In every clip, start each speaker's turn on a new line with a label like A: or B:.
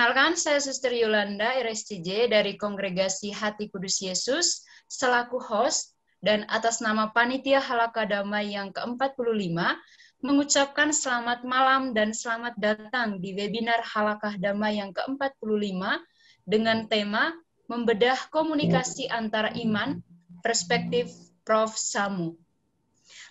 A: Perkenalkan, saya Suster Yolanda RSCJ dari Kongregasi Hati Kudus Yesus, selaku host dan atas nama Panitia Halaka Damai yang ke-45, mengucapkan selamat malam dan selamat datang di webinar Halakah Damai yang ke-45 dengan tema Membedah Komunikasi Antara Iman, Perspektif Prof. Samu.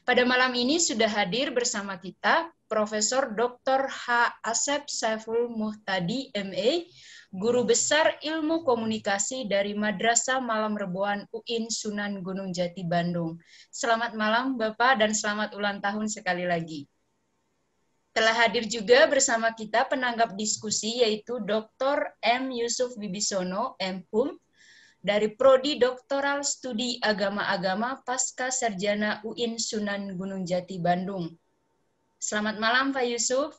A: Pada malam ini sudah hadir bersama kita Profesor Dr. H. Asep Saiful Muhtadi, MA, Guru Besar Ilmu Komunikasi dari Madrasah Malam Reboan UIN Sunan Gunung Jati, Bandung. Selamat malam Bapak dan selamat ulang tahun sekali lagi. Telah hadir juga bersama kita penanggap diskusi yaitu Dr. M. Yusuf Bibisono, M.Hum, dari Prodi Doktoral Studi Agama-Agama Pasca Sarjana UIN Sunan Gunung Jati, Bandung Selamat malam Pak Yusuf.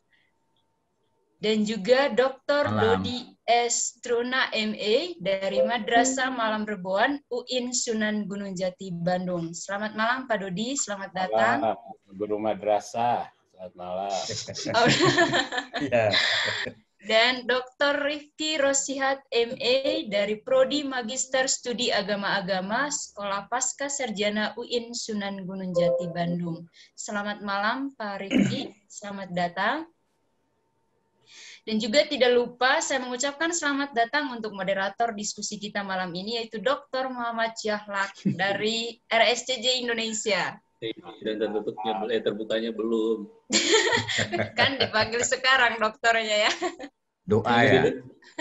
A: Dan juga Dr. Dodi S. Truna MA dari Madrasah Malam Reboan UIN Sunan Gunung Jati Bandung. Selamat malam Pak Dodi, selamat datang.
B: Malam, Guru Madrasah, selamat malam. Oh. ya.
A: dan Dr. Rifki Rosihat MA dari Prodi Magister Studi Agama-Agama Sekolah Pasca Sarjana UIN Sunan Gunung Jati Bandung. Selamat malam Pak Rifki, selamat datang. Dan juga tidak lupa saya mengucapkan selamat datang untuk moderator diskusi kita malam ini yaitu Dr. Muhammad Syahlak dari RSCJ Indonesia
C: dan tertutupnya eh terbukanya belum.
A: kan dipanggil sekarang dokternya ya.
C: Doa ya.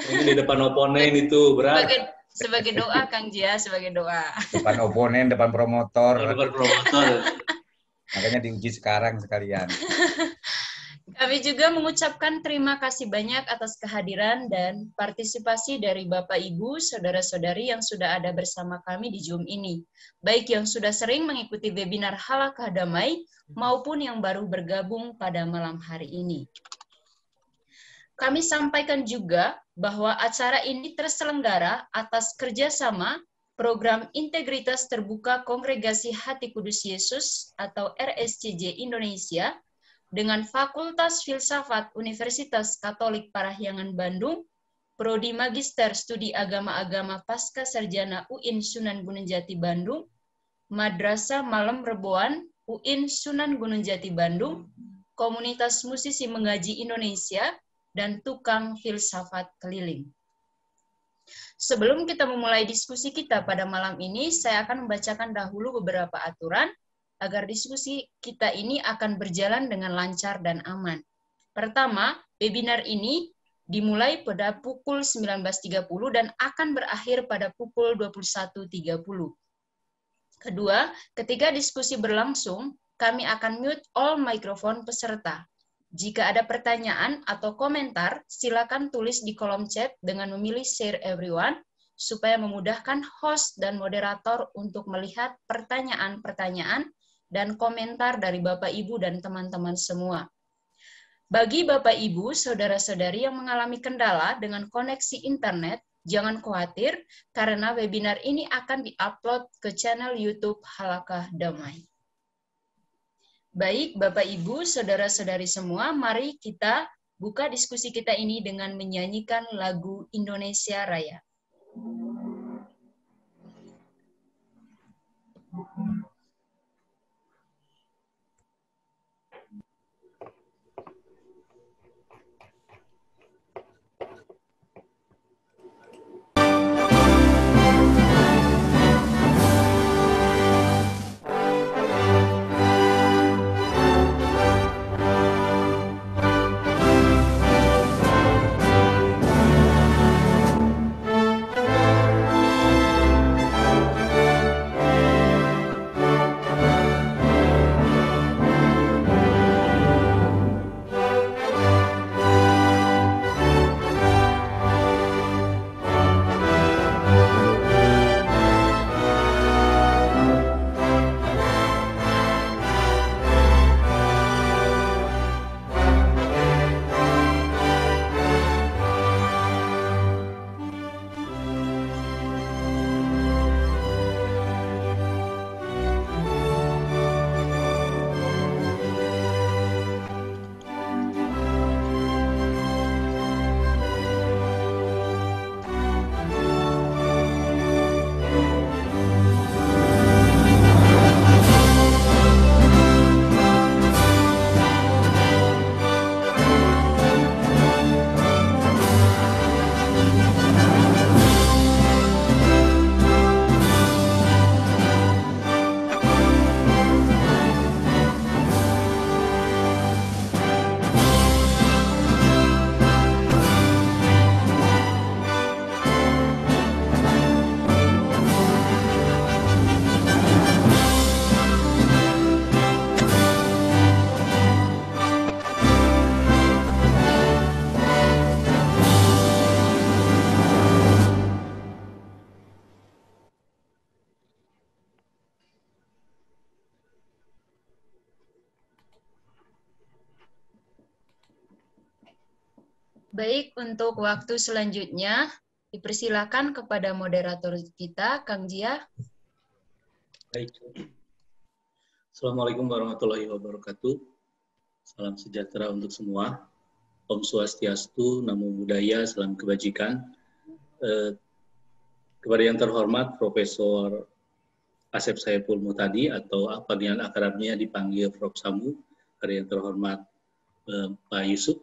C: Ini di depan oponen itu berat. Sebagai,
A: sebagai doa Kang Jia, sebagai doa.
D: Depan oponen, depan promotor. Depan promotor. Makanya diuji sekarang sekalian.
A: Kami juga mengucapkan terima kasih banyak atas kehadiran dan partisipasi dari Bapak Ibu, saudara-saudari yang sudah ada bersama kami di Zoom ini, baik yang sudah sering mengikuti webinar Halakah Damai maupun yang baru bergabung pada malam hari ini. Kami sampaikan juga bahwa acara ini terselenggara atas kerjasama program Integritas Terbuka Kongregasi Hati Kudus Yesus atau RSCJ Indonesia dengan Fakultas Filsafat Universitas Katolik Parahyangan Bandung, Prodi Magister Studi Agama-Agama Pasca Sarjana UIN Sunan Gunung Jati Bandung, Madrasah Malam Reboan UIN Sunan Gunung Jati Bandung, Komunitas Musisi Mengaji Indonesia, dan Tukang Filsafat Keliling. Sebelum kita memulai diskusi kita pada malam ini, saya akan membacakan dahulu beberapa aturan agar diskusi kita ini akan berjalan dengan lancar dan aman. Pertama, webinar ini dimulai pada pukul 19.30 dan akan berakhir pada pukul 21.30. Kedua, ketika diskusi berlangsung, kami akan mute all microphone peserta. Jika ada pertanyaan atau komentar, silakan tulis di kolom chat dengan memilih share everyone supaya memudahkan host dan moderator untuk melihat pertanyaan-pertanyaan dan komentar dari Bapak Ibu dan teman-teman semua. Bagi Bapak Ibu, saudara-saudari yang mengalami kendala dengan koneksi internet, jangan khawatir karena webinar ini akan diupload ke channel YouTube Halakah Damai. Baik, Bapak Ibu, saudara-saudari semua, mari kita buka diskusi kita ini dengan menyanyikan lagu Indonesia Raya.
E: Thank you.
A: untuk waktu selanjutnya dipersilakan kepada moderator kita, Kang Jia.
C: Baik. Assalamualaikum warahmatullahi wabarakatuh. Salam sejahtera untuk semua. Om Swastiastu, Namo Buddhaya, Salam Kebajikan. Eh, kepada yang terhormat Profesor Asep Saipul Mutadi atau panggilan akrabnya dipanggil Prof. Samu. Kepada yang terhormat eh, Pak Yusuf,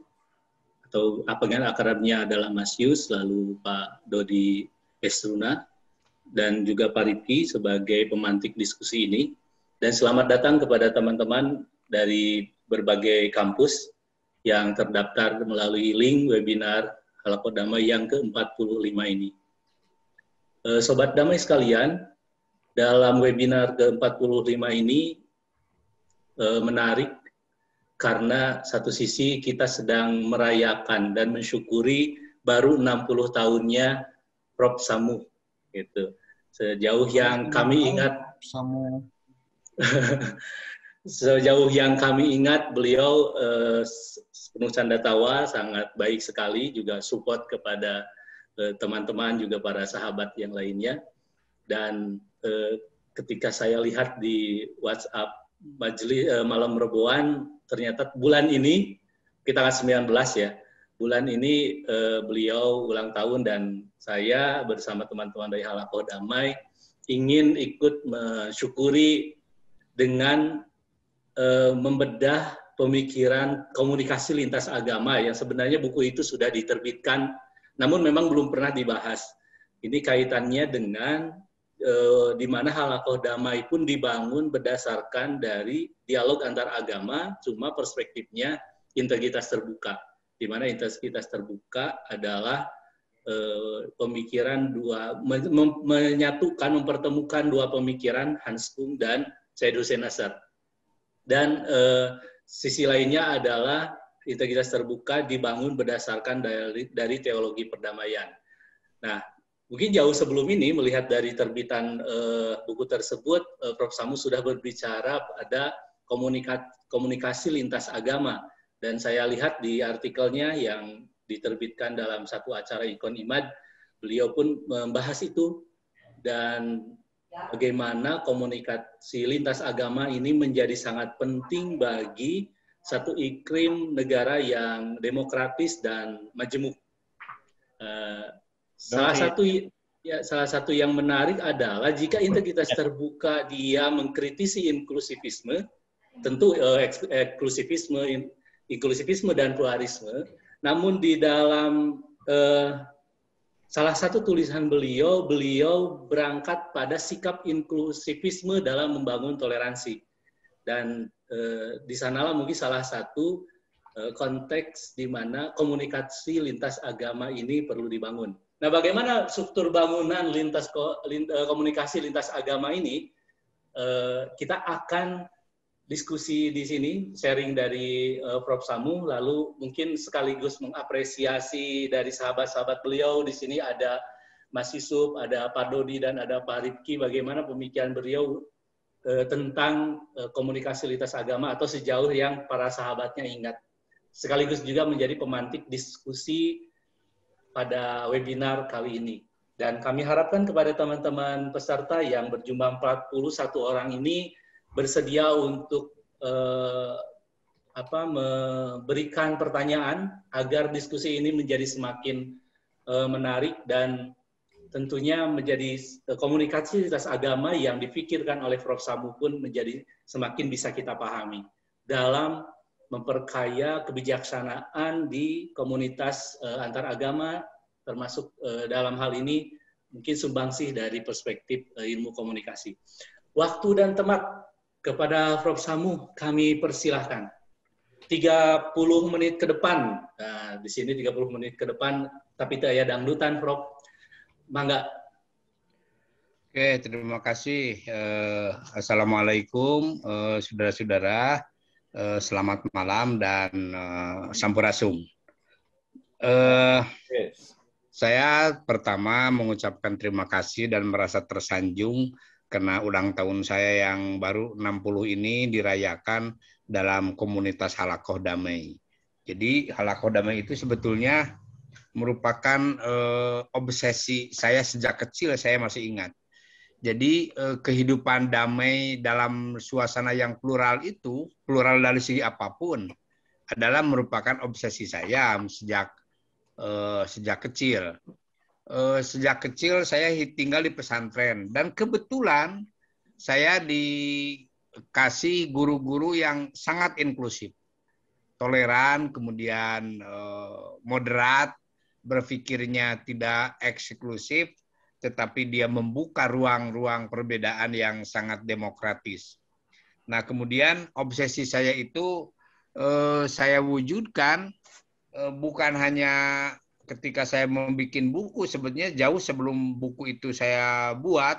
C: atau apa kan akarnya adalah Mas Yus, lalu Pak Dodi Esruna, dan juga Pak Riki sebagai pemantik diskusi ini. Dan selamat datang kepada teman-teman dari berbagai kampus yang terdaftar melalui link webinar Halakot Damai yang ke-45 ini. Eh, Sobat Damai sekalian, dalam webinar ke-45 ini eh, menarik karena satu sisi kita sedang merayakan dan mensyukuri baru 60 tahunnya Prof Samu gitu. Sejauh yang kami ingat Samu sejauh yang kami ingat beliau eh, penuh canda tawa, sangat baik sekali juga support kepada eh, teman-teman eh, juga para sahabat yang lainnya dan eh, ketika saya lihat di WhatsApp majelis uh, eh, malam reboan ternyata bulan ini kita kan 19 ya. Bulan ini uh, beliau ulang tahun dan saya bersama teman-teman dari Halakoh Damai ingin ikut mensyukuri dengan uh, membedah pemikiran komunikasi lintas agama yang sebenarnya buku itu sudah diterbitkan namun memang belum pernah dibahas. Ini kaitannya dengan e, di mana halakoh damai pun dibangun berdasarkan dari dialog antar agama, cuma perspektifnya integritas terbuka. Di mana integritas terbuka adalah e, pemikiran dua mem, menyatukan, mempertemukan dua pemikiran Hans Kung dan Saidu Hussein Dan e, sisi lainnya adalah integritas terbuka dibangun berdasarkan dari, dari teologi perdamaian. Nah, Mungkin jauh sebelum ini melihat dari terbitan uh, buku tersebut, uh, Prof. Samu sudah berbicara ada komunikasi, lintas agama. Dan saya lihat di artikelnya yang diterbitkan dalam satu acara Ikon Imad, beliau pun membahas itu dan bagaimana komunikasi lintas agama ini menjadi sangat penting bagi satu iklim negara yang demokratis dan majemuk. Eh, salah satu ya salah satu yang menarik adalah jika integritas terbuka dia mengkritisi inklusivisme, tentu uh, eksklusivisme, in, inklusivisme dan pluralisme. Namun di dalam uh, salah satu tulisan beliau, beliau berangkat pada sikap inklusivisme dalam membangun toleransi. Dan eh, di sanalah mungkin salah satu konteks di mana komunikasi lintas agama ini perlu dibangun. Nah, bagaimana struktur bangunan lintas eh, komunikasi lintas agama ini? Eh, kita akan diskusi di sini, sharing dari eh, Prof. Samu, lalu mungkin sekaligus mengapresiasi dari sahabat-sahabat beliau di sini ada Mas Yusuf, ada Pak Dodi, dan ada Pak Ripki, bagaimana pemikiran beliau tentang komunikasi lintas agama atau sejauh yang para sahabatnya ingat. Sekaligus juga menjadi pemantik diskusi pada webinar kali ini. Dan kami harapkan kepada teman-teman peserta yang berjumlah 41 orang ini bersedia untuk eh, apa, memberikan pertanyaan agar diskusi ini menjadi semakin eh, menarik dan tentunya menjadi eh, komunikasi lintas agama yang dipikirkan oleh Prof. Samu pun menjadi semakin bisa kita pahami dalam memperkaya kebijaksanaan di komunitas uh, eh, antar agama termasuk uh, dalam hal ini mungkin sumbangsih dari perspektif uh, ilmu komunikasi. Waktu dan tempat kepada Prof Samu kami persilahkan. 30 menit ke depan. Nah, di sini 30 menit ke depan tapi daya dangdutan Prof. Mangga.
F: Oke, terima kasih. Assalamualaikum saudara-saudara. Eh, selamat malam dan uh, eh, sampurasum. Uh, eh, yes. Saya pertama mengucapkan terima kasih dan merasa tersanjung karena ulang tahun saya yang baru 60 ini dirayakan dalam komunitas Halakoh Damai. Jadi Halakoh Damai itu sebetulnya merupakan eh, obsesi saya sejak kecil saya masih ingat. Jadi eh, kehidupan damai dalam suasana yang plural itu, plural dari segi apapun, adalah merupakan obsesi saya sejak eh, sejak kecil. Eh, sejak kecil saya tinggal di pesantren dan kebetulan saya dikasih guru-guru yang sangat inklusif, toleran, kemudian moderat, berpikirnya tidak eksklusif, tetapi dia membuka ruang-ruang perbedaan yang sangat demokratis. Nah, kemudian obsesi saya itu eh, saya wujudkan eh, bukan hanya ketika saya membuat buku, sebetulnya jauh sebelum buku itu saya buat,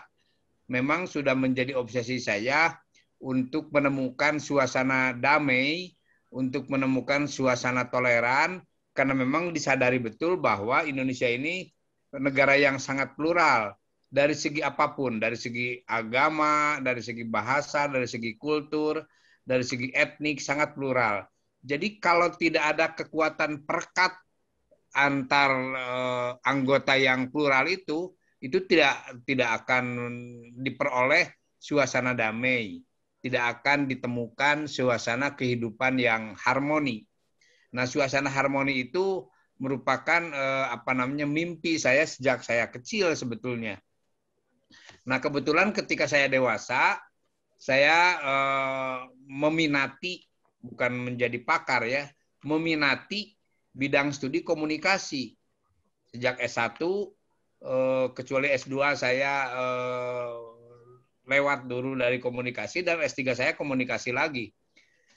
F: memang sudah menjadi obsesi saya untuk menemukan suasana damai, untuk menemukan suasana toleran, karena memang disadari betul bahwa Indonesia ini negara yang sangat plural dari segi apapun, dari segi agama, dari segi bahasa, dari segi kultur, dari segi etnik sangat plural. Jadi kalau tidak ada kekuatan perkat antar uh, anggota yang plural itu, itu tidak tidak akan diperoleh suasana damai, tidak akan ditemukan suasana kehidupan yang harmoni. Nah, suasana harmoni itu merupakan eh, apa namanya mimpi saya sejak saya kecil sebetulnya. Nah, kebetulan ketika saya dewasa, saya eh, meminati bukan menjadi pakar ya, meminati bidang studi komunikasi. Sejak S1 eh, kecuali S2 saya eh, lewat dulu dari komunikasi dan S3 saya komunikasi lagi.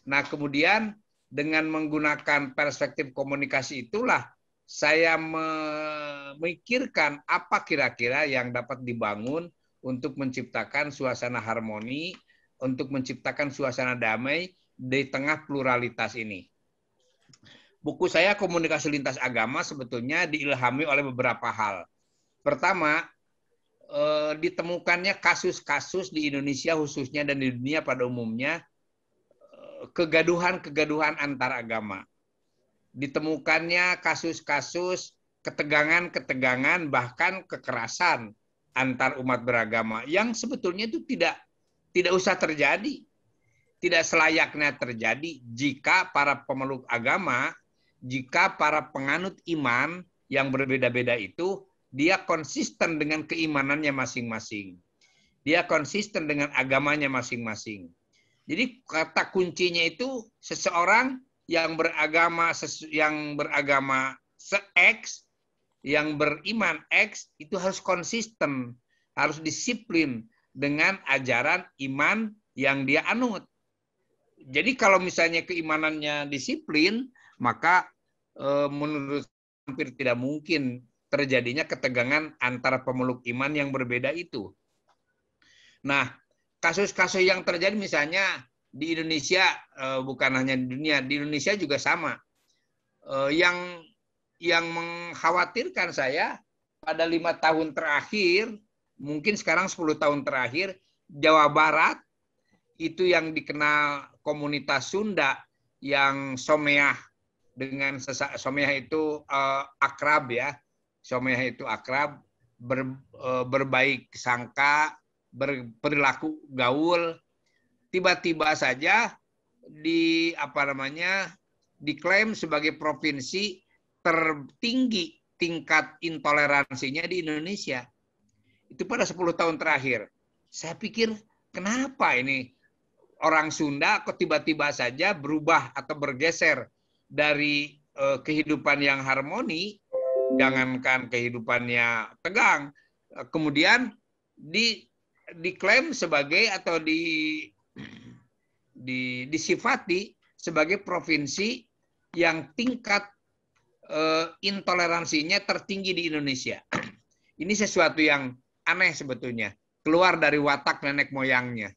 F: Nah, kemudian dengan menggunakan perspektif komunikasi itulah saya memikirkan apa kira-kira yang dapat dibangun untuk menciptakan suasana harmoni, untuk menciptakan suasana damai di tengah pluralitas ini. Buku saya Komunikasi Lintas Agama sebetulnya diilhami oleh beberapa hal. Pertama, eh, ditemukannya kasus-kasus di Indonesia khususnya dan di dunia pada umumnya kegaduhan-kegaduhan antar agama. Ditemukannya kasus-kasus ketegangan-ketegangan bahkan kekerasan antar umat beragama yang sebetulnya itu tidak tidak usah terjadi. Tidak selayaknya terjadi jika para pemeluk agama, jika para penganut iman yang berbeda-beda itu dia konsisten dengan keimanannya masing-masing. Dia konsisten dengan agamanya masing-masing jadi kata kuncinya itu seseorang yang beragama yang beragama se-X, yang beriman X itu harus konsisten, harus disiplin dengan ajaran iman yang dia anut. Jadi kalau misalnya keimanannya disiplin, maka e, menurut hampir tidak mungkin terjadinya ketegangan antara pemeluk iman yang berbeda itu. Nah, kasus-kasus yang terjadi misalnya di Indonesia eh, bukan hanya di dunia di Indonesia juga sama eh, yang yang mengkhawatirkan saya pada lima tahun terakhir mungkin sekarang 10 tahun terakhir Jawa Barat itu yang dikenal komunitas Sunda yang someah dengan sesak someah itu eh, akrab ya someah itu akrab ber, berbaik sangka berperilaku gaul tiba-tiba saja di apa namanya diklaim sebagai provinsi tertinggi tingkat intoleransinya di Indonesia. Itu pada 10 tahun terakhir. Saya pikir kenapa ini orang Sunda kok tiba-tiba saja berubah atau bergeser dari eh, kehidupan yang harmoni, jangankan kehidupannya tegang, eh, kemudian di diklaim sebagai atau di, di disifati sebagai provinsi yang tingkat eh, intoleransinya tertinggi di Indonesia. Ini sesuatu yang aneh sebetulnya, keluar dari watak nenek moyangnya.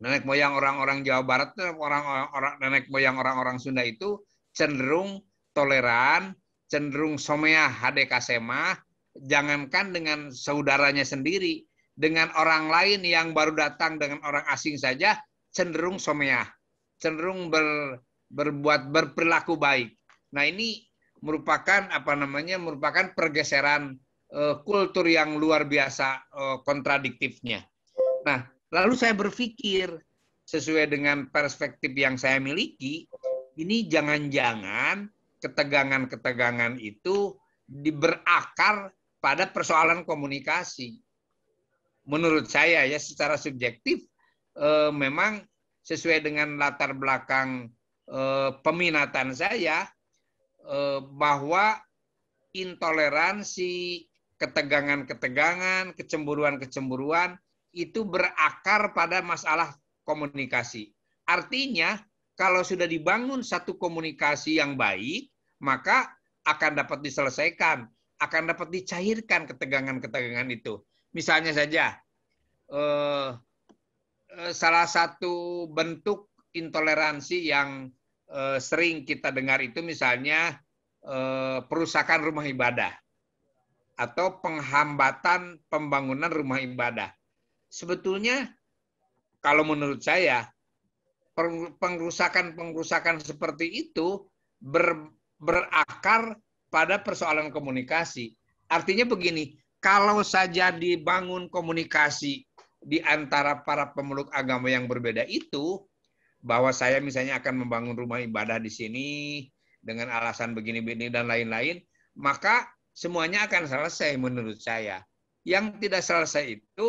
F: Nenek moyang orang-orang Jawa Barat, orang-orang nenek moyang orang-orang Sunda itu cenderung toleran, cenderung someah hadekasema, jangankan dengan saudaranya sendiri, dengan orang lain yang baru datang dengan orang asing saja cenderung someah, cenderung ber, berbuat berperilaku baik. Nah ini merupakan apa namanya merupakan pergeseran uh, kultur yang luar biasa uh, kontradiktifnya. Nah lalu saya berpikir sesuai dengan perspektif yang saya miliki ini jangan-jangan ketegangan-ketegangan itu diberakar pada persoalan komunikasi menurut saya ya secara subjektif eh, memang sesuai dengan latar belakang eh, peminatan saya eh, bahwa intoleransi, ketegangan-ketegangan, kecemburuan-kecemburuan itu berakar pada masalah komunikasi. Artinya, kalau sudah dibangun satu komunikasi yang baik, maka akan dapat diselesaikan, akan dapat dicairkan ketegangan-ketegangan itu misalnya saja eh, eh, salah satu bentuk intoleransi yang eh, sering kita dengar itu misalnya eh, perusakan rumah ibadah atau penghambatan pembangunan rumah ibadah. Sebetulnya kalau menurut saya pengrusakan-pengrusakan seperti itu ber, berakar pada persoalan komunikasi. Artinya begini, kalau saja dibangun komunikasi di antara para pemeluk agama yang berbeda itu, bahwa saya misalnya akan membangun rumah ibadah di sini dengan alasan begini-begini dan lain-lain, maka semuanya akan selesai menurut saya. Yang tidak selesai itu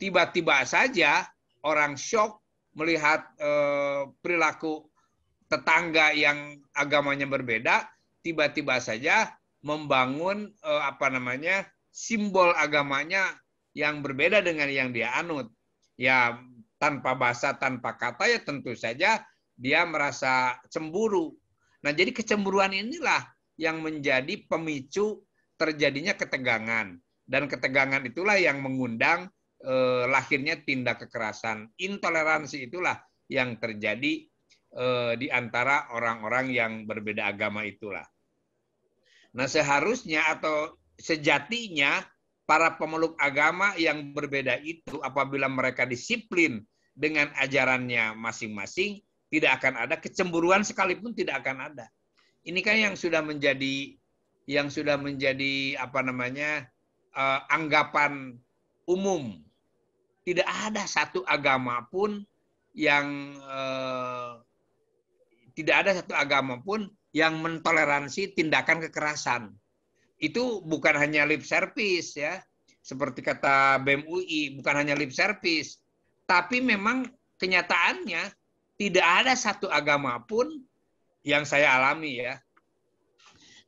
F: tiba-tiba saja orang shock melihat eh, perilaku tetangga yang agamanya berbeda, tiba-tiba saja membangun eh, apa namanya simbol agamanya yang berbeda dengan yang dia anut. Ya tanpa bahasa, tanpa kata ya tentu saja dia merasa cemburu. Nah jadi kecemburuan inilah yang menjadi pemicu terjadinya ketegangan. Dan ketegangan itulah yang mengundang eh, lahirnya tindak kekerasan. Intoleransi itulah yang terjadi eh, di antara orang-orang yang berbeda agama itulah. Nah seharusnya atau sejatinya para pemeluk agama yang berbeda itu apabila mereka disiplin dengan ajarannya masing-masing tidak akan ada kecemburuan sekalipun tidak akan ada. Ini kan yang sudah menjadi yang sudah menjadi apa namanya eh, anggapan umum. Tidak ada satu agama pun yang eh, tidak ada satu agama pun yang mentoleransi tindakan kekerasan itu bukan hanya lip service ya, seperti kata BEM UI, bukan hanya lip service, tapi memang kenyataannya tidak ada satu agama pun yang saya alami ya.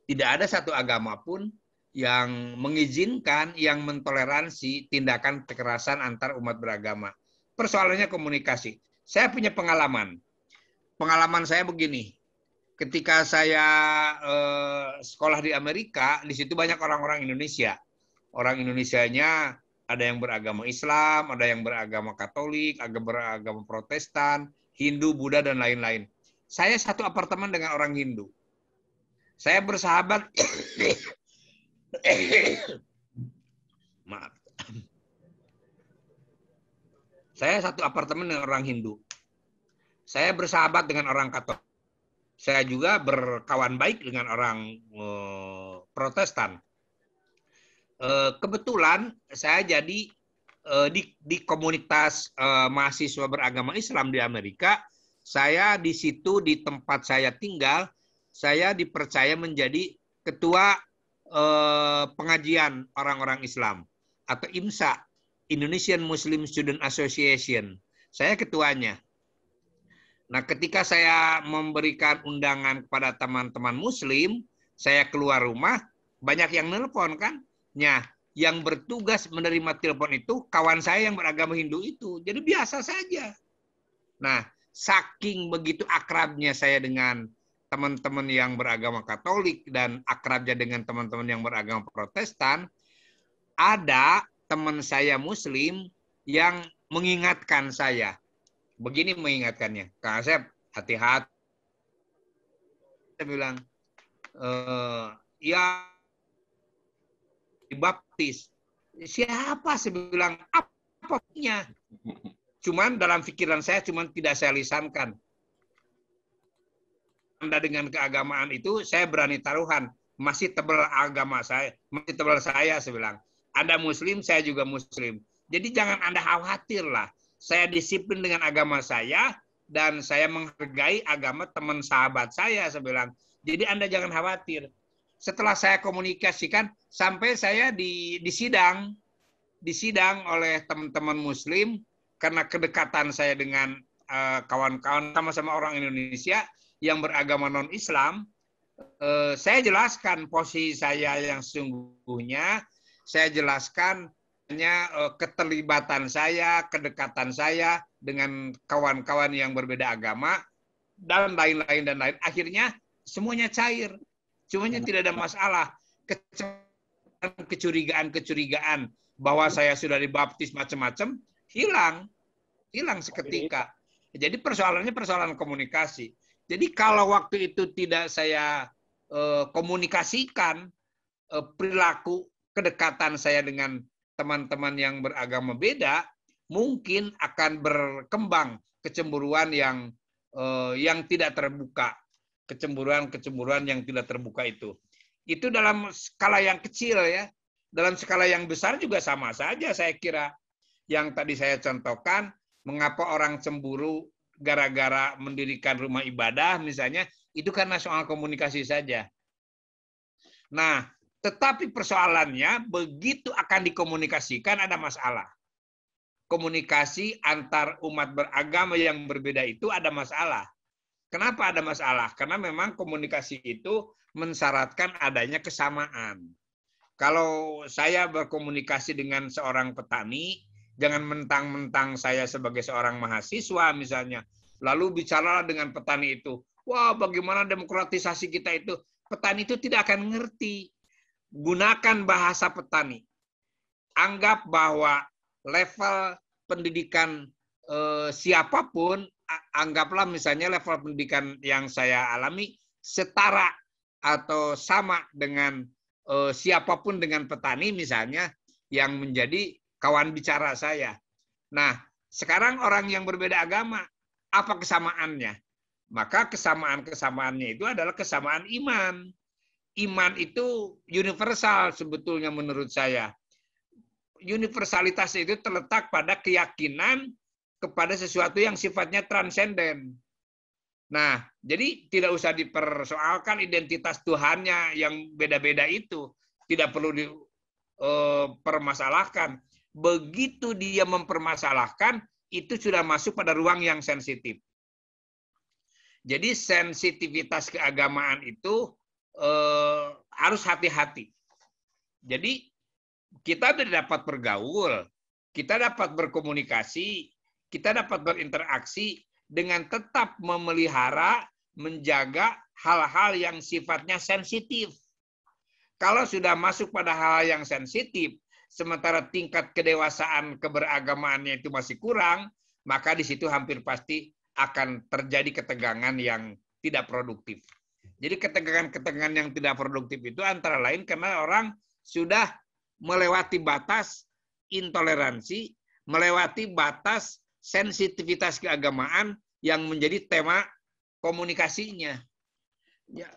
F: Tidak ada satu agama pun yang mengizinkan, yang mentoleransi tindakan kekerasan antar umat beragama. Persoalannya komunikasi. Saya punya pengalaman. Pengalaman saya begini, ketika saya eh, sekolah di Amerika, di situ banyak orang-orang Indonesia. Orang Indonesianya ada yang beragama Islam, ada yang beragama Katolik, ada beragama Protestan, Hindu, Buddha dan lain-lain. Saya satu apartemen dengan orang Hindu. Saya bersahabat Maaf. Saya satu apartemen dengan orang Hindu. Saya bersahabat dengan orang Katolik saya juga berkawan baik dengan orang eh, Protestan. Eh, kebetulan saya jadi eh, di, di komunitas eh, mahasiswa beragama Islam di Amerika. Saya di situ di tempat saya tinggal, saya dipercaya menjadi ketua eh, pengajian orang-orang Islam atau IMSA, Indonesian Muslim Student Association. Saya ketuanya. Nah, ketika saya memberikan undangan kepada teman-teman muslim, saya keluar rumah, banyak yang nelpon kan? Ya, yang bertugas menerima telepon itu kawan saya yang beragama Hindu itu. Jadi biasa saja. Nah, saking begitu akrabnya saya dengan teman-teman yang beragama Katolik dan akrabnya dengan teman-teman yang beragama Protestan, ada teman saya Muslim yang mengingatkan saya, begini mengingatkannya, Kang Asep, hati-hati. Saya bilang, e, ya dibaptis. Siapa? Saya bilang, apa punya? Cuman dalam pikiran saya, cuman tidak saya lisankan. Anda dengan keagamaan itu, saya berani taruhan. Masih tebal agama saya, masih tebal saya, saya bilang. Anda Muslim, saya juga Muslim. Jadi jangan Anda khawatir lah saya disiplin dengan agama saya, dan saya menghargai agama teman sahabat saya, saya bilang. Jadi Anda jangan khawatir. Setelah saya komunikasikan, sampai saya di, di sidang, disidang oleh teman-teman muslim, karena kedekatan saya dengan kawan eh, kawan-kawan sama-sama orang Indonesia yang beragama non-Islam, uh, saya jelaskan posisi saya yang sungguhnya saya jelaskan hanya eh, keterlibatan saya, kedekatan saya dengan kawan-kawan yang berbeda agama dan lain-lain dan lain. Akhirnya semuanya cair. Semuanya tidak ada masalah. Kecurigaan-kecurigaan bahwa saya sudah dibaptis macam-macam hilang. Hilang seketika. Jadi persoalannya persoalan komunikasi. Jadi kalau waktu itu tidak saya eh, komunikasikan eh, perilaku kedekatan saya dengan teman-teman yang beragama beda, mungkin akan berkembang kecemburuan yang eh, yang tidak terbuka, kecemburuan-kecemburuan yang tidak terbuka itu. Itu dalam skala yang kecil ya. Dalam skala yang besar juga sama saja saya kira. Yang tadi saya contohkan, mengapa orang cemburu gara-gara mendirikan rumah ibadah misalnya, itu karena soal komunikasi saja. Nah, tetapi persoalannya begitu akan dikomunikasikan ada masalah. Komunikasi antar umat beragama yang berbeda itu ada masalah. Kenapa ada masalah? Karena memang komunikasi itu mensyaratkan adanya kesamaan. Kalau saya berkomunikasi dengan seorang petani, jangan mentang-mentang saya sebagai seorang mahasiswa misalnya, lalu bicara dengan petani itu. Wah, bagaimana demokratisasi kita itu? Petani itu tidak akan ngerti gunakan bahasa petani. Anggap bahwa level pendidikan eh, siapapun, anggaplah misalnya level pendidikan yang saya alami setara atau sama dengan eh, siapapun dengan petani misalnya yang menjadi kawan bicara saya. Nah, sekarang orang yang berbeda agama, apa kesamaannya? Maka kesamaan-kesamaannya itu adalah kesamaan iman iman itu universal sebetulnya menurut saya. Universalitas itu terletak pada keyakinan kepada sesuatu yang sifatnya transenden. Nah, jadi tidak usah dipersoalkan identitas Tuhannya yang beda-beda itu. Tidak perlu dipermasalahkan. Eh, Begitu dia mempermasalahkan, itu sudah masuk pada ruang yang sensitif. Jadi sensitivitas keagamaan itu eh, harus hati-hati. Jadi kita dapat bergaul, kita dapat berkomunikasi, kita dapat berinteraksi dengan tetap memelihara, menjaga hal-hal yang sifatnya sensitif. Kalau sudah masuk pada hal yang sensitif, sementara tingkat kedewasaan keberagamaannya itu masih kurang, maka di situ hampir pasti akan terjadi ketegangan yang tidak produktif. Jadi ketegangan-ketegangan yang tidak produktif itu antara lain karena orang sudah melewati batas intoleransi, melewati batas sensitivitas keagamaan yang menjadi tema komunikasinya. Ya,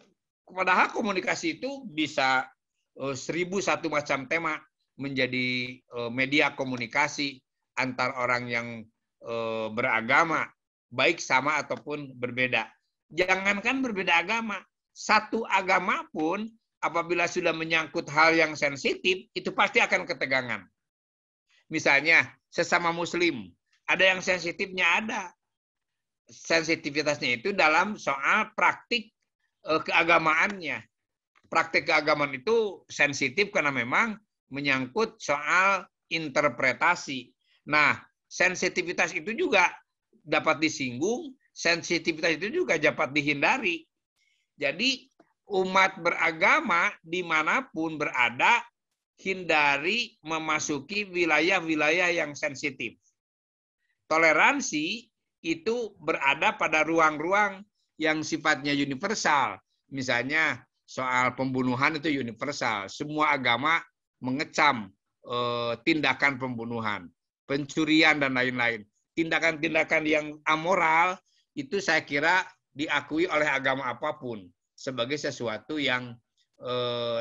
F: padahal komunikasi itu bisa eh, seribu satu macam tema menjadi eh, media komunikasi antar orang yang eh, beragama, baik sama ataupun berbeda. Jangankan berbeda agama, satu agama pun apabila sudah menyangkut hal yang sensitif, itu pasti akan ketegangan. Misalnya, sesama muslim, ada yang sensitifnya ada. Sensitivitasnya itu dalam soal praktik eh, keagamaannya. Praktik keagamaan itu sensitif karena memang menyangkut soal interpretasi. Nah, sensitivitas itu juga dapat disinggung sensitivitas itu juga dapat dihindari. Jadi umat beragama dimanapun berada, hindari memasuki wilayah-wilayah yang sensitif. Toleransi itu berada pada ruang-ruang yang sifatnya universal. Misalnya soal pembunuhan itu universal. Semua agama mengecam e, tindakan pembunuhan, pencurian, dan lain-lain. Tindakan-tindakan yang amoral itu saya kira diakui oleh agama apapun sebagai sesuatu yang e,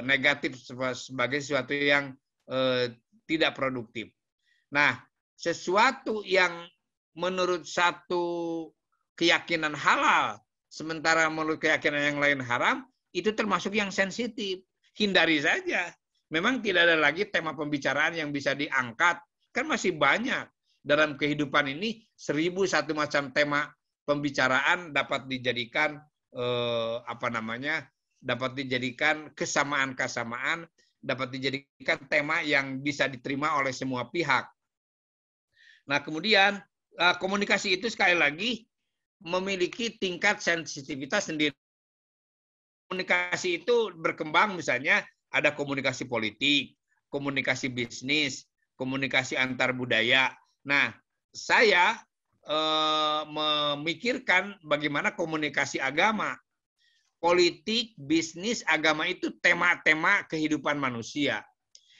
F: negatif sebagai sesuatu yang e, tidak produktif. Nah, sesuatu yang menurut satu keyakinan halal sementara menurut keyakinan yang lain haram itu termasuk yang sensitif. Hindari saja. Memang tidak ada lagi tema pembicaraan yang bisa diangkat. Kan masih banyak. Dalam kehidupan ini seribu satu macam tema pembicaraan dapat dijadikan eh, apa namanya dapat dijadikan kesamaan-kesamaan dapat dijadikan tema yang bisa diterima oleh semua pihak. Nah kemudian eh, komunikasi itu sekali lagi memiliki tingkat sensitivitas sendiri. Komunikasi itu berkembang misalnya ada komunikasi politik, komunikasi bisnis, komunikasi antar budaya. Nah saya Eh, memikirkan bagaimana komunikasi agama, politik, bisnis, agama itu tema-tema kehidupan manusia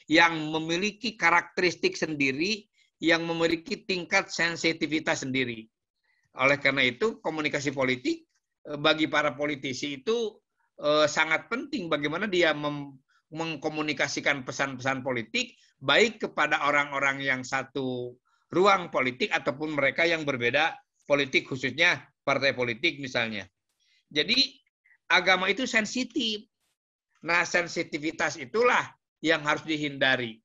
F: yang memiliki karakteristik sendiri, yang memiliki tingkat sensitivitas sendiri. Oleh karena itu, komunikasi politik eh, bagi para politisi itu eh, sangat penting bagaimana dia mengkomunikasikan pesan-pesan politik baik kepada orang-orang yang satu ruang politik ataupun mereka yang berbeda politik khususnya partai politik misalnya. Jadi agama itu sensitif. Nah, sensitivitas itulah yang harus dihindari.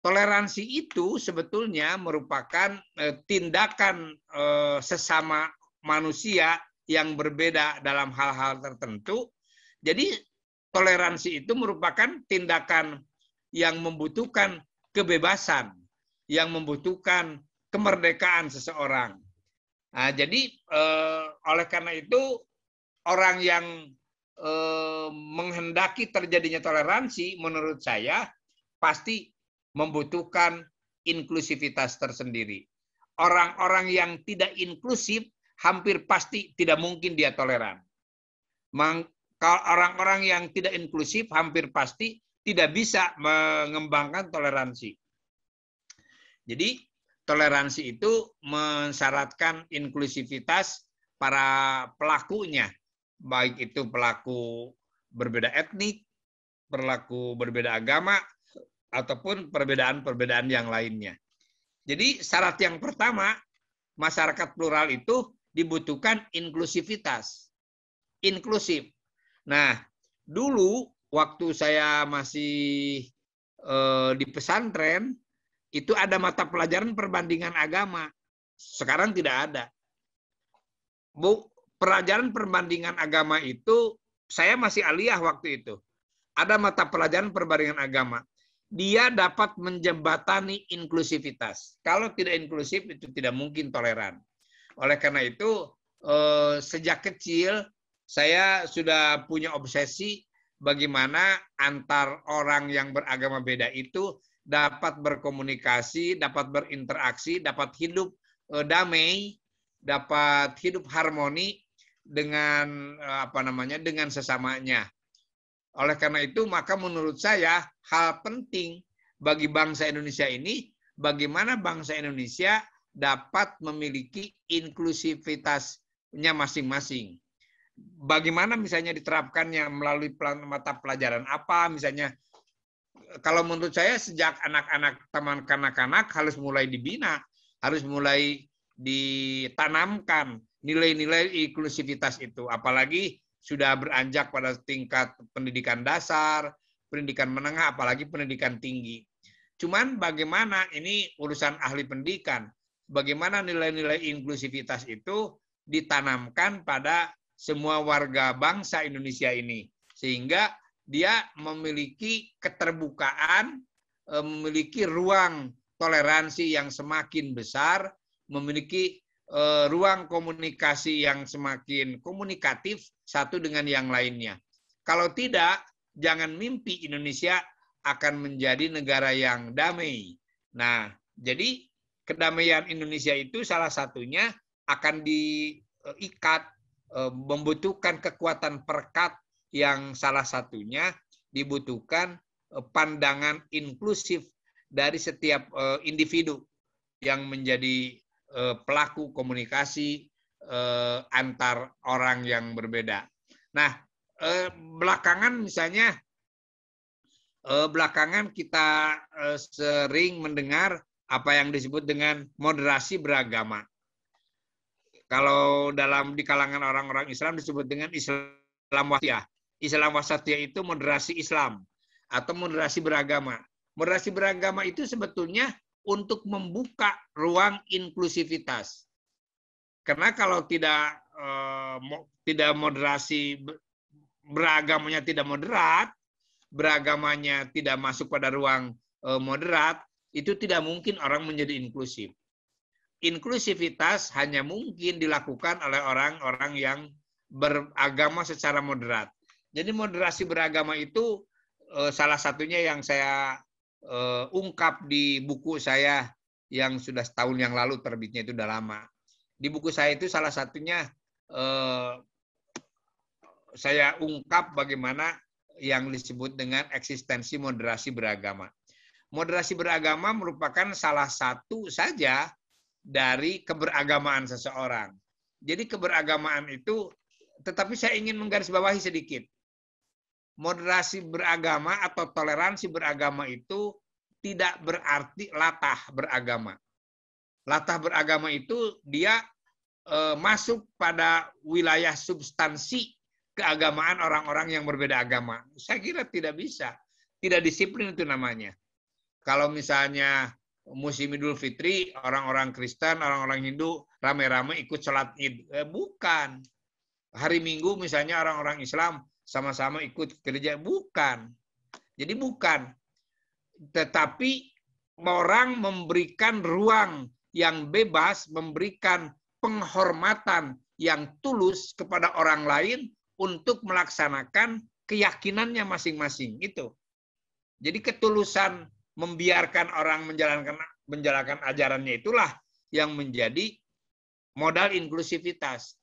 F: Toleransi itu sebetulnya merupakan eh, tindakan eh, sesama manusia yang berbeda dalam hal-hal tertentu. Jadi toleransi itu merupakan tindakan yang membutuhkan kebebasan yang membutuhkan kemerdekaan seseorang. Nah, jadi eh, oleh karena itu orang yang eh, menghendaki terjadinya toleransi, menurut saya pasti membutuhkan inklusivitas tersendiri. Orang-orang yang tidak inklusif hampir pasti tidak mungkin dia toleran. Orang-orang yang tidak inklusif hampir pasti tidak bisa mengembangkan toleransi. Jadi toleransi itu mensyaratkan inklusivitas para pelakunya, baik itu pelaku berbeda etnik, pelaku berbeda agama, ataupun perbedaan-perbedaan yang lainnya. Jadi syarat yang pertama, masyarakat plural itu dibutuhkan inklusivitas. Inklusif. Nah, dulu waktu saya masih eh, di pesantren, itu ada mata pelajaran perbandingan agama. Sekarang tidak ada. Bu, pelajaran perbandingan agama itu saya masih aliyah waktu itu. Ada mata pelajaran perbandingan agama. Dia dapat menjembatani inklusivitas. Kalau tidak inklusif itu tidak mungkin toleran. Oleh karena itu eh, sejak kecil saya sudah punya obsesi bagaimana antar orang yang beragama beda itu dapat berkomunikasi, dapat berinteraksi, dapat hidup eh, damai, dapat hidup harmoni dengan eh, apa namanya dengan sesamanya. Oleh karena itu maka menurut saya hal penting bagi bangsa Indonesia ini bagaimana bangsa Indonesia dapat memiliki inklusivitasnya masing-masing. Bagaimana misalnya diterapkannya melalui mata pelajaran apa misalnya kalau menurut saya sejak anak-anak teman kanak-kanak harus mulai dibina, harus mulai ditanamkan nilai-nilai inklusivitas itu. Apalagi sudah beranjak pada tingkat pendidikan dasar, pendidikan menengah, apalagi pendidikan tinggi. Cuman bagaimana ini urusan ahli pendidikan, bagaimana nilai-nilai inklusivitas itu ditanamkan pada semua warga bangsa Indonesia ini. Sehingga dia memiliki keterbukaan, eh, memiliki ruang toleransi yang semakin besar, memiliki eh, ruang komunikasi yang semakin komunikatif satu dengan yang lainnya. Kalau tidak, jangan mimpi Indonesia akan menjadi negara yang damai. Nah, jadi kedamaian Indonesia itu salah satunya akan diikat eh, membutuhkan kekuatan perkat yang salah satunya dibutuhkan eh, pandangan inklusif dari setiap eh, individu yang menjadi eh, pelaku komunikasi antar orang yang berbeda. Nah, belakangan misalnya belakangan kita sering mendengar apa yang disebut dengan moderasi beragama. Kalau dalam di kalangan orang-orang Islam disebut dengan Islam wasiyah. Islam wasatiyah itu moderasi Islam atau moderasi beragama. Moderasi beragama itu sebetulnya untuk membuka ruang inklusivitas. Karena kalau tidak eh, tidak moderasi beragamanya tidak moderat, beragamanya tidak masuk pada ruang eh, moderat, itu tidak mungkin orang menjadi inklusif. Inklusivitas hanya mungkin dilakukan oleh orang-orang yang beragama secara moderat. Jadi moderasi beragama itu uh, salah satunya yang saya uh, ungkap di buku saya yang sudah setahun yang lalu terbitnya itu sudah lama. Di buku saya itu salah satunya uh, saya ungkap bagaimana yang disebut dengan eksistensi moderasi beragama. Moderasi beragama merupakan salah satu saja dari keberagamaan seseorang. Jadi keberagamaan itu, tetapi saya ingin menggarisbawahi sedikit moderasi beragama atau toleransi beragama itu tidak berarti latah beragama. Latah beragama itu dia e, masuk pada wilayah substansi keagamaan orang-orang yang berbeda agama. Saya kira tidak bisa. Tidak disiplin itu namanya. Kalau misalnya musim Idul Fitri, orang-orang Kristen, orang-orang Hindu rame-rame ikut sholat Id. Eh, bukan. Hari Minggu misalnya orang-orang Islam sama-sama ikut kerja. Bukan. Jadi bukan. Tetapi orang memberikan ruang yang bebas, memberikan penghormatan yang tulus kepada orang lain untuk melaksanakan keyakinannya masing-masing. Itu. Jadi ketulusan membiarkan orang menjalankan menjalankan ajarannya itulah yang menjadi modal inklusivitas.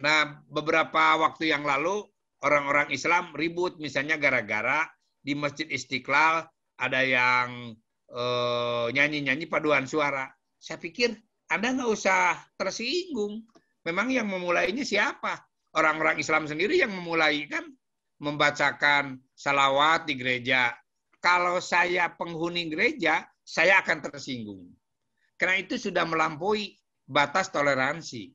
F: Nah, beberapa waktu yang lalu orang-orang Islam ribut misalnya gara-gara di Masjid Istiqlal ada yang eh, nyanyi-nyanyi e, paduan suara. Saya pikir Anda nggak usah tersinggung. Memang yang memulainya siapa? Orang-orang Islam sendiri yang memulai kan membacakan salawat di gereja. Kalau saya penghuni gereja, saya akan tersinggung. Karena itu sudah melampaui batas toleransi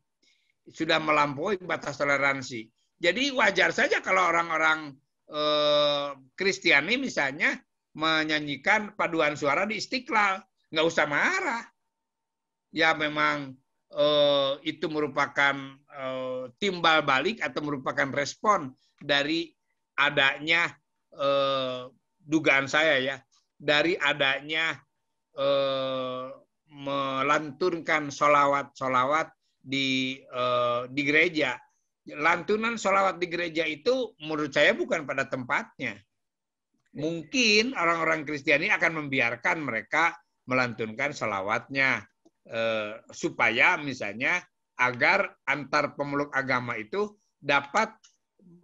F: sudah melampaui batas toleransi. Jadi wajar saja kalau orang-orang eh, Kristiani eh, misalnya menyanyikan paduan suara di Istiqlal, nggak usah marah. Ya memang eh, itu merupakan eh, timbal balik atau merupakan respon dari adanya eh, dugaan saya ya, dari adanya eh, melantunkan solawat-solawat di uh, di gereja. Lantunan sholawat di gereja itu menurut saya bukan pada tempatnya. Mungkin orang-orang Kristiani akan membiarkan mereka melantunkan sholawatnya uh, supaya misalnya agar antar pemeluk agama itu dapat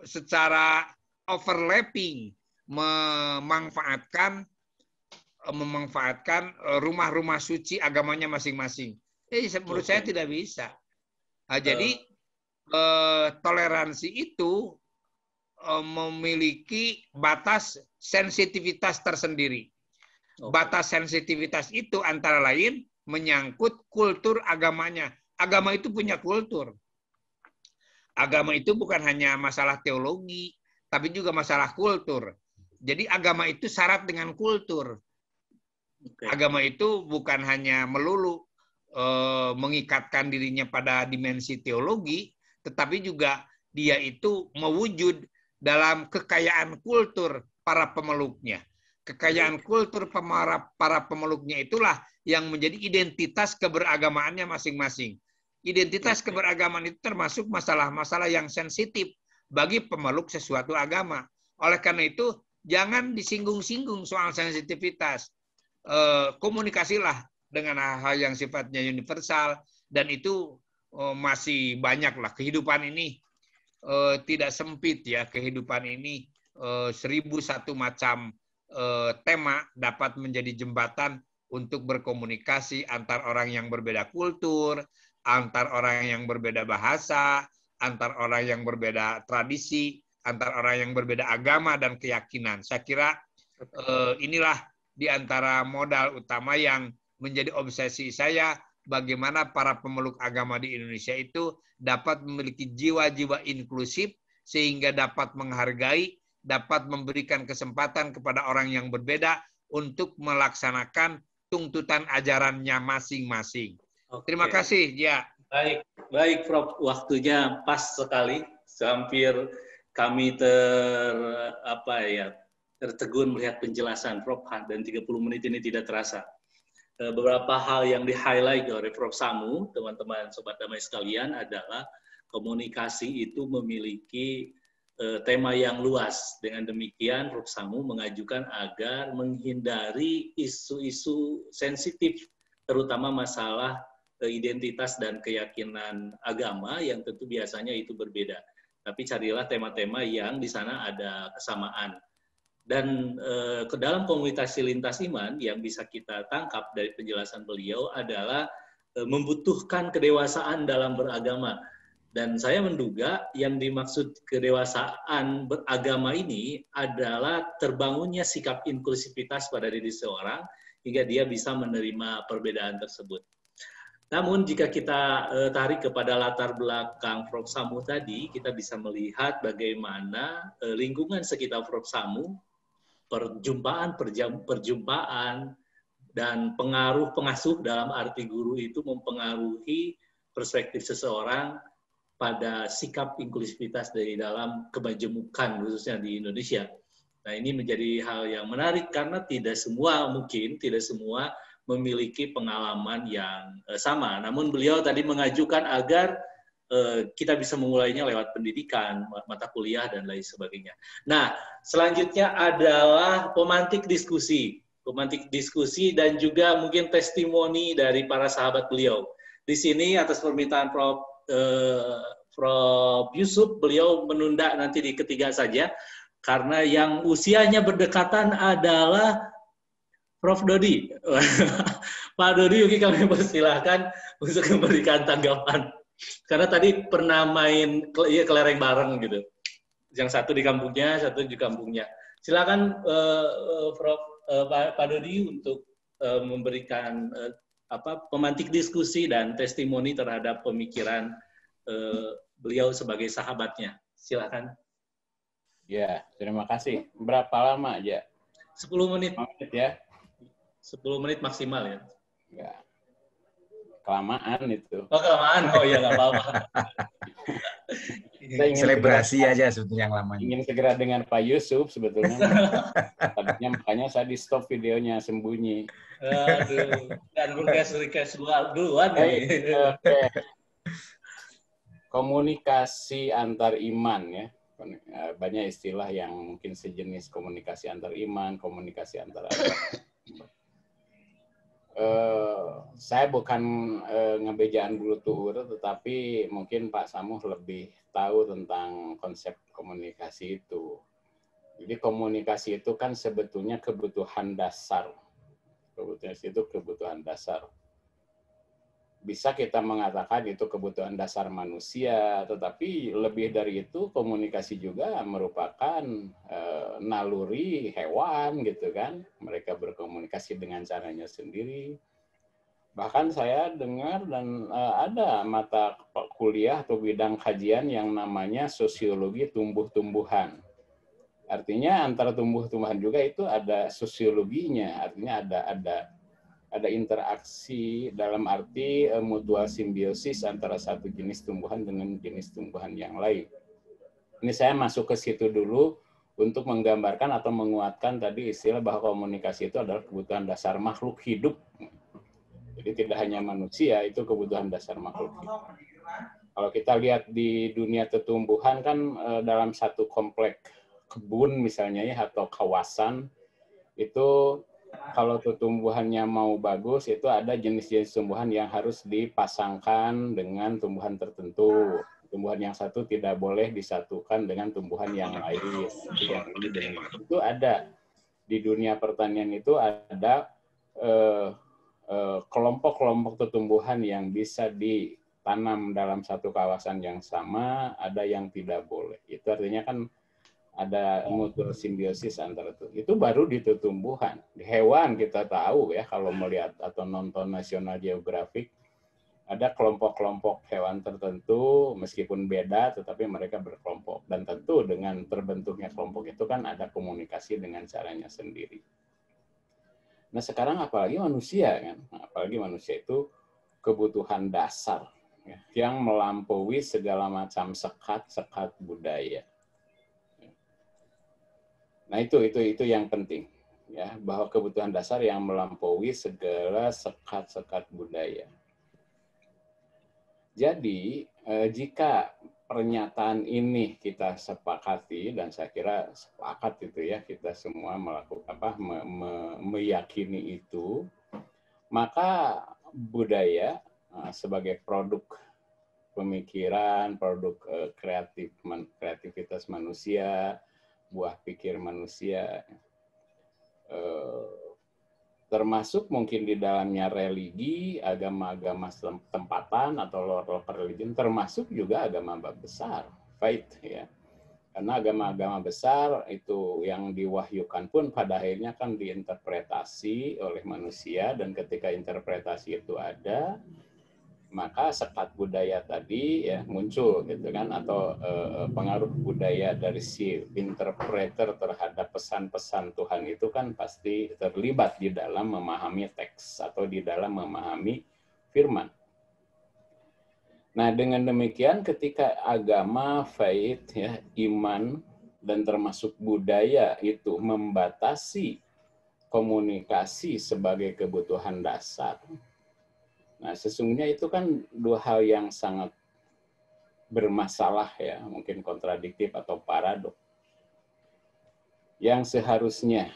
F: secara overlapping memanfaatkan eh, memanfaatkan rumah-rumah suci agamanya masing-masing. Eh, menurut Oke. saya tidak bisa. Nah, jadi uh, toleransi itu uh, memiliki batas sensitivitas tersendiri. Okay. Batas sensitivitas itu antara lain menyangkut kultur agamanya. Agama itu punya kultur. Agama itu bukan hanya masalah teologi, tapi juga masalah kultur. Jadi agama itu syarat dengan kultur. Okay. Agama itu bukan hanya melulu Eh, mengikatkan dirinya pada dimensi teologi, tetapi juga dia itu mewujud dalam kekayaan kultur para pemeluknya. Kekayaan kultur para, pemeluknya itulah yang menjadi identitas keberagamaannya masing-masing. Identitas keberagaman itu termasuk masalah-masalah yang sensitif bagi pemeluk sesuatu agama. Oleh karena itu, jangan disinggung-singgung soal sensitivitas. Eh, komunikasilah dengan hal-hal yang sifatnya universal dan itu eh, masih banyak lah kehidupan ini eh, tidak sempit ya kehidupan ini eh, seribu satu macam tema dapat menjadi jembatan untuk berkomunikasi antar orang yang berbeda kultur, antar orang yang berbeda bahasa, antar orang yang berbeda tradisi, antar orang yang berbeda agama dan keyakinan. Saya kira inilah di antara modal utama yang menjadi obsesi saya bagaimana para pemeluk agama di Indonesia itu dapat memiliki jiwa-jiwa inklusif sehingga dapat menghargai, dapat memberikan kesempatan kepada orang yang berbeda untuk melaksanakan tuntutan ajarannya masing-masing. Okay. Terima kasih, ya. Baik, baik, Prof. Waktunya pas sekali, hampir kami
C: ter apa ya tertegun melihat penjelasan Prof. dan 30 menit ini tidak terasa. Eh, beberapa hal yang di-highlight oleh Prof. Samu, teman-teman Sobat Damai sekalian adalah komunikasi itu memiliki eh, tema yang luas. Dengan demikian, Prof. Samu mengajukan agar menghindari isu-isu sensitif, terutama masalah eh, identitas dan keyakinan agama yang tentu biasanya itu berbeda. Tapi carilah tema-tema yang di sana ada kesamaan. Dan eh, ke dalam komunitas lintas iman yang bisa kita tangkap dari penjelasan beliau adalah eh, membutuhkan kedewasaan dalam beragama. Dan saya menduga yang dimaksud kedewasaan beragama ini adalah terbangunnya sikap inklusivitas pada diri seorang hingga dia bisa menerima perbedaan tersebut. Namun jika kita eh, tarik kepada latar belakang Prof Samu tadi, kita bisa melihat bagaimana e, lingkungan sekitar Prof Samu perjumpaan perjumpaan dan pengaruh pengasuh dalam arti guru itu mempengaruhi perspektif seseorang pada sikap inklusivitas dari dalam kemajemukan khususnya di Indonesia. Nah ini menjadi hal yang menarik karena tidak semua mungkin tidak semua memiliki pengalaman yang eh, sama. Namun beliau tadi mengajukan agar Eh, kita bisa memulainya lewat pendidikan, mata kuliah dan lain sebagainya. Nah, selanjutnya adalah pemantik diskusi, pemantik diskusi dan juga mungkin testimoni dari para sahabat beliau. Di sini atas permintaan Prof. Eh, Prof. Yusuf, beliau menunda nanti di ketiga saja karena yang usianya berdekatan adalah Prof. Dodi. Pak Dodi, yuk kami persilahkan untuk memberikan tanggapan. Karena tadi pernah main iya kelereng bareng gitu. Yang satu di kampungnya, satu di kampungnya. Silakan uh, uh, Prof. Uh, Pak Dodi untuk uh, memberikan uh, apa pemantik diskusi dan testimoni terhadap pemikiran uh, beliau sebagai sahabatnya. Silakan.
B: Ya, terima kasih. Berapa lama aja? 10 menit. 10 menit ya. 10 menit maksimal ya. Ya kelamaan itu. Oh, kelamaan. Oh iya, nggak apa-apa. Selebrasi segera, aja sebetulnya yang lama. Ingin segera dengan Pak Yusuf sebetulnya. Tadinya makanya saya di stop videonya sembunyi.
C: Aduh, dan request request duluan. Hey, ya. okay.
B: Komunikasi antar iman ya banyak istilah yang mungkin sejenis komunikasi antar iman, komunikasi antar agama. Uh, saya bukan uh, ngebejaan bulu tutur, tetapi mungkin Pak Samuh lebih tahu tentang konsep komunikasi itu. Jadi komunikasi itu kan sebetulnya kebutuhan dasar. Kebutuhan itu kebutuhan dasar bisa kita mengatakan itu kebutuhan dasar manusia, tetapi lebih dari itu komunikasi juga merupakan e, naluri hewan gitu kan. Mereka berkomunikasi dengan caranya sendiri. Bahkan saya dengar dan e, ada mata kuliah atau bidang kajian yang namanya sosiologi tumbuh-tumbuhan. Artinya antara tumbuh-tumbuhan juga itu ada sosiologinya, artinya ada ada ada interaksi dalam arti eh, mutual simbiosis antara satu jenis tumbuhan dengan jenis tumbuhan yang lain. Ini saya masuk ke situ dulu untuk menggambarkan atau menguatkan tadi istilah bahwa komunikasi itu adalah kebutuhan dasar makhluk hidup. Jadi tidak hanya manusia, itu kebutuhan dasar makhluk hidup. Kalau kita lihat di dunia tetumbuhan kan eh, dalam satu komplek kebun misalnya ya atau kawasan itu kalau tuh tumbuhannya mau bagus itu ada jenis-jenis tumbuhan yang harus dipasangkan dengan tumbuhan tertentu. Tumbuhan yang satu tidak boleh disatukan dengan tumbuhan yang lain. Itu ada di dunia pertanian itu ada eh, eh, kelompok-kelompok tumbuhan yang bisa ditanam dalam satu kawasan yang sama, ada yang tidak boleh. Itu artinya kan ada mutual simbiosis antara itu. Itu baru di tumbuhan. Di hewan kita tahu ya kalau melihat atau nonton National Geographic ada kelompok-kelompok hewan tertentu meskipun beda tetapi mereka berkelompok dan tentu dengan terbentuknya kelompok itu kan ada komunikasi dengan caranya sendiri. Nah, sekarang apalagi manusia kan. apalagi manusia itu kebutuhan dasar ya, yang melampaui segala macam sekat-sekat budaya Nah itu itu itu yang penting ya bahwa kebutuhan dasar yang melampaui segala sekat-sekat budaya. Jadi eh, jika pernyataan ini kita sepakati dan saya kira sepakat itu ya kita semua melakukan apa me, me, meyakini itu maka budaya eh, sebagai produk pemikiran produk eh, kreatif kreativitas manusia buah pikir manusia eh, termasuk mungkin di dalamnya religi, agama-agama tempatan atau local religion, termasuk juga agama besar, faith ya. Karena agama-agama besar itu yang diwahyukan pun pada akhirnya kan diinterpretasi oleh manusia dan ketika interpretasi itu ada, maka sekat budaya tadi ya muncul gitu kan atau eh, eh, pengaruh budaya dari si interpreter terhadap pesan-pesan Tuhan itu kan pasti terlibat di dalam memahami teks atau di dalam memahami firman. Nah, dengan demikian ketika agama, faith ya, iman dan termasuk budaya itu membatasi komunikasi sebagai kebutuhan dasar, Nah, sesungguhnya itu kan dua hal yang sangat bermasalah ya, mungkin kontradiktif atau paradok. Yang seharusnya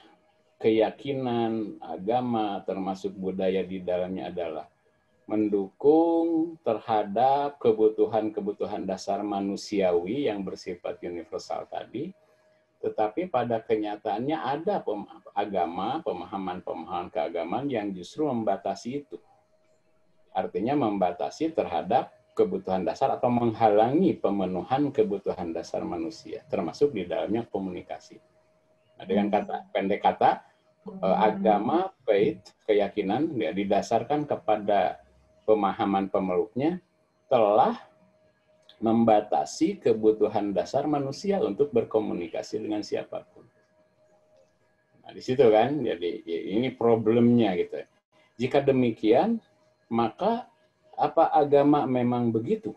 B: keyakinan, agama, termasuk budaya di dalamnya adalah mendukung terhadap kebutuhan-kebutuhan dasar manusiawi yang bersifat universal tadi, tetapi pada kenyataannya ada agama, pemahaman-pemahaman keagamaan yang justru membatasi itu. Artinya membatasi terhadap kebutuhan dasar atau menghalangi pemenuhan kebutuhan dasar manusia, termasuk di dalamnya komunikasi. Nah, dengan hmm. kata pendek kata, eh, hmm. agama faith keyakinan ya, didasarkan kepada pemahaman pemeluknya telah membatasi kebutuhan dasar manusia untuk berkomunikasi dengan siapapun. Nah, di situ kan, jadi ini problemnya gitu. Jika demikian, maka apa agama memang begitu?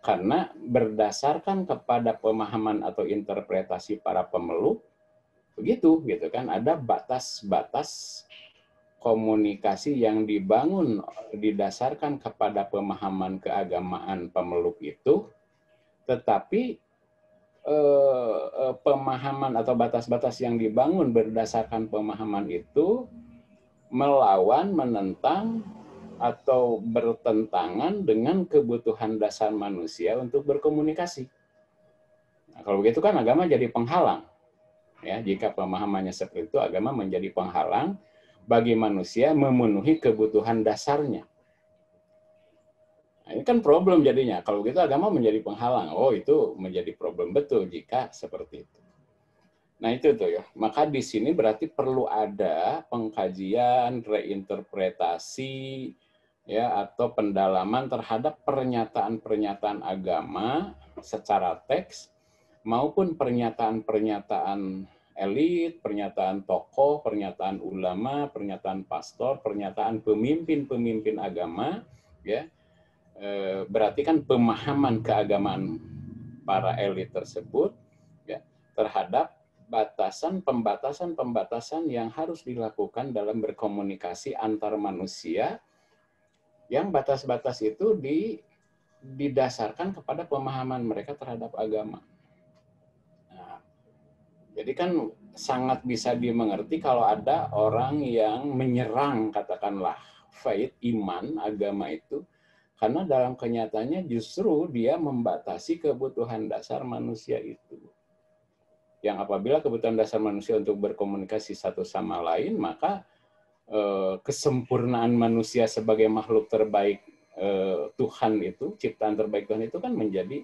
B: Karena berdasarkan kepada pemahaman atau interpretasi para pemeluk, begitu gitu kan, ada batas-batas komunikasi yang dibangun didasarkan kepada pemahaman keagamaan pemeluk itu, tetapi eh, eh pemahaman atau batas-batas yang dibangun berdasarkan pemahaman itu melawan, menentang, atau bertentangan dengan kebutuhan dasar manusia untuk berkomunikasi. Nah, kalau begitu kan agama jadi penghalang. Ya, jika pemahamannya seperti itu, agama menjadi penghalang bagi manusia memenuhi kebutuhan dasarnya. Nah, ini kan problem jadinya. Kalau begitu agama menjadi penghalang. Oh, itu menjadi problem betul jika seperti itu. Nah itu tuh ya. Maka di sini berarti perlu ada pengkajian, reinterpretasi, ya atau pendalaman terhadap pernyataan-pernyataan agama secara teks maupun pernyataan-pernyataan elit, pernyataan tokoh, pernyataan ulama, pernyataan pastor, pernyataan pemimpin-pemimpin agama, ya e, berarti kan pemahaman keagamaan para elit tersebut ya, terhadap batasan-pembatasan-pembatasan yang harus dilakukan dalam berkomunikasi antar manusia yang batas-batas itu di, didasarkan kepada pemahaman mereka terhadap agama. Nah, jadi kan sangat bisa dimengerti kalau ada orang yang menyerang katakanlah faith iman agama itu karena dalam kenyataannya justru dia membatasi kebutuhan dasar manusia itu yang apabila kebutuhan dasar manusia untuk berkomunikasi satu sama lain, maka eh, kesempurnaan manusia sebagai makhluk terbaik eh, Tuhan itu, ciptaan terbaik Tuhan itu kan menjadi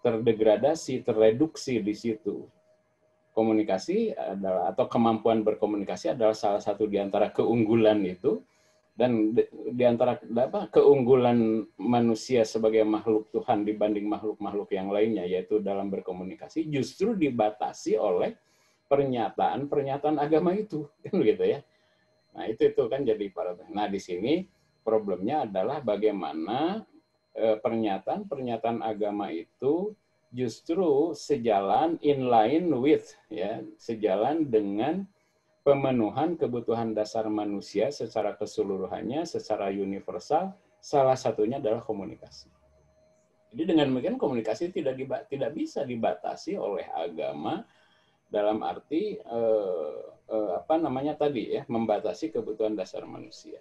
B: terdegradasi, terreduksi di situ. Komunikasi adalah atau kemampuan berkomunikasi adalah salah satu di antara keunggulan itu dan di, antara apa keunggulan manusia sebagai makhluk Tuhan dibanding makhluk-makhluk yang lainnya yaitu dalam berkomunikasi justru dibatasi oleh pernyataan-pernyataan agama itu kan gitu ya nah itu itu kan jadi para nah di sini problemnya adalah bagaimana e, pernyataan-pernyataan agama itu justru sejalan in line with ya sejalan dengan pemenuhan kebutuhan dasar manusia secara keseluruhannya, secara universal, salah satunya adalah komunikasi. Jadi dengan demikian komunikasi tidak diba, tidak bisa dibatasi oleh agama dalam arti eh, eh, apa namanya tadi ya membatasi kebutuhan dasar manusia.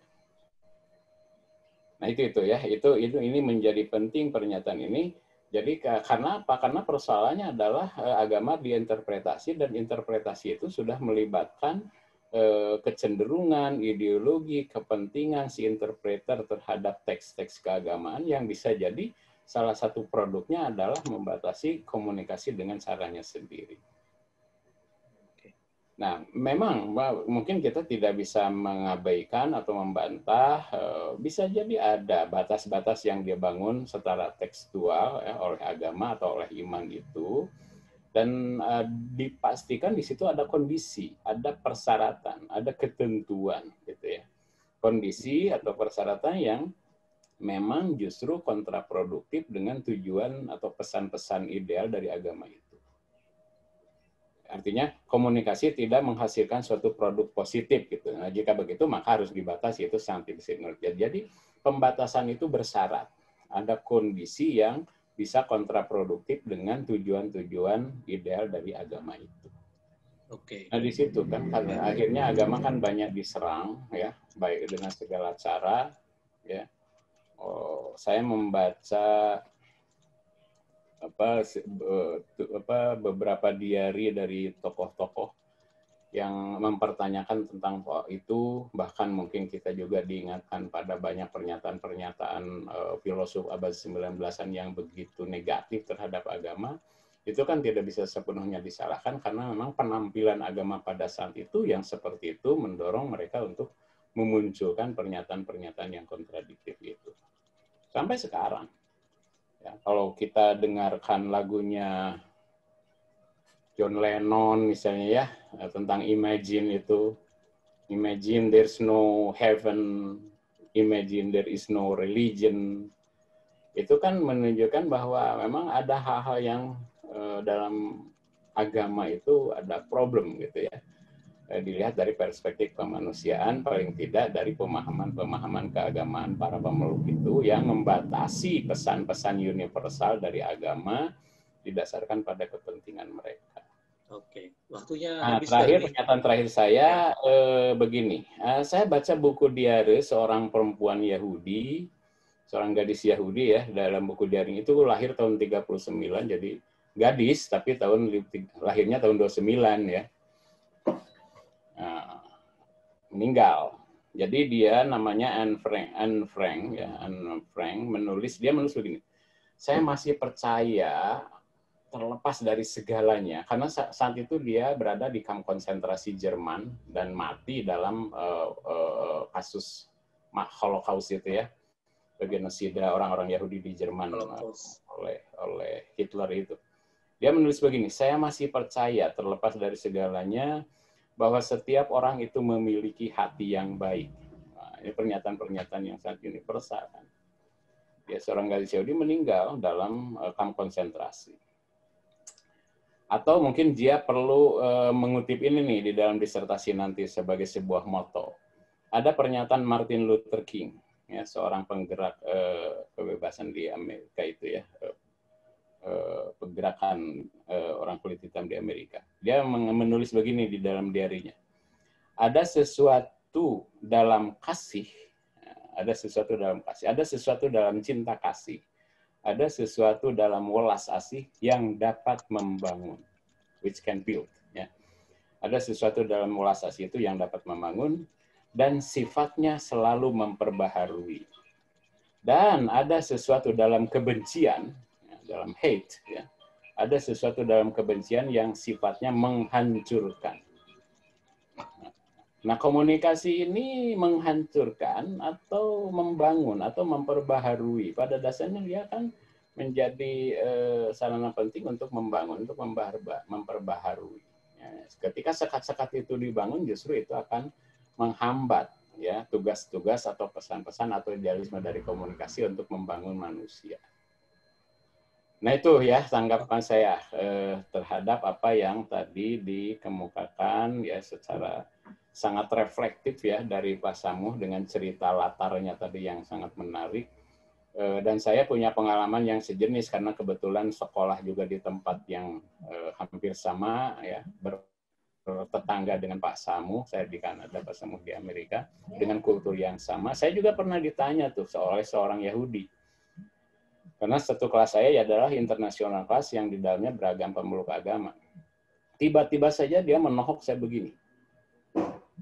B: Nah itu itu ya itu itu ini menjadi penting pernyataan ini jadi karena apa? Karena persoalannya adalah eh, agama diinterpretasi dan interpretasi itu sudah melibatkan eh, kecenderungan, ideologi, kepentingan si interpreter terhadap teks-teks keagamaan yang bisa jadi salah satu produknya adalah membatasi komunikasi dengan caranya sendiri. Nah, memang mungkin kita tidak bisa mengabaikan atau membantah, eh, bisa jadi ada batas-batas yang dia bangun secara tekstual ya, oleh agama atau oleh iman itu, dan uh, dipastikan di situ ada kondisi, ada persyaratan, ada ketentuan, gitu ya, kondisi atau persyaratan yang memang justru kontraproduktif dengan tujuan atau pesan-pesan ideal dari agama itu. Artinya komunikasi tidak menghasilkan suatu produk positif gitu. Nah, jika begitu maka harus dibatasi itu scientific signal. Jadi pembatasan itu bersyarat. Ada kondisi yang bisa kontraproduktif dengan tujuan-tujuan ideal dari agama itu. Oke. Okay. Nah di situ kan karena akhirnya agama kan banyak diserang ya, baik dengan segala cara ya. Oh, saya membaca apa apa beberapa diari dari tokoh-tokoh yang mempertanyakan tentang itu bahkan mungkin kita juga diingatkan pada banyak pernyataan-pernyataan uh, filosof abad 19-an yang begitu negatif terhadap agama itu kan tidak bisa sepenuhnya disalahkan karena memang penampilan agama pada saat itu yang seperti itu mendorong mereka untuk memunculkan pernyataan-pernyataan yang kontradiktif itu sampai sekarang Ya, kalau kita dengarkan lagunya John Lennon misalnya ya eh, tentang imagine itu imagine there's no heaven imagine there is no religion itu kan menunjukkan bahwa memang ada hal-hal yang eh, dalam agama itu ada problem gitu ya Eh, dilihat dari perspektif kemanusiaan paling tidak dari pemahaman-pemahaman keagamaan para pemeluk itu yang membatasi pesan-pesan universal dari agama didasarkan pada kepentingan mereka. Oke,
C: waktunya nah, habis terakhir pernyataan terakhir saya
B: eh, begini, eh, saya baca buku diare seorang perempuan Yahudi, seorang gadis Yahudi ya dalam buku diare itu lahir tahun 39 jadi gadis tapi tahun lahirnya tahun 29 ya meninggal. Jadi dia namanya Anne Frank, Anne Frank, ya, Anne Frank menulis dia menulis begini. Saya masih percaya terlepas dari segalanya karena saat itu dia berada di kamp konsentrasi Jerman dan mati dalam uh, uh, kasus Holocaust itu ya genosida orang-orang Yahudi di Jerman oleh oleh Hitler itu. Dia menulis begini, saya masih percaya terlepas dari segalanya bahwa setiap orang itu memiliki hati yang baik. Nah, ini pernyataan-pernyataan yang sangat universal. Kan? Ya, seorang gadis Yahudi meninggal dalam uh, kamp konsentrasi. Atau mungkin dia perlu uh, mengutip ini nih di dalam disertasi nanti sebagai sebuah moto. Ada pernyataan Martin Luther King, ya seorang penggerak uh, kebebasan di Amerika itu ya, Eh, pergerakan uh, orang kulit hitam di Amerika. Dia menulis begini di dalam diarinya. Ada sesuatu dalam kasih, eh, ada sesuatu dalam kasih, ada sesuatu dalam cinta kasih, ada sesuatu dalam welas asih yang dapat membangun, which can build. Ya. Ada sesuatu dalam welas asih itu yang dapat membangun dan sifatnya selalu memperbaharui. Dan ada sesuatu dalam kebencian dalam hate ya ada sesuatu dalam kebencian yang sifatnya menghancurkan. Nah, komunikasi ini menghancurkan atau membangun atau memperbaharui. Pada dasarnya dia kan menjadi eh, sarana penting untuk membangun, untuk memperbaharui. Ya, ketika sekat-sekat itu dibangun, justru itu akan menghambat ya tugas-tugas atau pesan-pesan atau idealisme dari komunikasi untuk membangun manusia. Nah itu ya tanggapan saya eh, terhadap apa yang tadi dikemukakan ya secara sangat reflektif ya dari Pak Samuh dengan cerita latarnya tadi yang sangat menarik. Eh, dan saya punya pengalaman yang sejenis karena kebetulan sekolah juga di tempat yang eh, hampir sama ya bertetangga dengan Pak Samu, saya di Kanada, Pak Samu di Amerika, dengan kultur yang sama. Saya juga pernah ditanya tuh oleh seorang Yahudi karena satu kelas saya adalah internasional kelas yang di dalamnya beragam pemeluk agama. Tiba-tiba saja dia menohok saya begini.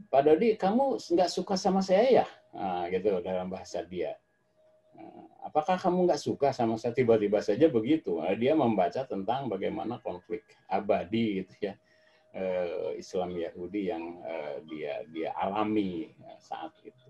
B: Pak Dodi, kamu nggak suka sama saya ya? Nah, gitu dalam bahasa dia. Ah, apakah kamu nggak suka sama saya? Tiba-tiba saja begitu. Nah, dia membaca tentang bagaimana konflik abadi gitu ya. Eh, Islam Yahudi yang eh, dia dia alami eh, saat itu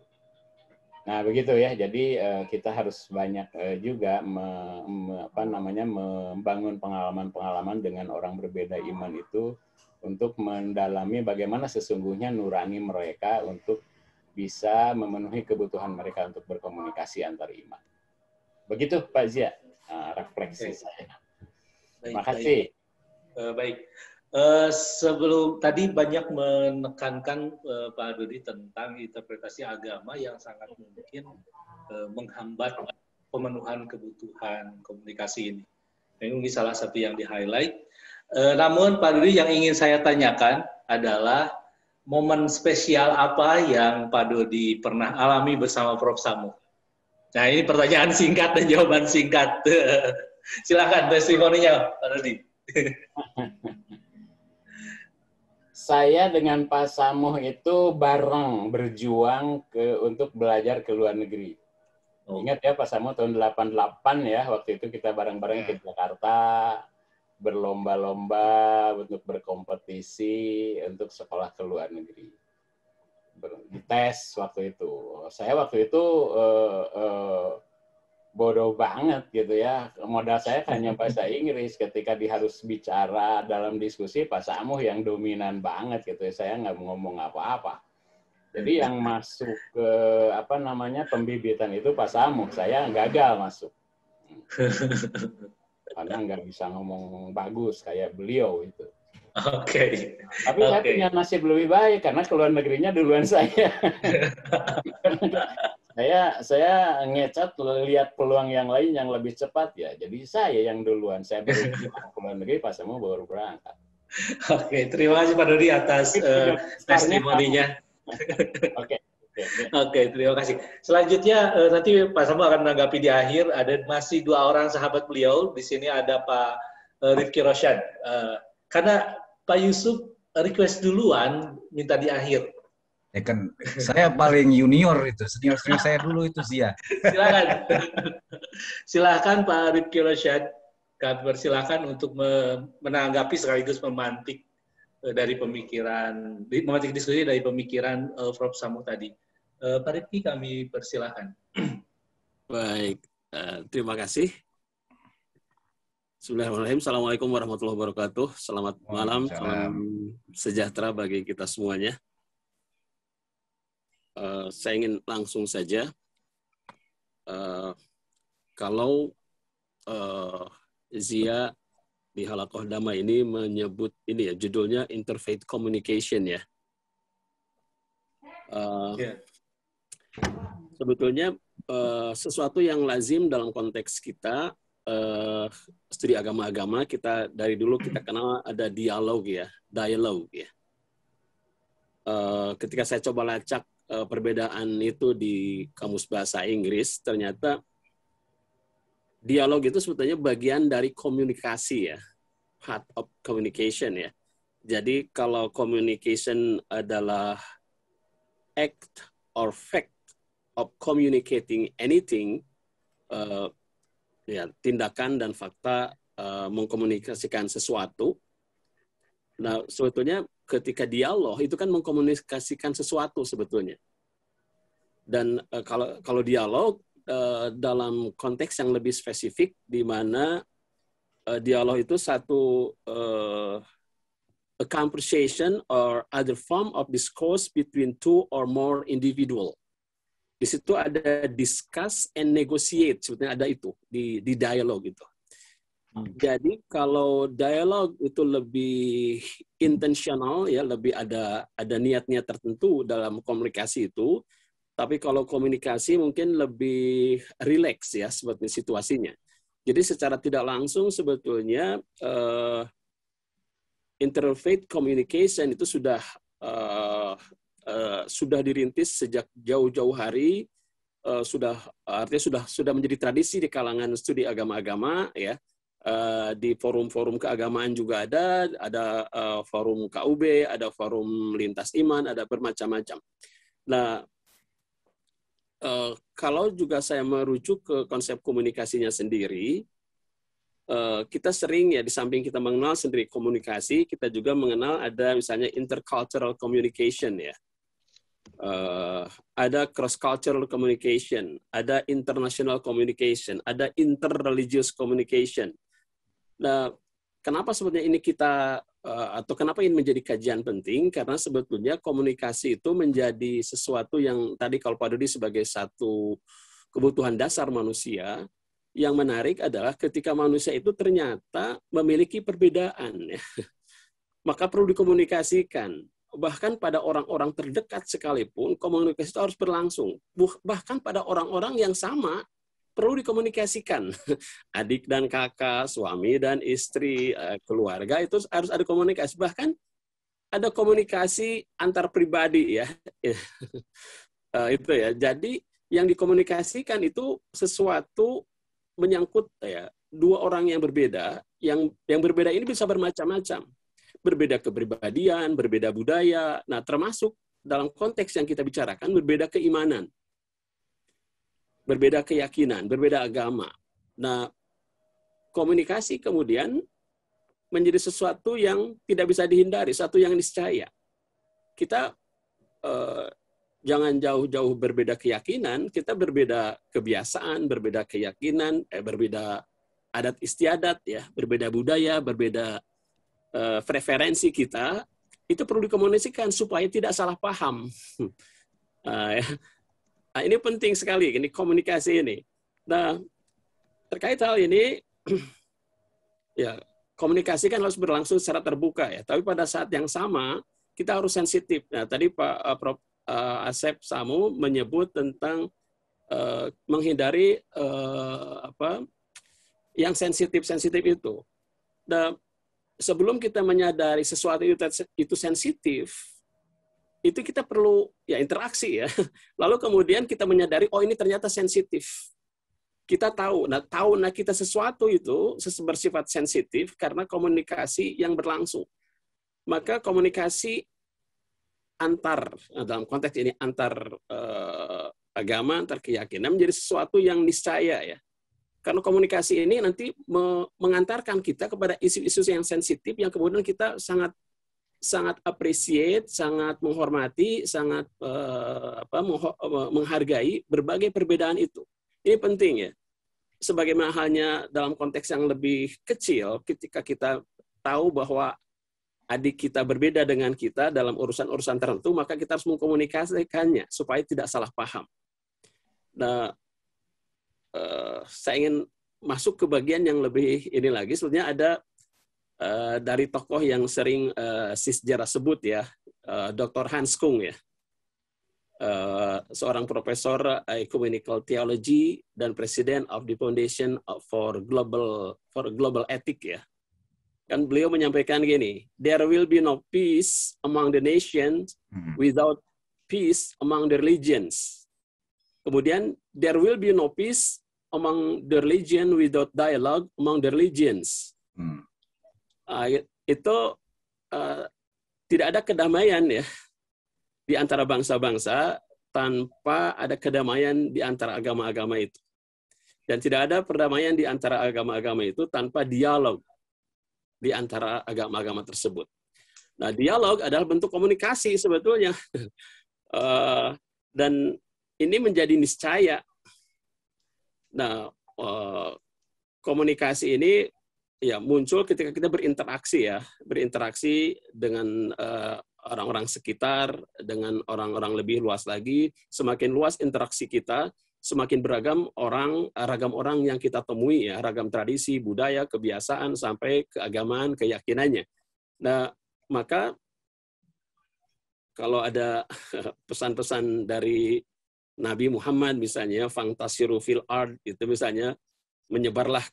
B: Nah begitu ya, jadi eh, kita harus banyak eh, juga me, me, apa namanya membangun pengalaman-pengalaman dengan orang berbeda iman itu untuk mendalami bagaimana sesungguhnya nurani mereka untuk bisa memenuhi kebutuhan mereka untuk berkomunikasi antar iman. Begitu Pak Zia, ah, refleksi okay. saya. terima kasih eh, Baik.
C: Uh, baik. Eh, sebelum tadi banyak menekankan uh, Pak Dodi tentang interpretasi agama yang sangat mungkin uh, menghambat pemenuhan kebutuhan komunikasi ini. Ini salah satu yang di highlight. Uh, namun Pak Dodi yang ingin saya tanyakan adalah momen spesial apa yang Pak Dodi pernah alami bersama Prof Samu? Nah ini pertanyaan singkat dan jawaban singkat. Silakan testimoninya Pak Dodi.
B: saya dengan Pak Samuh itu bareng berjuang ke untuk belajar ke luar negeri. Oh. Ingat ya Pak Samuh tahun 88 ya, waktu itu kita bareng-bareng yeah. ke ya. Jakarta, berlomba-lomba untuk berkompetisi untuk sekolah ke luar negeri. Ber dites waktu itu. Saya waktu itu uh, uh, bodoh banget gitu ya. Modal saya hanya bahasa Inggris. Ketika diharus bicara dalam diskusi, Pak Samuh yang dominan banget gitu ya. Saya nggak ngomong apa-apa. Jadi yang masuk ke apa namanya pembibitan itu Pak Samuh. Saya gagal masuk. Karena nggak bisa ngomong bagus kayak beliau itu.
C: Oke.
B: Okay. Tapi okay. saya punya nasib lebih baik karena keluar negerinya duluan saya. saya saya ngecat lihat peluang yang lain yang lebih cepat ya. Jadi saya yang duluan. Saya ke luar negeri, Pak baru berangkat. Oke, terima kasih Pak Dodi atas uh, testimoninya.
C: Oke. Oke, terima kasih. Selanjutnya eh, nanti Pak Samu akan menanggapi di akhir. Ada masih dua orang sahabat beliau. Di sini ada Pak eh, Rifki Roshan. karena Pak Yusuf request duluan, minta di akhir.
D: Ya kan, saya paling junior itu, senior senior saya dulu itu Zia. Ya.
C: Silakan, silakan Pak Rifki Rosyad, kami persilakan untuk menanggapi sekaligus memantik eh, dari pemikiran, memantik diskusi dari pemikiran uh, Prof. Samu tadi. Uh, Pak Rifki kami persilakan. Baik, uh, terima kasih.
G: Bismillahirrahmanirrahim. Assalamualaikum warahmatullahi wabarakatuh. Selamat malam, salam sejahtera bagi kita semuanya. Eh, saya ingin langsung saja. Uh, kalau uh, Zia di Halakoh Dama ini menyebut ini ya judulnya interfaith communication ya. Uh, yeah. Sebetulnya uh, sesuatu yang lazim dalam konteks kita uh, studi agama-agama kita dari dulu kita kenal ada dialog ya, dialog ya. Uh, ketika saya coba lacak Eh, perbedaan itu di kamus bahasa Inggris ternyata dialog itu sebetulnya bagian dari komunikasi ya part of communication ya jadi kalau communication adalah act or fact of communicating anything uh, ya tindakan dan fakta uh, mengkomunikasikan sesuatu Nah, sebetulnya ketika dialog itu kan mengkomunikasikan sesuatu sebetulnya. Dan uh, kalau kalau dialog uh, dalam konteks yang lebih spesifik di mana uh, dialog itu satu uh, a conversation or other form of discourse between two or more individual. Di situ ada discuss and negotiate sebetulnya ada itu di di dialog itu Hmm. Jadi kalau dialog itu lebih intentional ya, lebih ada ada niat tertentu dalam komunikasi itu. Tapi kalau komunikasi mungkin lebih rileks ya sebetulnya situasinya. Jadi secara tidak langsung sebetulnya uh, interfaith communication itu sudah uh, uh, sudah dirintis sejak jauh-jauh hari uh, sudah artinya sudah sudah menjadi tradisi di kalangan studi agama-agama ya Uh, di forum-forum keagamaan juga ada, ada uh, forum KUB, ada forum lintas iman, ada bermacam-macam. Nah, uh, kalau juga saya merujuk ke konsep komunikasinya sendiri, uh, kita sering ya di samping kita mengenal sendiri komunikasi, kita juga mengenal ada misalnya intercultural communication ya. Uh, ada cross-cultural communication, ada international communication, ada interreligious communication. Nah, kenapa sebenarnya ini kita eh, atau kenapa ini menjadi kajian penting karena sebetulnya komunikasi itu menjadi sesuatu yang tadi kalau Pak Dodi sebagai satu kebutuhan dasar manusia yang menarik adalah ketika manusia itu ternyata memiliki perbedaan ya. maka perlu dikomunikasikan bahkan pada orang-orang terdekat sekalipun komunikasi itu harus berlangsung bahkan pada orang-orang yang sama perlu dikomunikasikan. Adik dan kakak, suami dan istri, eh, keluarga itu harus ada komunikasi. Bahkan ada komunikasi antar pribadi ya. Eh, itu ya. Jadi yang dikomunikasikan itu sesuatu menyangkut eh, ya dua orang yang berbeda, yang yang berbeda ini bisa bermacam-macam. Berbeda kepribadian, berbeda budaya. Nah, termasuk dalam konteks yang kita bicarakan berbeda keimanan berbeda keyakinan, berbeda agama. Nah, komunikasi kemudian menjadi sesuatu yang tidak bisa dihindari, satu yang niscaya. Kita eh, jangan jauh-jauh berbeda keyakinan, kita berbeda kebiasaan, berbeda keyakinan, eh, berbeda adat istiadat, ya, berbeda budaya, berbeda eh, preferensi kita, itu perlu dikomunikasikan supaya tidak salah paham. uh, Nah, ini penting sekali, ini komunikasi ini. Nah, terkait hal ini, ya komunikasi kan harus berlangsung secara terbuka ya. Tapi pada saat yang sama, kita harus sensitif. Nah, tadi Pak uh, Prof. Uh, Asep Samu menyebut tentang uh, menghindari uh, apa yang sensitif-sensitif itu. Nah, sebelum kita menyadari sesuatu itu, itu sensitif, itu kita perlu ya interaksi ya. Lalu kemudian kita menyadari oh ini ternyata sensitif. Kita tahu, nah tahu nah kita sesuatu itu bersifat sensitif karena komunikasi yang berlangsung. Maka komunikasi antar nah, dalam konteks ini antar eh, agama, antar keyakinan menjadi sesuatu yang niscaya ya. Karena komunikasi ini nanti mengantarkan kita kepada isu-isu yang sensitif yang kemudian kita sangat sangat appreciate, sangat menghormati, sangat uh, apa, eh, menghargai berbagai perbedaan itu. Ini penting ya. Sebagaimana halnya dalam konteks yang lebih kecil, ketika kita tahu bahwa adik kita berbeda dengan kita dalam urusan-urusan tertentu, maka kita harus mengkomunikasikannya supaya tidak salah paham. Nah, uh, saya ingin masuk ke bagian yang lebih ini lagi. Sebenarnya ada Eh, dari tokoh yang sering uh, sejarah sebut ya, uh, eh, Dr. Hans Kung ya. Uh, seorang profesor ecumenical theology dan presiden of the Foundation for Global for Global Ethic ya. Kan beliau menyampaikan gini, there will be no peace among the nations hmm. without peace among the religions. Kemudian there will be no peace among the religion without dialogue among the religions. Ah, ya, itu uh, tidak ada kedamaian ya di antara bangsa-bangsa tanpa ada kedamaian di antara agama-agama itu. Dan tidak ada perdamaian di antara agama-agama itu tanpa dialog di antara agama-agama tersebut. Nah, dialog adalah bentuk komunikasi sebetulnya. Ah, dan ini menjadi niscaya. Nah, komunikasi ini ya muncul ketika kita berinteraksi ya berinteraksi dengan uh, orang-orang sekitar dengan orang-orang lebih luas lagi semakin luas interaksi kita semakin beragam orang ragam orang yang kita temui ya ragam tradisi budaya kebiasaan sampai keagamaan keyakinannya nah maka kalau ada pesan-pesan dari Nabi Muhammad misalnya fantasi rufil art itu misalnya menyebarlah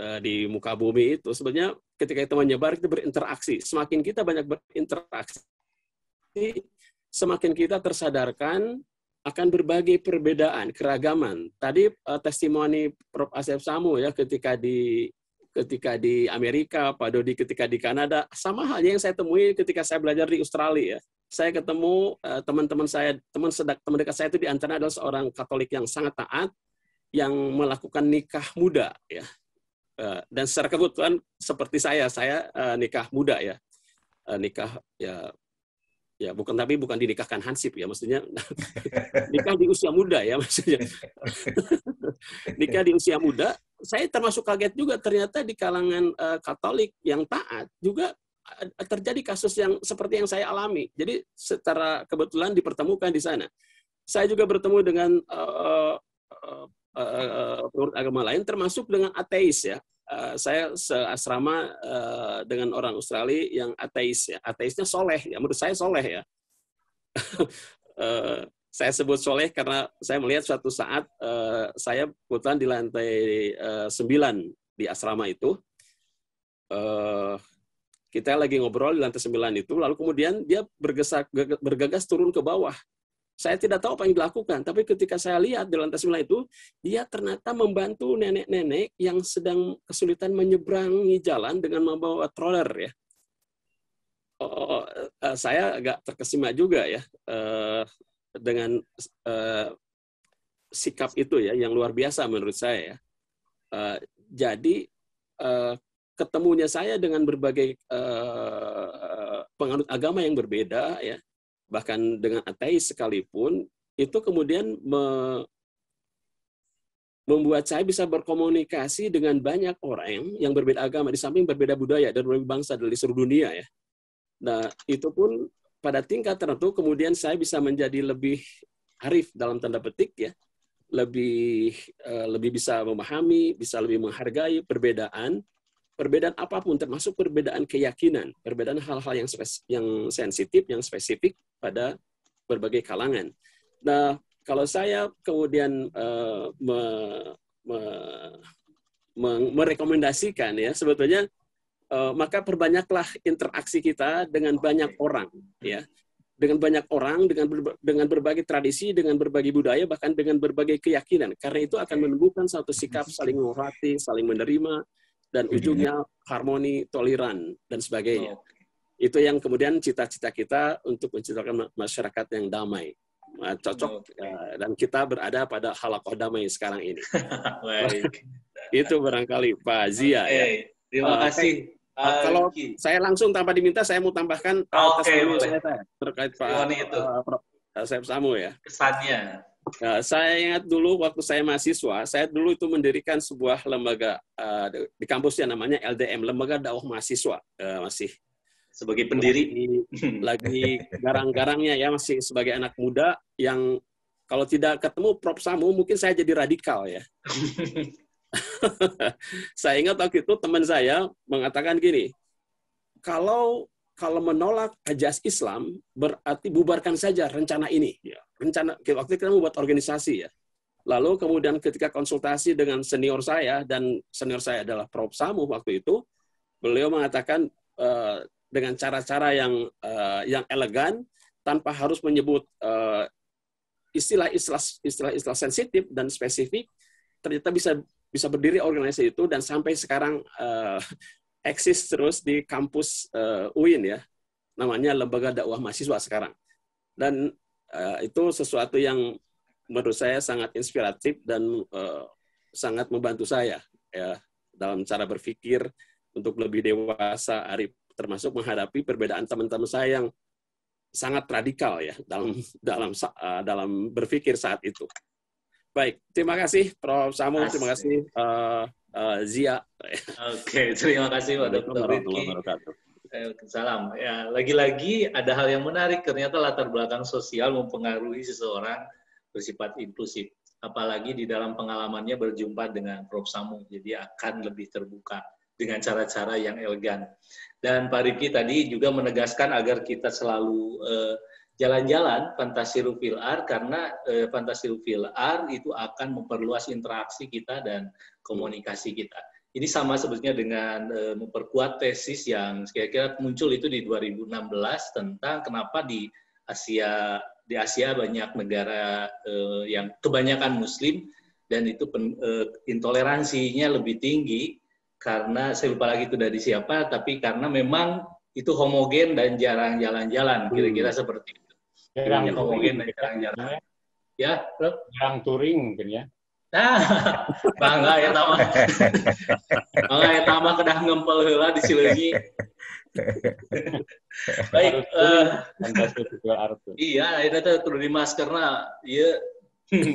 G: Eh, di muka bumi itu sebenarnya ketika itu menyebar kita berinteraksi semakin kita banyak berinteraksi semakin kita tersadarkan akan berbagai perbedaan keragaman tadi uh, testimoni Prof Asep Samu ya ketika di ketika di Amerika Pak Dodi ketika di Kanada sama halnya yang saya temui ketika saya belajar di Australia ya saya ketemu teman eh, teman-teman saya teman sedak teman dekat saya itu di antara adalah seorang Katolik yang sangat taat yang melakukan nikah muda ya dan secara kebetulan seperti saya, saya nikah muda ya, nikah ya ya bukan tapi bukan dinikahkan hansip ya maksudnya nikah di usia muda ya maksudnya nikah di usia muda saya termasuk kaget juga ternyata di kalangan uh, Katolik yang taat juga terjadi kasus yang seperti yang saya alami jadi secara kebetulan dipertemukan di sana saya juga bertemu dengan uh, uh, uh, uh, uh, agama lain termasuk dengan ateis ya Eh, saya seasrama uh, dengan orang Australia yang ateis ya. Ateisnya soleh ya. Menurut saya soleh ya. uh, saya sebut soleh karena saya melihat suatu saat uh, saya kebetulan di lantai uh, 9 di asrama itu. Uh, kita lagi ngobrol di lantai 9 itu, lalu kemudian dia bergesak, bergegas turun ke bawah saya tidak tahu apa yang dilakukan, tapi ketika saya lihat di lantai wilayah itu, dia ternyata membantu nenek-nenek yang sedang kesulitan menyeberangi jalan dengan membawa troller ya. Oh, oh, oh eh, saya agak terkesima juga ya uh, dengan uh, sikap itu ya yang luar biasa menurut saya ya. Uh, jadi uh, ketemunya saya dengan berbagai uh, penganut agama yang berbeda ya bahkan dengan ateis sekalipun, itu kemudian me, membuat saya bisa berkomunikasi dengan banyak orang yang berbeda agama, di samping berbeda budaya dan berbeda bangsa dari seluruh dunia ya. Nah, itu pun pada tingkat tertentu kemudian saya bisa menjadi lebih arif dalam tanda petik ya, lebih eh, lebih bisa memahami, bisa lebih menghargai perbedaan perbedaan apapun termasuk perbedaan keyakinan, perbedaan hal-hal yang spes yang sensitif, yang spesifik pada berbagai kalangan. Nah, kalau saya kemudian uh, me, me, me, merekomendasikan ya sebetulnya uh, maka perbanyaklah interaksi kita dengan banyak orang ya dengan banyak orang, dengan ber, dengan berbagai tradisi, dengan berbagai budaya, bahkan dengan berbagai keyakinan. Karena itu akan menumbuhkan satu sikap saling menghormati, saling menerima, dan ujungnya ya. harmoni, toleran dan sebagainya. Oh. Itu yang kemudian cita-cita kita untuk menciptakan masyarakat yang damai. Nah, cocok okay. Ya, uh, dan kita berada pada halakoh damai sekarang ini. itu barangkali Pak Zia okay. ya. Terima kasih. Uh, uh, kalau okay. saya langsung tanpa diminta saya mau tambahkan oh, atas okay, terkait Pak uh, Prof. Samu ya.
C: Kesannya.
G: Nah, saya ingat dulu waktu saya mahasiswa, saya dulu itu mendirikan sebuah lembaga uh, di kampus yang namanya LDM, Lembaga Dakwah Mahasiswa, uh, masih sebagai pendiri lagi garang-garangnya ya masih sebagai anak muda yang kalau tidak ketemu Prof Samu mungkin saya jadi radikal ya. saya ingat waktu itu teman saya mengatakan gini, kalau kalau menolak ajas Islam berarti bubarkan saja rencana ini. Ya. Rencana waktu itu kita membuat organisasi ya. Lalu kemudian ketika konsultasi dengan senior saya dan senior saya adalah Prof Samu waktu itu, beliau mengatakan uh, dengan cara-cara yang uh, yang elegan tanpa harus menyebut istilah-istilah eh, istilah-istilah sensitif dan spesifik, ternyata bisa bisa berdiri organisasi itu dan sampai sekarang uh, eksis terus di kampus uh, eh, UIN ya. Namanya Lembaga Dakwah Mahasiswa sekarang. Dan uh, itu sesuatu yang menurut saya sangat inspiratif dan uh, sangat membantu saya ya dalam cara berpikir untuk lebih dewasa, arif termasuk menghadapi perbedaan teman-teman saya yang sangat radikal ya dalam dalam dalam berpikir saat itu. Baik, terima kasih Prof. Samu, terima kasih uh, uh, Zia.
C: Oke, okay, terima kasih Pak Dr. Rizky. salam. Ya, lagi-lagi ada hal yang menarik. Ternyata latar belakang sosial mempengaruhi seseorang bersifat inklusif. Apalagi di dalam pengalamannya berjumpa dengan Prof. Samu, jadi akan lebih terbuka dengan cara-cara yang elegan. Dan Pak Riki tadi juga menegaskan agar kita selalu uh, jalan-jalan fantasi rufil R karena eh, fantasi rufil R itu akan memperluas interaksi kita dan komunikasi kita. Ini sama sebetulnya dengan eh, memperkuat tesis yang kira-kira muncul itu di 2016 tentang kenapa di Asia di Asia banyak negara eh, yang kebanyakan muslim dan itu pen, eh, intoleransinya lebih tinggi karena saya lupa lagi itu dari siapa tapi karena memang itu homogen dan jarang jalan-jalan kira-kira hmm. seperti itu jarang gitu ya, touring jarang jarang ya Ya,
B: jarang touring mungkin ya Nah,
C: bangga ya tama. bangga ya tama kedah ngempel hela di Cileunyi.
B: Baik,
C: uh, iya, itu tuh di karena iya.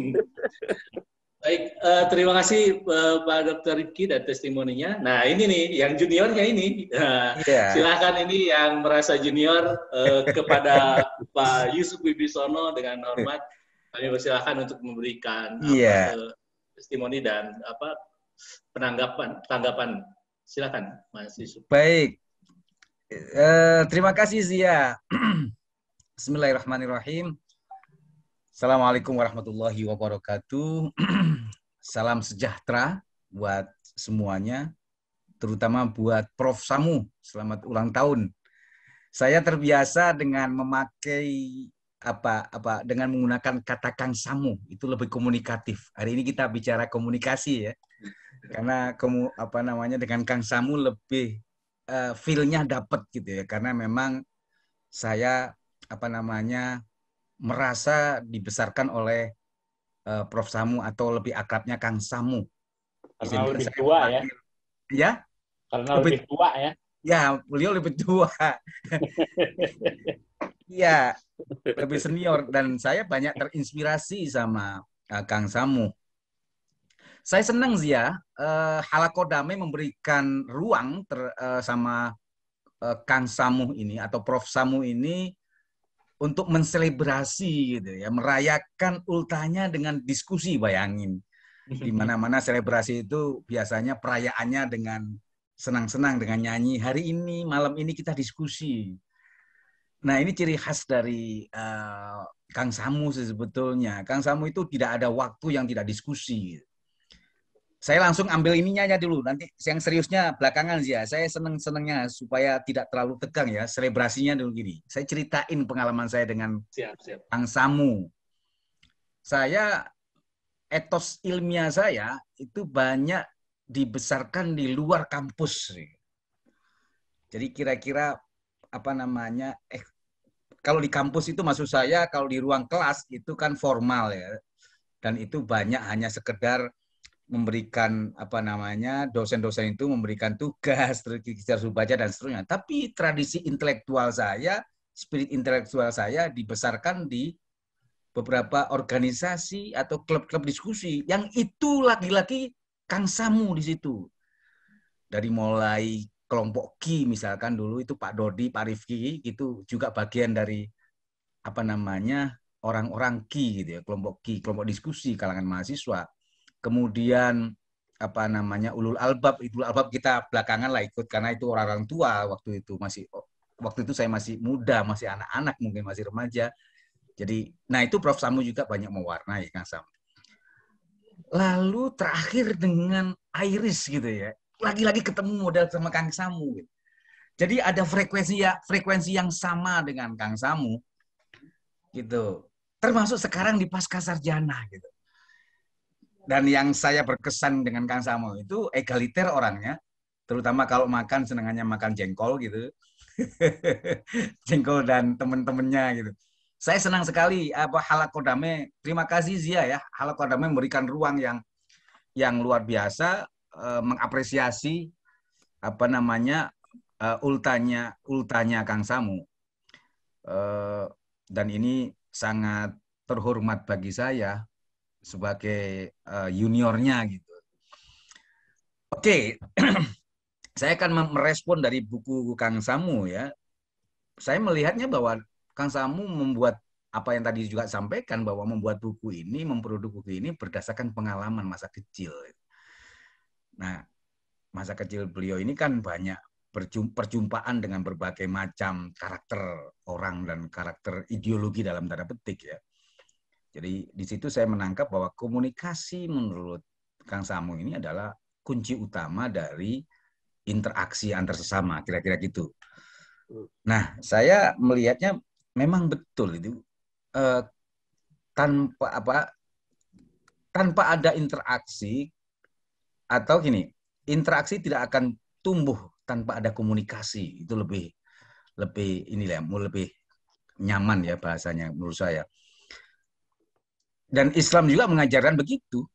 C: Baik, uh, terima kasih uh, Pak Dr. Rifki dan testimoninya. Nah ini nih, yang juniornya ini. Uh, yeah. Silahkan ini yang merasa junior uh, kepada Pak Yusuf Wibisono dengan hormat kami persilahkan untuk memberikan yeah. apa, uh, testimoni dan apa penanggapan tanggapan. Silakan Mas Yusuf.
D: Baik, uh, terima kasih Zia. Bismillahirrahmanirrahim. Assalamualaikum warahmatullahi wabarakatuh. Salam sejahtera buat semuanya, terutama buat Prof. Samu. Selamat ulang tahun. Saya terbiasa dengan memakai apa apa dengan menggunakan kata Kang Samu itu lebih komunikatif. Hari ini kita bicara komunikasi ya. Karena kamu apa namanya dengan Kang Samu lebih uh, feel-nya dapat gitu ya karena memang saya apa namanya merasa dibesarkan oleh uh, Prof Samu atau lebih akrabnya Kang Samu. Karena lebih tua ya. Ya? Karena lebih, lebih tua ya. Ya, beliau lebih tua. Iya, lebih senior dan saya banyak terinspirasi sama uh, Kang Samu. Saya senang sih ya, uh, eh, Halakodame memberikan ruang ter, uh, sama uh, Kang Samu ini atau Prof Samu ini untuk menselebrasi gitu ya, merayakan ultahnya dengan diskusi bayangin. Di mana-mana selebrasi itu biasanya perayaannya dengan senang-senang dengan nyanyi. Hari ini malam ini kita diskusi. Nah, ini ciri khas dari uh, Kang Samu sebetulnya. Kang Samu itu tidak ada waktu yang tidak diskusi. Gitu saya langsung ambil ininya aja dulu. Nanti yang seriusnya belakangan sih ya. Saya seneng-senengnya supaya tidak terlalu tegang ya. Selebrasinya dulu gini. Saya ceritain pengalaman saya dengan Kang Samu. Saya etos ilmiah saya itu banyak dibesarkan di luar kampus. Jadi kira-kira apa namanya? Eh, kalau di kampus itu maksud saya kalau di ruang kelas itu kan formal ya. Dan itu banyak hanya sekedar memberikan apa namanya dosen-dosen itu memberikan tugas secara baca dan seterusnya. Tapi tradisi intelektual saya, spirit intelektual saya dibesarkan di beberapa organisasi atau klub-klub diskusi yang itu lagi-lagi Kang Samu di situ. Dari mulai kelompok Ki misalkan dulu itu Pak Dodi, Pak Rifki itu juga bagian dari apa namanya orang-orang Ki gitu ya, kelompok Ki, kelompok diskusi kalangan mahasiswa kemudian apa namanya ulul albab ulul albab kita belakangan lah ikut karena itu orang-orang tua waktu itu masih waktu itu saya masih muda masih anak-anak mungkin masih remaja jadi nah itu Prof Samu juga banyak mewarnai kan Sam lalu terakhir dengan Iris gitu ya lagi-lagi ketemu model sama Kang Samu gitu. jadi ada frekuensi ya frekuensi yang sama dengan Kang Samu gitu termasuk sekarang di pasca sarjana gitu dan yang saya berkesan dengan Kang Samo itu egaliter orangnya, terutama kalau makan senangannya makan jengkol gitu. jengkol dan temen-temennya gitu. Saya senang sekali apa Halakodame. Terima kasih Zia ya. Halakodame memberikan ruang yang yang luar biasa eh, mengapresiasi apa namanya uh, ultanya ultanya Kang Samu eh, dan ini sangat terhormat bagi saya sebagai uh, juniornya gitu. Oke, okay. saya akan merespon dari buku Kang Samu ya. Saya melihatnya bahwa Kang Samu membuat apa yang tadi juga sampaikan bahwa membuat buku ini, memproduksi buku ini berdasarkan pengalaman masa kecil. Nah, masa kecil beliau ini kan banyak perjumpaan dengan berbagai macam karakter orang dan karakter ideologi dalam tanda petik ya. Jadi di situ saya menangkap bahwa komunikasi menurut Kang Samu ini adalah kunci utama dari interaksi antar sesama, kira-kira gitu. Nah, saya melihatnya memang betul itu eh, tanpa apa tanpa ada interaksi atau gini, interaksi tidak akan tumbuh tanpa ada komunikasi. Itu lebih lebih inilah, lebih nyaman ya bahasanya menurut saya dan Islam juga mengajarkan begitu.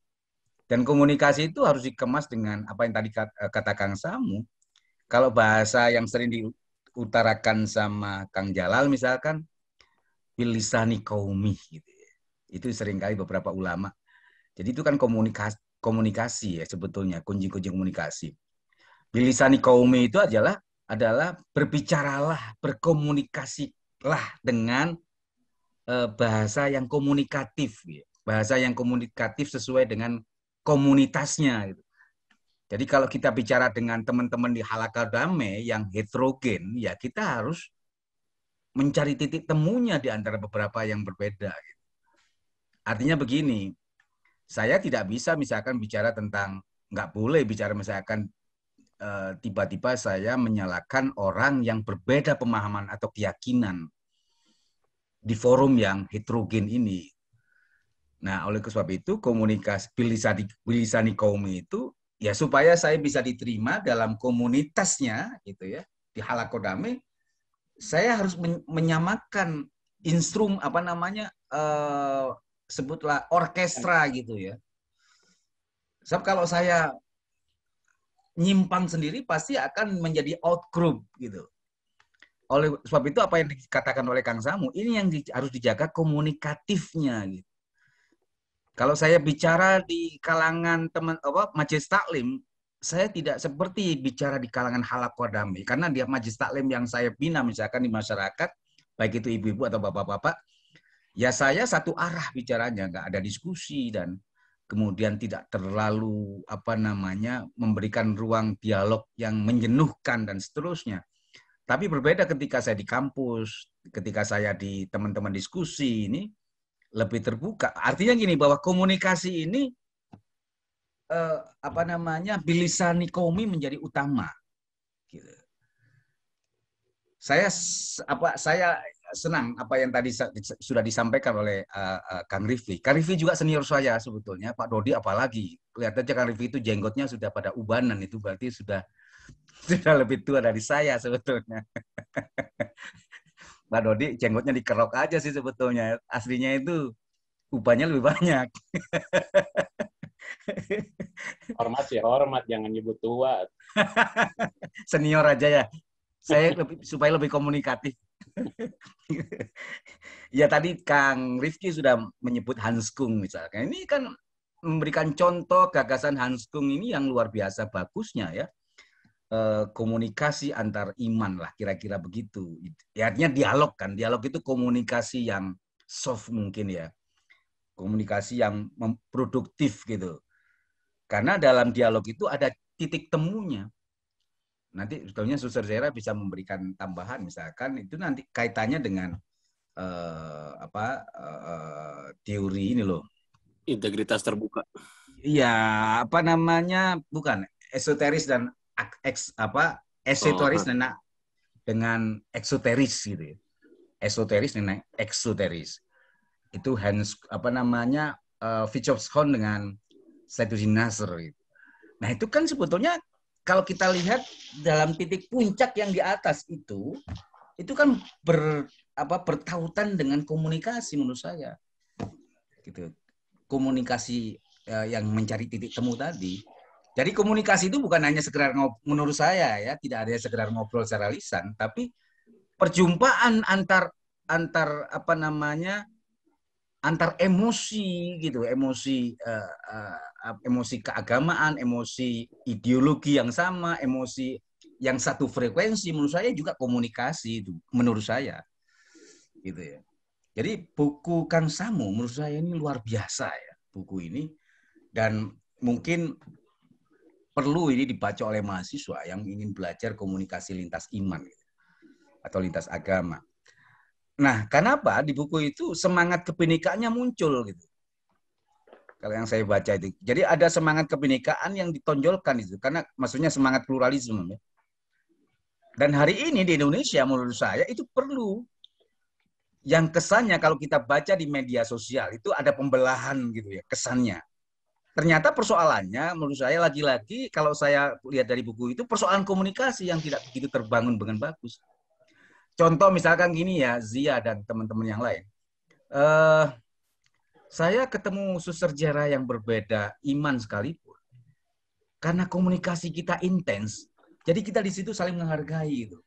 D: Dan komunikasi itu harus dikemas dengan apa yang tadi eh, kata, Kang Samu. Kalau bahasa yang sering diutarakan sama Kang Jalal misalkan, bilisani kaumi. Gitu ya. Itu seringkali beberapa ulama. Jadi itu kan komunikasi, komunikasi ya sebetulnya, kunci-kunci komunikasi. Bilisani kaumi itu adalah adalah berbicaralah, berkomunikasilah dengan Eh, bahasa yang komunikatif, gitu. bahasa yang komunikatif sesuai dengan komunitasnya. Gitu. Jadi kalau kita bicara dengan teman-teman di Halakadame yang heterogen, ya kita harus mencari titik temunya di antara beberapa yang berbeda. Gitu. Artinya begini, saya tidak bisa misalkan bicara tentang nggak boleh bicara misalkan eh, tiba-tiba saya menyalahkan orang yang berbeda pemahaman atau keyakinan di forum yang heterogen ini. Nah, oleh sebab itu komunikasi bilisani, bilisani kaum itu ya supaya saya bisa diterima dalam komunitasnya gitu ya di halakodame saya harus menyamakan instrum apa namanya uh, sebutlah orkestra gitu ya. Sebab kalau saya nyimpang sendiri pasti akan menjadi out group gitu oleh sebab itu apa yang dikatakan oleh Kang Samu ini yang di, harus dijaga komunikatifnya gitu. Kalau saya bicara di kalangan teman apa majelis taklim, saya tidak seperti bicara di kalangan halakodami karena dia majelis taklim yang saya bina misalkan di masyarakat baik itu ibu-ibu atau bapak-bapak ya saya satu arah bicaranya nggak ada diskusi dan kemudian tidak terlalu apa namanya memberikan ruang dialog yang menjenuhkan dan seterusnya tapi berbeda ketika saya di kampus, ketika saya di teman-teman diskusi ini lebih terbuka. Artinya gini bahwa komunikasi ini eh, apa namanya bilisani komi menjadi utama. Gitu. Saya apa saya senang apa yang tadi sudah disampaikan oleh uh, uh, Kang Rifli. Kang Rifli juga senior saya sebetulnya, Pak Dodi apalagi. kelihatan aja Kang Rifli itu jenggotnya sudah pada ubanan itu berarti sudah sudah lebih tua dari saya sebetulnya. Mbak Dodi jenggotnya dikerok aja sih sebetulnya. Aslinya itu upahnya lebih banyak. hormat sih ya, hormat, jangan nyebut tua. Senior aja ya. Saya lebih, supaya lebih komunikatif. ya tadi Kang Rifki sudah menyebut Hanskung misalkan. Ini kan memberikan contoh gagasan Hanskung ini yang luar biasa bagusnya ya Eh, komunikasi antar iman lah kira-kira begitu. ya Artinya dialog kan, dialog itu komunikasi yang soft mungkin ya, komunikasi yang produktif gitu. Karena dalam dialog itu ada titik temunya. Nanti sebetulnya Suster Zera bisa memberikan tambahan misalkan itu nanti kaitannya dengan uh, apa uh, teori ini loh. Integritas terbuka. Iya, apa namanya? Bukan esoteris dan ex, apa oh, esoteris oh. nah. dengan eksoteris gitu. Ya. Esoteris dengan eksoteris. Itu hands apa namanya uh, dengan Saiduddin Nasr gitu. Nah, itu kan sebetulnya kalau kita lihat dalam titik puncak yang di atas itu itu kan ber apa bertautan dengan komunikasi menurut saya. Gitu. Komunikasi eh, yang mencari titik temu tadi jadi komunikasi itu bukan hanya sekedar menurut saya ya, tidak ada sekedar ngobrol secara lisan, tapi perjumpaan antar antar apa namanya antar emosi gitu, emosi uh, uh, emosi keagamaan, emosi ideologi yang sama, emosi yang satu frekuensi menurut saya juga komunikasi itu menurut saya gitu ya. Jadi buku Kang Samu menurut saya ini luar biasa ya buku ini dan mungkin perlu ini dibaca oleh mahasiswa yang ingin belajar komunikasi lintas iman gitu, atau lintas agama. Nah, kenapa di buku itu semangat kebinekaannya muncul gitu? Kalau yang saya baca itu, jadi ada semangat kebinekaan yang ditonjolkan itu, karena maksudnya semangat pluralisme. Ya. Dan hari ini di Indonesia menurut saya itu perlu yang kesannya kalau kita baca di media sosial itu ada pembelahan gitu ya kesannya Ternyata persoalannya menurut saya lagi-lagi kalau saya lihat dari buku itu persoalan komunikasi yang tidak begitu terbangun dengan bagus. Contoh misalkan gini ya, Zia dan teman-teman yang lain. Uh, saya ketemu suster jera yang berbeda iman sekalipun. Karena komunikasi kita intens, jadi kita di situ saling menghargai itu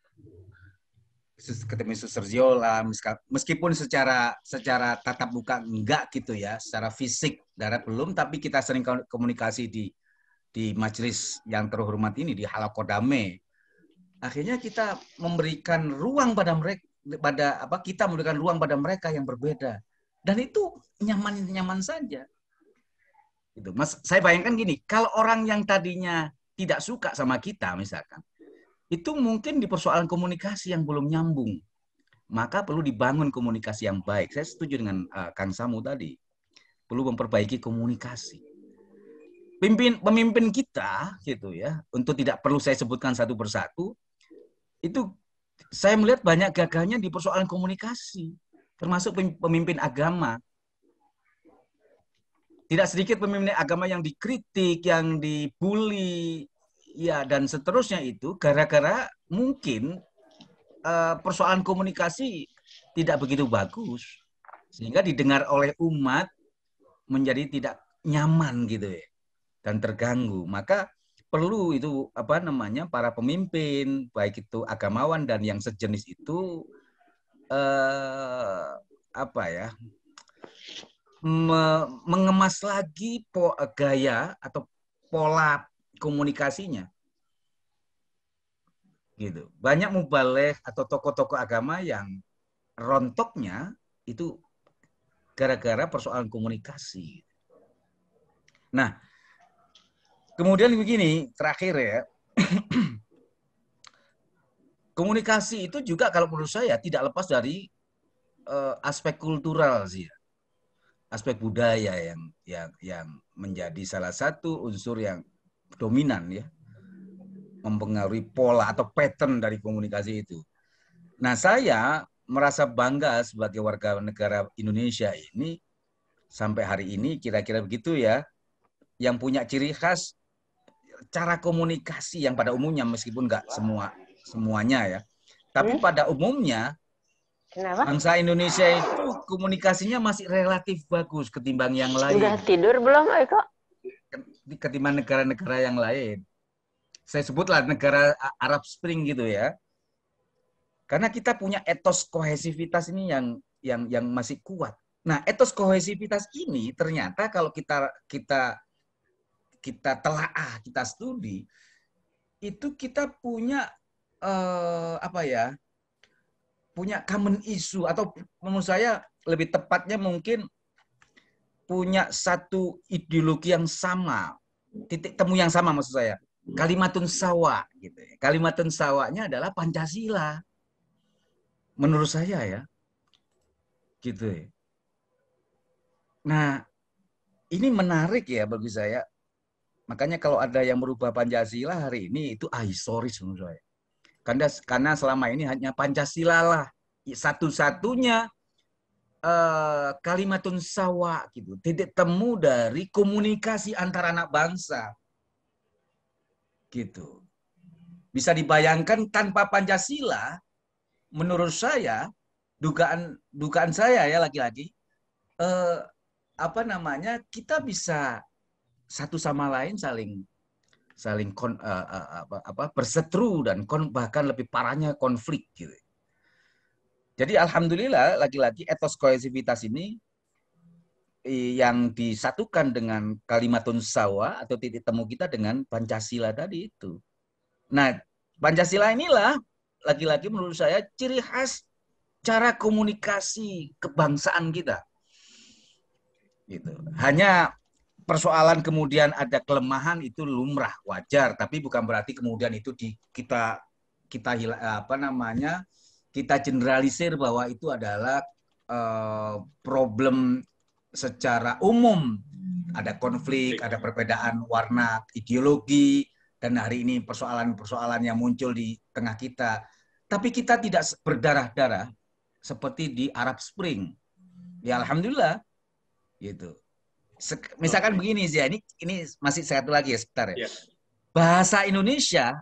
D: ketemu Suster Ziola meskipun secara secara tatap muka enggak gitu ya secara fisik darat belum tapi kita sering komunikasi di di majelis yang terhormat ini di Halakodame akhirnya kita memberikan ruang pada mereka pada apa kita memberikan ruang pada mereka yang berbeda dan itu nyaman nyaman saja gitu mas saya bayangkan gini kalau orang yang tadinya tidak suka sama kita misalkan itu mungkin di persoalan komunikasi yang belum nyambung. Maka perlu dibangun komunikasi yang baik. Saya setuju dengan uh, Kang Samu tadi. Perlu memperbaiki komunikasi. Pimpin, pemimpin kita gitu ya, untuk tidak perlu saya sebutkan satu persatu, itu saya melihat banyak gagalnya di persoalan komunikasi, termasuk pemimpin agama. Tidak sedikit pemimpin agama yang dikritik, yang dibully, ya dan seterusnya itu gara-gara mungkin uh, persoalan komunikasi tidak begitu bagus sehingga didengar oleh umat menjadi tidak nyaman gitu ya dan terganggu maka perlu itu apa namanya para pemimpin baik itu agamawan dan yang sejenis itu eh, apa ya me, mengemas lagi po, gaya atau pola komunikasinya. Gitu. Banyak mubalek atau tokoh-tokoh agama yang rontoknya itu gara-gara persoalan komunikasi. Nah, kemudian begini, terakhir ya. komunikasi itu juga kalau menurut saya tidak lepas dari uh, aspek kultural sih. Ya. Aspek budaya yang yang yang menjadi salah satu unsur yang dominan ya mempengaruhi pola atau pattern dari komunikasi itu. Nah, saya merasa bangga sebagai warga negara Indonesia ini sampai hari ini kira-kira begitu ya yang punya ciri khas cara komunikasi yang pada umumnya meskipun nggak semua semuanya ya. Tapi hmm? pada umumnya Kenapa? Bangsa Indonesia itu komunikasinya masih relatif bagus ketimbang yang lain. Sudah tidur belum, Eko? ketimbang negara-negara yang lain. Saya sebutlah negara Arab Spring gitu ya. Karena kita punya etos kohesivitas ini yang yang yang masih kuat. Nah, etos kohesivitas ini ternyata kalau kita kita kita telaah, kita studi, itu kita punya eh, apa ya? Punya common issue atau menurut saya lebih tepatnya mungkin punya satu ideologi yang sama, titik temu yang sama maksud saya. Hmm. Kalimatun sawa gitu. Ya. Kalimatun sawanya adalah Pancasila. Menurut saya ya. Gitu. Ya. Nah, ini menarik ya bagi saya. Makanya kalau ada yang merubah Pancasila hari ini itu ahistoris menurut saya. Karena, karena selama ini hanya Pancasila lah satu-satunya uh, kalimatun sawa gitu, titik temu dari komunikasi antara anak bangsa. Gitu. Bisa dibayangkan tanpa Pancasila menurut saya dugaan dugaan saya ya lagi-lagi eh, apa namanya kita bisa satu sama lain saling saling kon, uh, apa, apa berseteru dan kon, bahkan lebih parahnya konflik gitu jadi alhamdulillah lagi-lagi etos kohesivitas ini yang disatukan dengan kalimatun sawa atau titik temu kita dengan Pancasila tadi itu. Nah, Pancasila inilah lagi-lagi menurut saya ciri khas cara komunikasi kebangsaan kita. Gitu. Hanya persoalan kemudian ada kelemahan itu lumrah wajar, tapi bukan berarti kemudian itu di kita kita apa namanya kita generalisir bahwa itu adalah uh, problem secara umum. Ada konflik, ada perbedaan warna ideologi, dan hari ini persoalan-persoalan yang muncul di tengah kita. Tapi kita tidak berdarah-darah seperti di Arab Spring. Ya alhamdulillah, gitu. Sek misalkan begini sih, ini ini masih satu lagi ya sebentar ya. ya. Bahasa Indonesia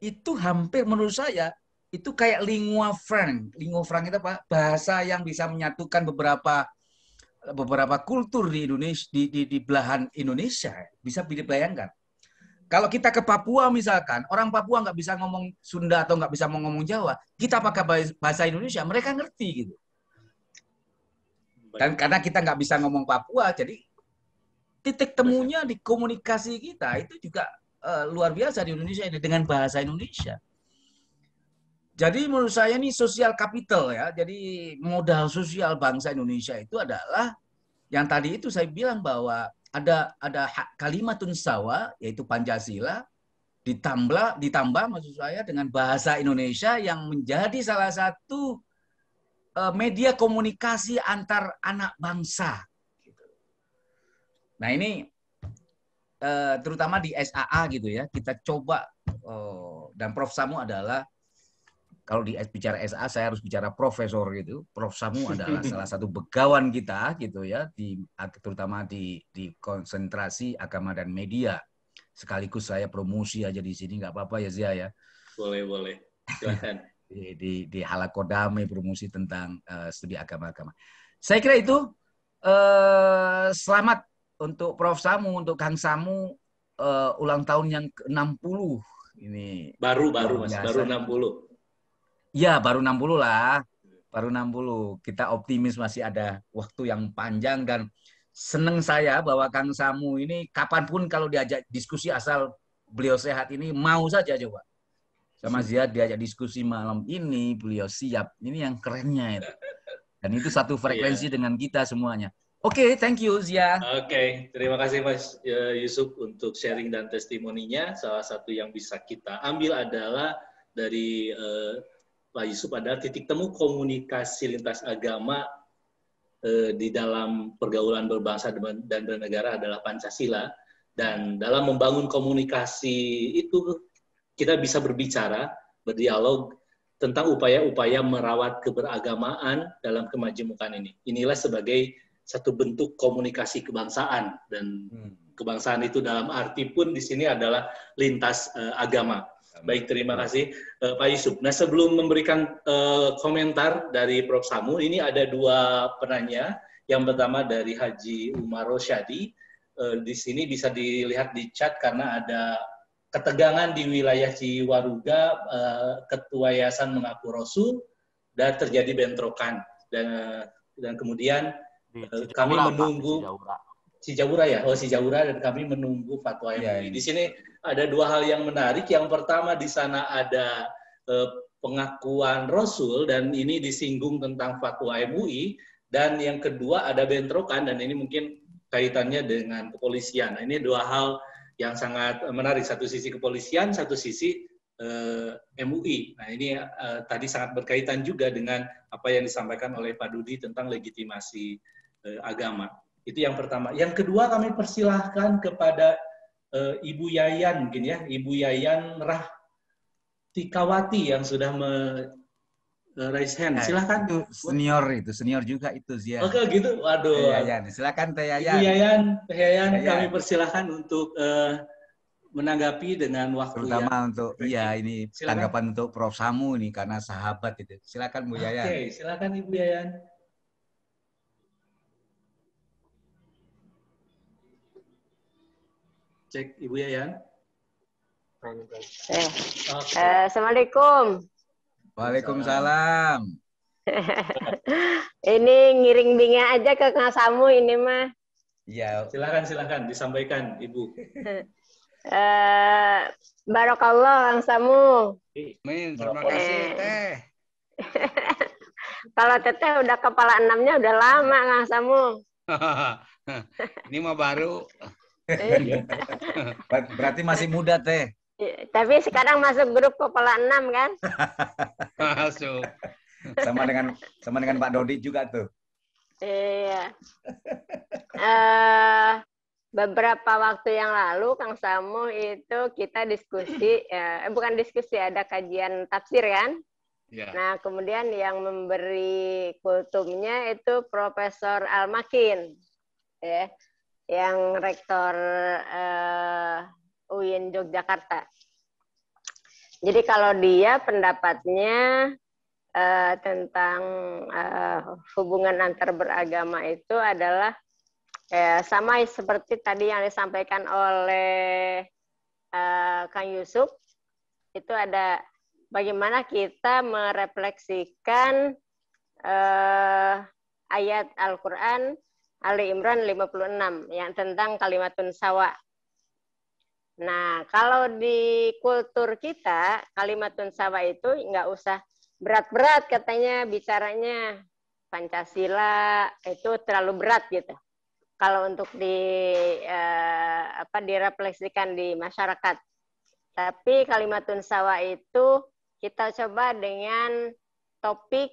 D: itu hampir menurut saya itu kayak lingua frank. Lingua frank itu apa? Bahasa yang bisa menyatukan beberapa beberapa kultur di Indonesia di, di, di belahan Indonesia bisa dibayangkan. Kalau kita ke Papua misalkan, orang Papua nggak bisa ngomong Sunda atau nggak bisa ngomong Jawa, kita pakai bahasa Indonesia, mereka ngerti gitu. Dan karena kita nggak bisa ngomong Papua, jadi titik temunya di komunikasi kita itu juga uh, luar biasa di Indonesia ini dengan bahasa Indonesia. Jadi menurut saya ini sosial capital ya. Jadi modal sosial bangsa Indonesia itu adalah yang tadi itu saya bilang bahwa ada ada kalimatun sawa yaitu Pancasila ditambah ditambah maksud saya dengan bahasa Indonesia yang menjadi salah satu eh, media komunikasi antar anak bangsa. Gitu. Nah ini eh, terutama di SAA gitu ya kita coba oh, dan Prof Samu adalah kalau di bicara SA saya harus bicara profesor gitu. Prof Samu adalah salah satu begawan kita gitu ya di terutama di di konsentrasi agama dan media. Sekaligus saya promosi aja di sini nggak apa-apa ya Zia ya.
C: Boleh boleh. Silakan.
D: di di, di Halakodame promosi tentang uh, studi agama-agama. Saya kira itu uh, selamat untuk Prof Samu untuk Kang Samu uh, ulang tahun yang ke-60 ini. Baru baru Mas, biasa. baru 60. Ya, baru 60 lah. Baru 60. Kita optimis masih ada waktu yang panjang dan seneng saya bahwa Kang Samu ini kapanpun kalau diajak diskusi asal beliau sehat ini mau saja coba. Sama Zia diajak diskusi malam ini beliau siap. Ini yang kerennya itu. Dan itu satu iya. frekuensi yeah. dengan kita semuanya. Oke, okay, thank you Zia. Oke, okay.
C: terima kasih Mas eh, Yusuf untuk sharing dan testimoninya. Salah satu yang bisa kita ambil adalah dari uh, Pak Yusuf adalah titik temu komunikasi lintas agama eh, di dalam pergaulan berbangsa dan bernegara adalah Pancasila dan dalam membangun komunikasi itu kita bisa berbicara, berdialog tentang upaya-upaya merawat keberagamaan dalam kemajemukan ini. Inilah sebagai satu bentuk komunikasi kebangsaan dan hmm. kebangsaan itu dalam arti pun di sini adalah lintas eh, agama. Baik, terima kasih uh, Pak Yusuf. Nah, sebelum memberikan uh, komentar dari Prof. Samu, ini ada dua penanya. Yang pertama dari Haji Umar Rosyadi. Uh, di sini bisa dilihat di chat karena ada ketegangan di wilayah Ciwaruga, uh, Ketua Yayasan mengaku Rasul, dan terjadi bentrokan. Dan, dan kemudian uh, kami menunggu... Cijaura. Cijaura ya? Oh, Cijaura. Dan kami menunggu fatwa yang Ya, ya. Di sini ada dua hal yang menarik. Yang pertama di sana ada eh, pengakuan Rasul dan ini disinggung tentang fatwa MUI dan yang kedua ada bentrokan dan ini mungkin kaitannya dengan kepolisian. Nah, ini dua hal yang sangat eh, menarik. Satu sisi kepolisian, satu sisi eh, MUI. Nah ini eh, tadi sangat berkaitan juga dengan apa yang disampaikan oleh Pak Dudi tentang legitimasi eh, agama. Itu yang pertama. Yang kedua kami persilahkan kepada uh, Ibu Yayan mungkin ya, Ibu Yayan Rah Tikawati yang sudah me eh, raise hand. Nah, Silahkan.
D: senior itu, senior juga itu Zia. Oke oh, gitu.
C: Waduh. Yayan, silakan Teh Yayan. Ibu Yayan, Teh Yayan kami
D: persilahkan untuk uh, menanggapi dengan waktu terutama yang untuk iya ini silakan. tanggapan untuk Prof Samu ini karena sahabat itu. Silakan Bu Yayan. Oke,
C: silakan Ibu Yayan.
D: cek Ibu Yayan. Eh. Eh,
H: Assalamualaikum.
D: Waalaikumsalam.
H: ini ngiring bingnya aja ke ngasamu ini mah.
D: Iya. Silakan
C: silakan disampaikan Ibu.
H: eh, barokallah Samu.
F: Amin. Terima kasih eh. Teh.
H: Kalau Teteh udah kepala enamnya udah lama Samu.
F: ini mah
D: baru. Berarti masih muda teh.
H: Iya, tapi sekarang masuk grup kepala enam kan?
D: Masuk. sama dengan sama dengan Pak Dodi juga tuh.
H: Iya. Uh, beberapa waktu yang lalu Kang Samu itu kita diskusi, ya, eh, bukan diskusi ada kajian tafsir kan? Yeah. Nah kemudian yang memberi kultumnya itu Profesor Al Makin, ya yang rektor uh, eh, UIN Yogyakarta. Jadi kalau dia pendapatnya uh, tentang uh, hubungan antar beragama itu adalah ya, sama seperti tadi yang disampaikan oleh uh, Kang Yusuf itu ada bagaimana kita merefleksikan uh, ayat Al-Qur'an Ali Imran 56 yang tentang kalimatun sawa. Nah, kalau di kultur kita kalimatun sawa itu nggak usah berat-berat katanya bicaranya Pancasila itu terlalu berat gitu. Kalau untuk di eh, apa direfleksikan di masyarakat. Tapi kalimatun sawa itu kita coba dengan topik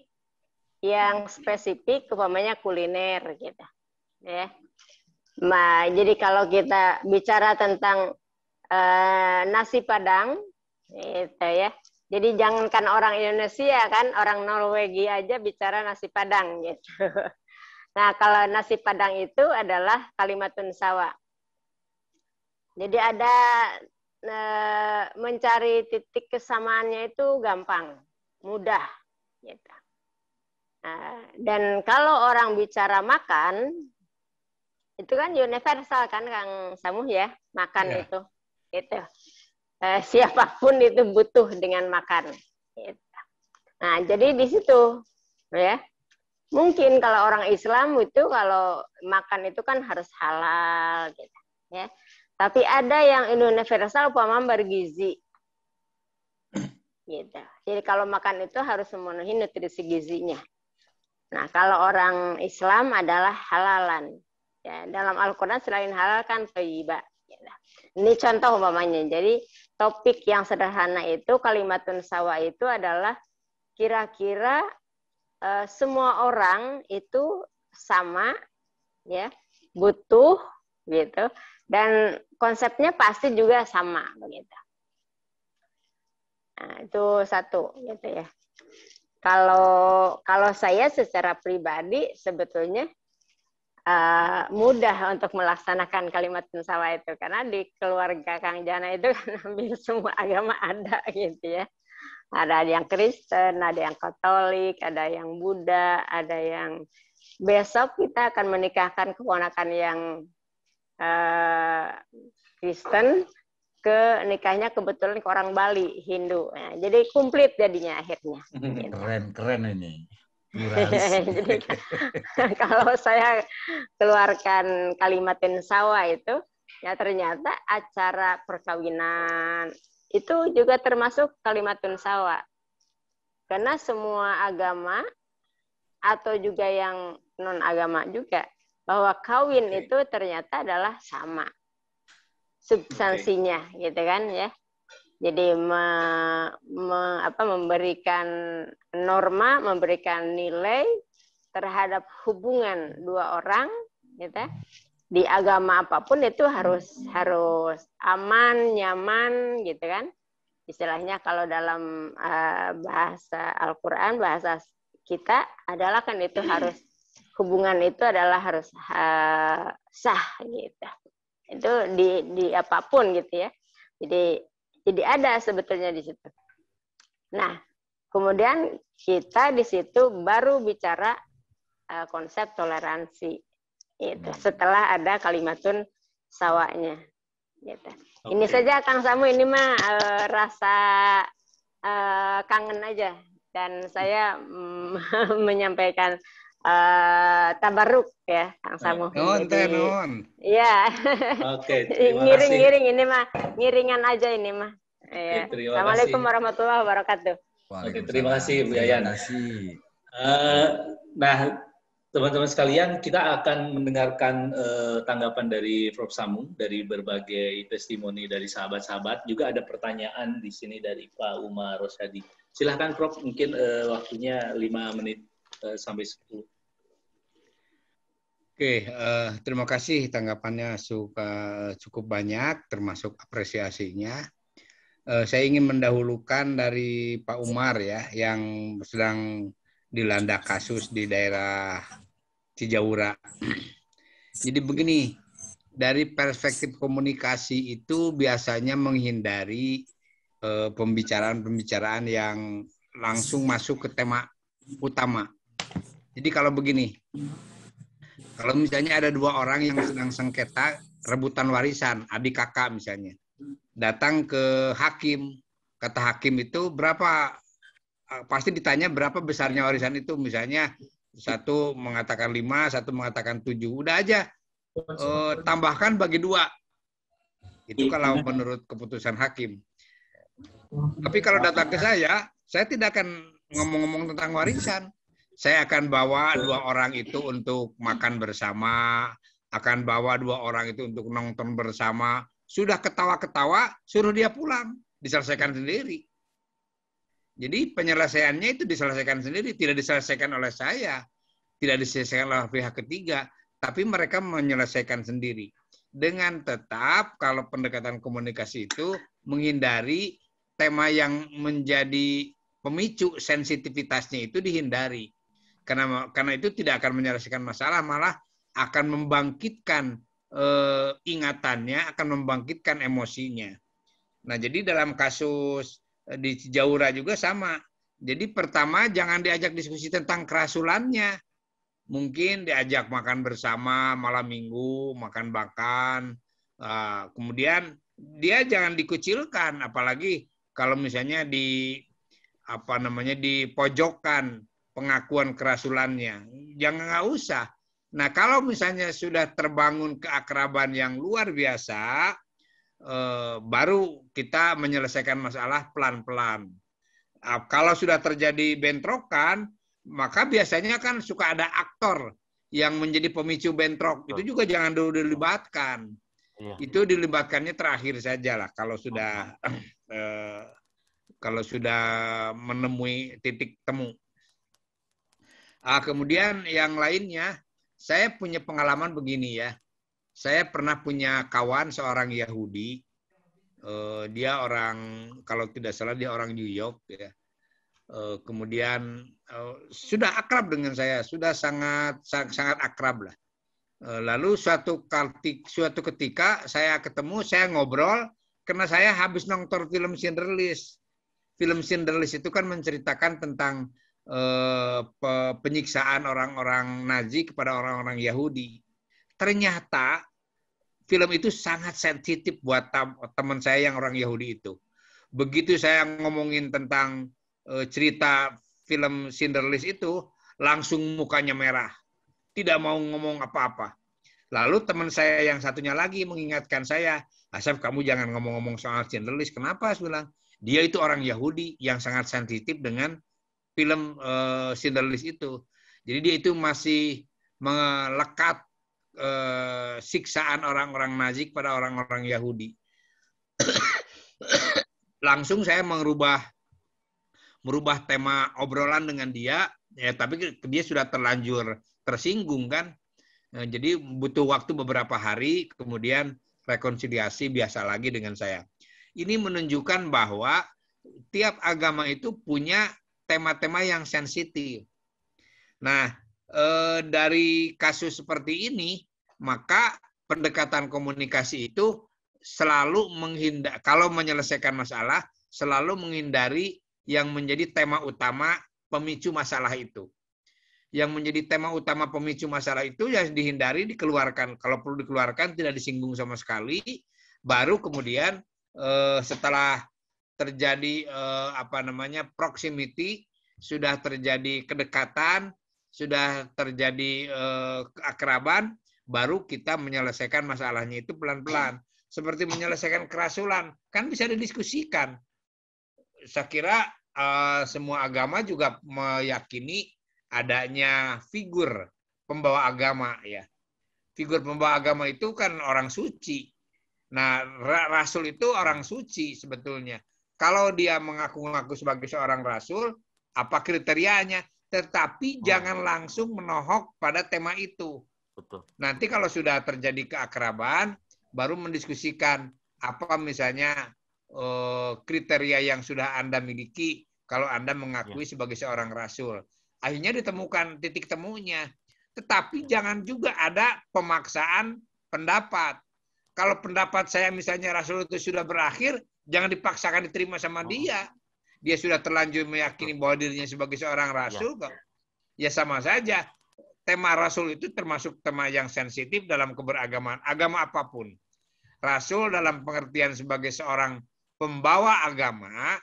H: yang spesifik umpamanya kuliner gitu ya. Nah, jadi kalau kita bicara tentang eh, nasi Padang, itu ya. Jadi jangankan orang Indonesia kan, orang Norwegia aja bicara nasi Padang gitu. Nah, kalau nasi Padang itu adalah kalimatun sawa. Jadi ada e, mencari titik kesamaannya itu gampang, mudah. Gitu. Nah, dan kalau orang bicara makan, itu kan universal kan Kang Samuh ya makan ya. itu itu eh, siapapun itu butuh dengan makan gitu. nah jadi di situ ya mungkin kalau orang Islam itu kalau makan itu kan harus halal gitu ya tapi ada yang universal umpama bergizi gitu jadi kalau makan itu harus memenuhi nutrisi gizinya nah kalau orang Islam adalah halalan Ya, dalam Al-Quran selain halal kan toyiba. Ya, Ini contoh umpamanya. Jadi topik yang sederhana itu kalimatun sawa itu adalah kira-kira e, semua orang itu sama ya
A: butuh
H: gitu dan konsepnya pasti juga sama begitu. Nah, itu satu gitu ya. Kalau kalau saya secara pribadi sebetulnya uh, mudah untuk melaksanakan kalimat insawa itu karena di keluarga Kang Jana itu kan hampir semua agama ada gitu ya. Ada yang Kristen, ada yang Katolik, ada yang Buddha, ada yang besok kita akan menikahkan keponakan yang uh, Kristen ke nikahnya kebetulan ke orang Bali Hindu. Nah, jadi komplit jadinya akhirnya.
D: Gitu. Keren keren ini.
H: Jadi kalau saya keluarkan kalimat sawa itu, ya ternyata acara perkawinan itu juga termasuk kalimat sawa. Karena semua agama atau juga yang non agama juga bahwa kawin okay. itu ternyata adalah sama substansinya okay. gitu kan ya. Jadi me, me, apa, memberikan norma, memberikan nilai terhadap hubungan dua orang, gitu. Di agama apapun itu harus harus aman, nyaman, gitu kan? Istilahnya kalau dalam uh, bahasa Al-Quran, bahasa kita adalah kan itu harus hubungan itu adalah harus uh, sah, gitu. Itu di di apapun gitu ya. Jadi jadi ada sebetulnya di situ. Nah, kemudian kita di situ baru bicara uh, konsep toleransi. Itu hmm. setelah ada kalimatun sawanya. Gitu. Okay. Ini saja Kang Samu ini mah uh, rasa uh, kangen aja dan saya mm, menyampaikan uh, eh, tabaruk ya Kang Samu. Non teh non. Iya.
E: Oke. Ngiring-ngiring
H: ini mah ngiringan aja ini mah. Ya. Oke, Assalamualaikum kasih. warahmatullahi wabarakatuh. Oke, terima kasih Bu Yayan.
C: Uh, nah, teman-teman sekalian, kita akan mendengarkan uh, tanggapan dari Prof. Samu, dari berbagai testimoni dari sahabat-sahabat. Juga ada pertanyaan di sini dari Pak Umar Rosadi. Silahkan Prof, mungkin uh, waktunya 5 menit uh, sampai 10
F: Oke, uh, terima kasih tanggapannya suka, cukup banyak, termasuk apresiasinya. Uh, saya ingin mendahulukan dari Pak Umar ya, yang sedang dilanda kasus di daerah Cijaura. Jadi begini, dari perspektif komunikasi itu biasanya menghindari eh, pembicaraan-pembicaraan uh, yang langsung masuk ke tema utama. Jadi kalau begini, kalau misalnya ada dua orang yang sedang sengketa rebutan warisan, adik kakak misalnya, datang ke hakim, kata hakim itu berapa eh, pasti ditanya berapa besarnya warisan itu misalnya satu mengatakan lima, satu mengatakan tujuh, udah aja e, tambahkan bagi dua. Itu iya, kalau menurut keputusan hakim. Tapi kalau datang ke saya, saya tidak akan ngomong-ngomong tentang warisan saya akan bawa dua orang itu untuk makan bersama, akan bawa dua orang itu untuk nonton bersama. Sudah ketawa-ketawa, suruh dia pulang, diselesaikan sendiri. Jadi penyelesaiannya itu diselesaikan sendiri, tidak diselesaikan oleh saya, tidak diselesaikan oleh pihak ketiga, tapi mereka menyelesaikan sendiri. Dengan tetap kalau pendekatan komunikasi itu menghindari tema yang menjadi pemicu sensitivitasnya itu dihindari karena karena itu tidak akan menyelesaikan masalah, malah akan membangkitkan e, ingatannya, akan membangkitkan emosinya. Nah, jadi dalam kasus eh, di Jaura juga sama. Jadi pertama jangan diajak diskusi tentang kerasulannya. Mungkin diajak makan bersama malam minggu, makan bakan. e, eh, kemudian dia jangan dikucilkan, apalagi kalau misalnya di apa namanya di pojokan pengakuan kerasulannya. Jangan nggak usah. Nah kalau misalnya sudah terbangun keakraban yang luar biasa, eh, baru kita menyelesaikan masalah pelan-pelan. Ah, kalau sudah terjadi bentrokan, maka biasanya kan suka ada aktor yang menjadi pemicu bentrok itu juga jangan dulu dilibatkan iya. itu dilibatkannya terakhir saja lah kalau sudah eh, kalau sudah menemui titik temu Ah, kemudian yang lainnya, saya punya pengalaman begini ya. Saya pernah punya kawan seorang Yahudi. Uh, dia orang, kalau tidak salah dia orang New York ya. Uh, kemudian uh, sudah akrab dengan saya, sudah sangat sangat, akrab lah. Lalu suatu ketika, suatu ketika saya ketemu, saya ngobrol, karena saya habis nonton film Cinderella. Film Cinderella itu kan menceritakan tentang eh, penyiksaan orang-orang Nazi kepada orang-orang Yahudi. Ternyata film itu sangat sensitif buat teman saya yang orang Yahudi itu. Begitu saya ngomongin tentang eh, cerita film Cinderella itu, langsung mukanya merah. Tidak mau ngomong apa-apa. Lalu teman saya yang satunya lagi mengingatkan saya, Asaf kamu jangan ngomong-ngomong soal Cinderella. Kenapa? Saya bilang, dia itu orang Yahudi yang sangat sensitif dengan film uh, eh, Schindler's itu. Jadi dia itu masih melekat uh, siksaan orang-orang Nazi pada orang-orang Yahudi. Langsung saya merubah merubah tema obrolan dengan dia, ya tapi dia sudah terlanjur tersinggung kan. Nah, jadi butuh waktu beberapa hari kemudian rekonsiliasi biasa lagi dengan saya. Ini menunjukkan bahwa tiap agama itu punya tema-tema yang sensitif. Nah, eh, dari kasus seperti ini, maka pendekatan komunikasi itu selalu menghindar kalau menyelesaikan masalah selalu menghindari yang menjadi tema utama pemicu masalah itu. Yang menjadi tema utama pemicu masalah itu yang dihindari dikeluarkan. Kalau perlu dikeluarkan tidak disinggung sama sekali. Baru kemudian eh, setelah terjadi eh, apa namanya proximity, sudah terjadi kedekatan, sudah terjadi eh, akraban, baru kita menyelesaikan masalahnya itu pelan-pelan. Seperti menyelesaikan kerasulan, kan bisa didiskusikan. Saya kira eh, semua agama juga meyakini adanya figur pembawa agama ya. Figur pembawa agama itu kan orang suci. Nah, rasul itu orang suci sebetulnya. Kalau dia mengaku-ngaku sebagai seorang rasul, apa kriterianya? Tetapi oh. jangan langsung menohok pada tema itu. Betul. Nanti kalau sudah terjadi keakraban, baru mendiskusikan apa misalnya eh, kriteria yang sudah Anda miliki kalau Anda mengakui ya. sebagai seorang rasul. Akhirnya ditemukan titik temunya. Tetapi ya. jangan juga ada pemaksaan pendapat. Kalau pendapat saya misalnya rasul itu sudah berakhir, Jangan dipaksakan diterima sama oh. dia. Dia sudah terlanjur meyakini bahwa dirinya sebagai seorang ya. rasul ya. Ya sama saja. Tema rasul itu termasuk tema yang sensitif dalam keberagamaan, agama apapun. Rasul dalam pengertian sebagai seorang pembawa agama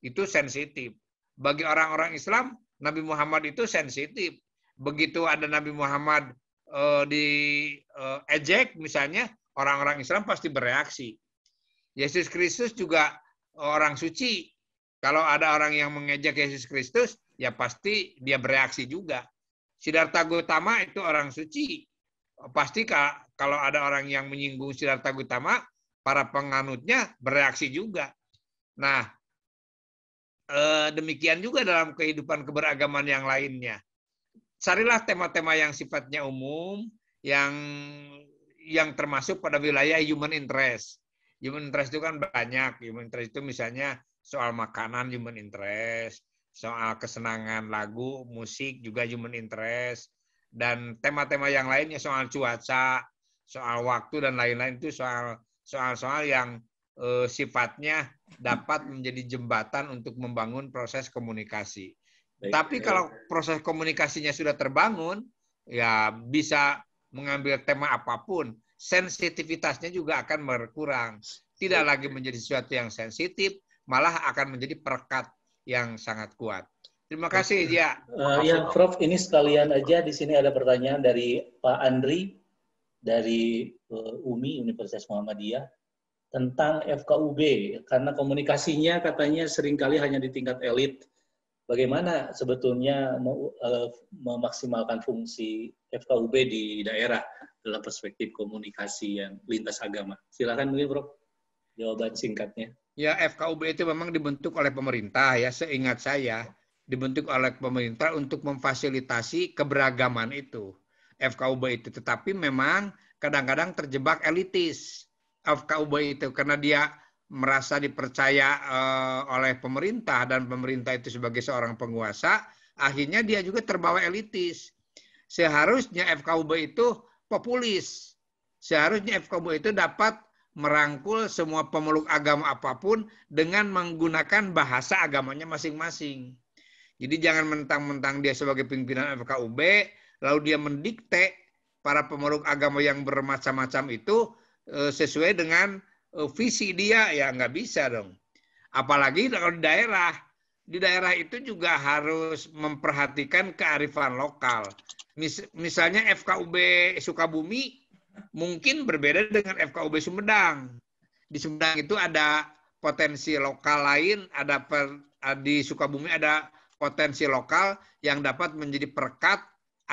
F: itu sensitif. Bagi orang-orang Islam, Nabi Muhammad itu sensitif. Begitu ada Nabi Muhammad e, di e, ejek misalnya, orang-orang Islam pasti bereaksi. Yesus Kristus juga orang suci. Kalau ada orang yang mengejek Yesus Kristus, ya pasti dia bereaksi juga. Siddhartha Gautama itu orang suci. Pasti kalau ada orang yang menyinggung Siddhartha Gautama, para penganutnya bereaksi juga. Nah, eh, demikian juga dalam kehidupan keberagaman yang lainnya. Carilah tema-tema yang sifatnya umum, yang yang termasuk pada wilayah human interest human interest itu kan banyak. Human interest itu misalnya soal makanan human interest, soal kesenangan lagu, musik juga human interest, dan tema-tema yang lainnya soal cuaca, soal waktu dan lain-lain itu soal soal-soal yang eh, sifatnya dapat menjadi jembatan untuk membangun proses komunikasi. Baik. Tapi kalau proses komunikasinya sudah terbangun, ya bisa mengambil tema apapun sensitivitasnya juga akan berkurang. Tidak lagi menjadi sesuatu yang sensitif, malah akan menjadi perekat yang sangat kuat. Terima kasih, Ya, Uh, ya, Prof,
C: ini sekalian aja di sini ada pertanyaan dari Pak Andri dari eh, UMI Universitas Muhammadiyah tentang FKUB karena komunikasinya katanya seringkali hanya di tingkat elit bagaimana sebetulnya eh, memaksimalkan fungsi FKUB di daerah dalam perspektif komunikasi yang lintas agama. Silakan mungkin Prof. Jawaban singkatnya.
F: Ya, FKUB itu memang dibentuk oleh pemerintah ya, seingat saya dibentuk oleh pemerintah untuk memfasilitasi keberagaman itu. FKUB itu tetapi memang kadang-kadang terjebak elitis. FKUB itu karena dia merasa dipercaya eh, oleh pemerintah dan pemerintah itu sebagai seorang penguasa, akhirnya dia juga terbawa elitis. Seharusnya FKUB itu populis. Seharusnya FKUB itu dapat merangkul semua pemeluk agama apapun dengan menggunakan bahasa agamanya masing-masing. Jadi jangan mentang-mentang dia sebagai pimpinan FKUB, lalu dia mendikte para pemeluk agama yang bermacam-macam itu eh, sesuai dengan Eh, visi dia ya nggak bisa dong. Apalagi kalau di daerah, di daerah itu juga harus memperhatikan kearifan lokal. Mis misalnya FKUB Sukabumi mungkin berbeda dengan FKUB Sumedang. Di Sumedang itu ada potensi lokal lain, ada per, eh, di Sukabumi ada potensi lokal yang dapat menjadi perkat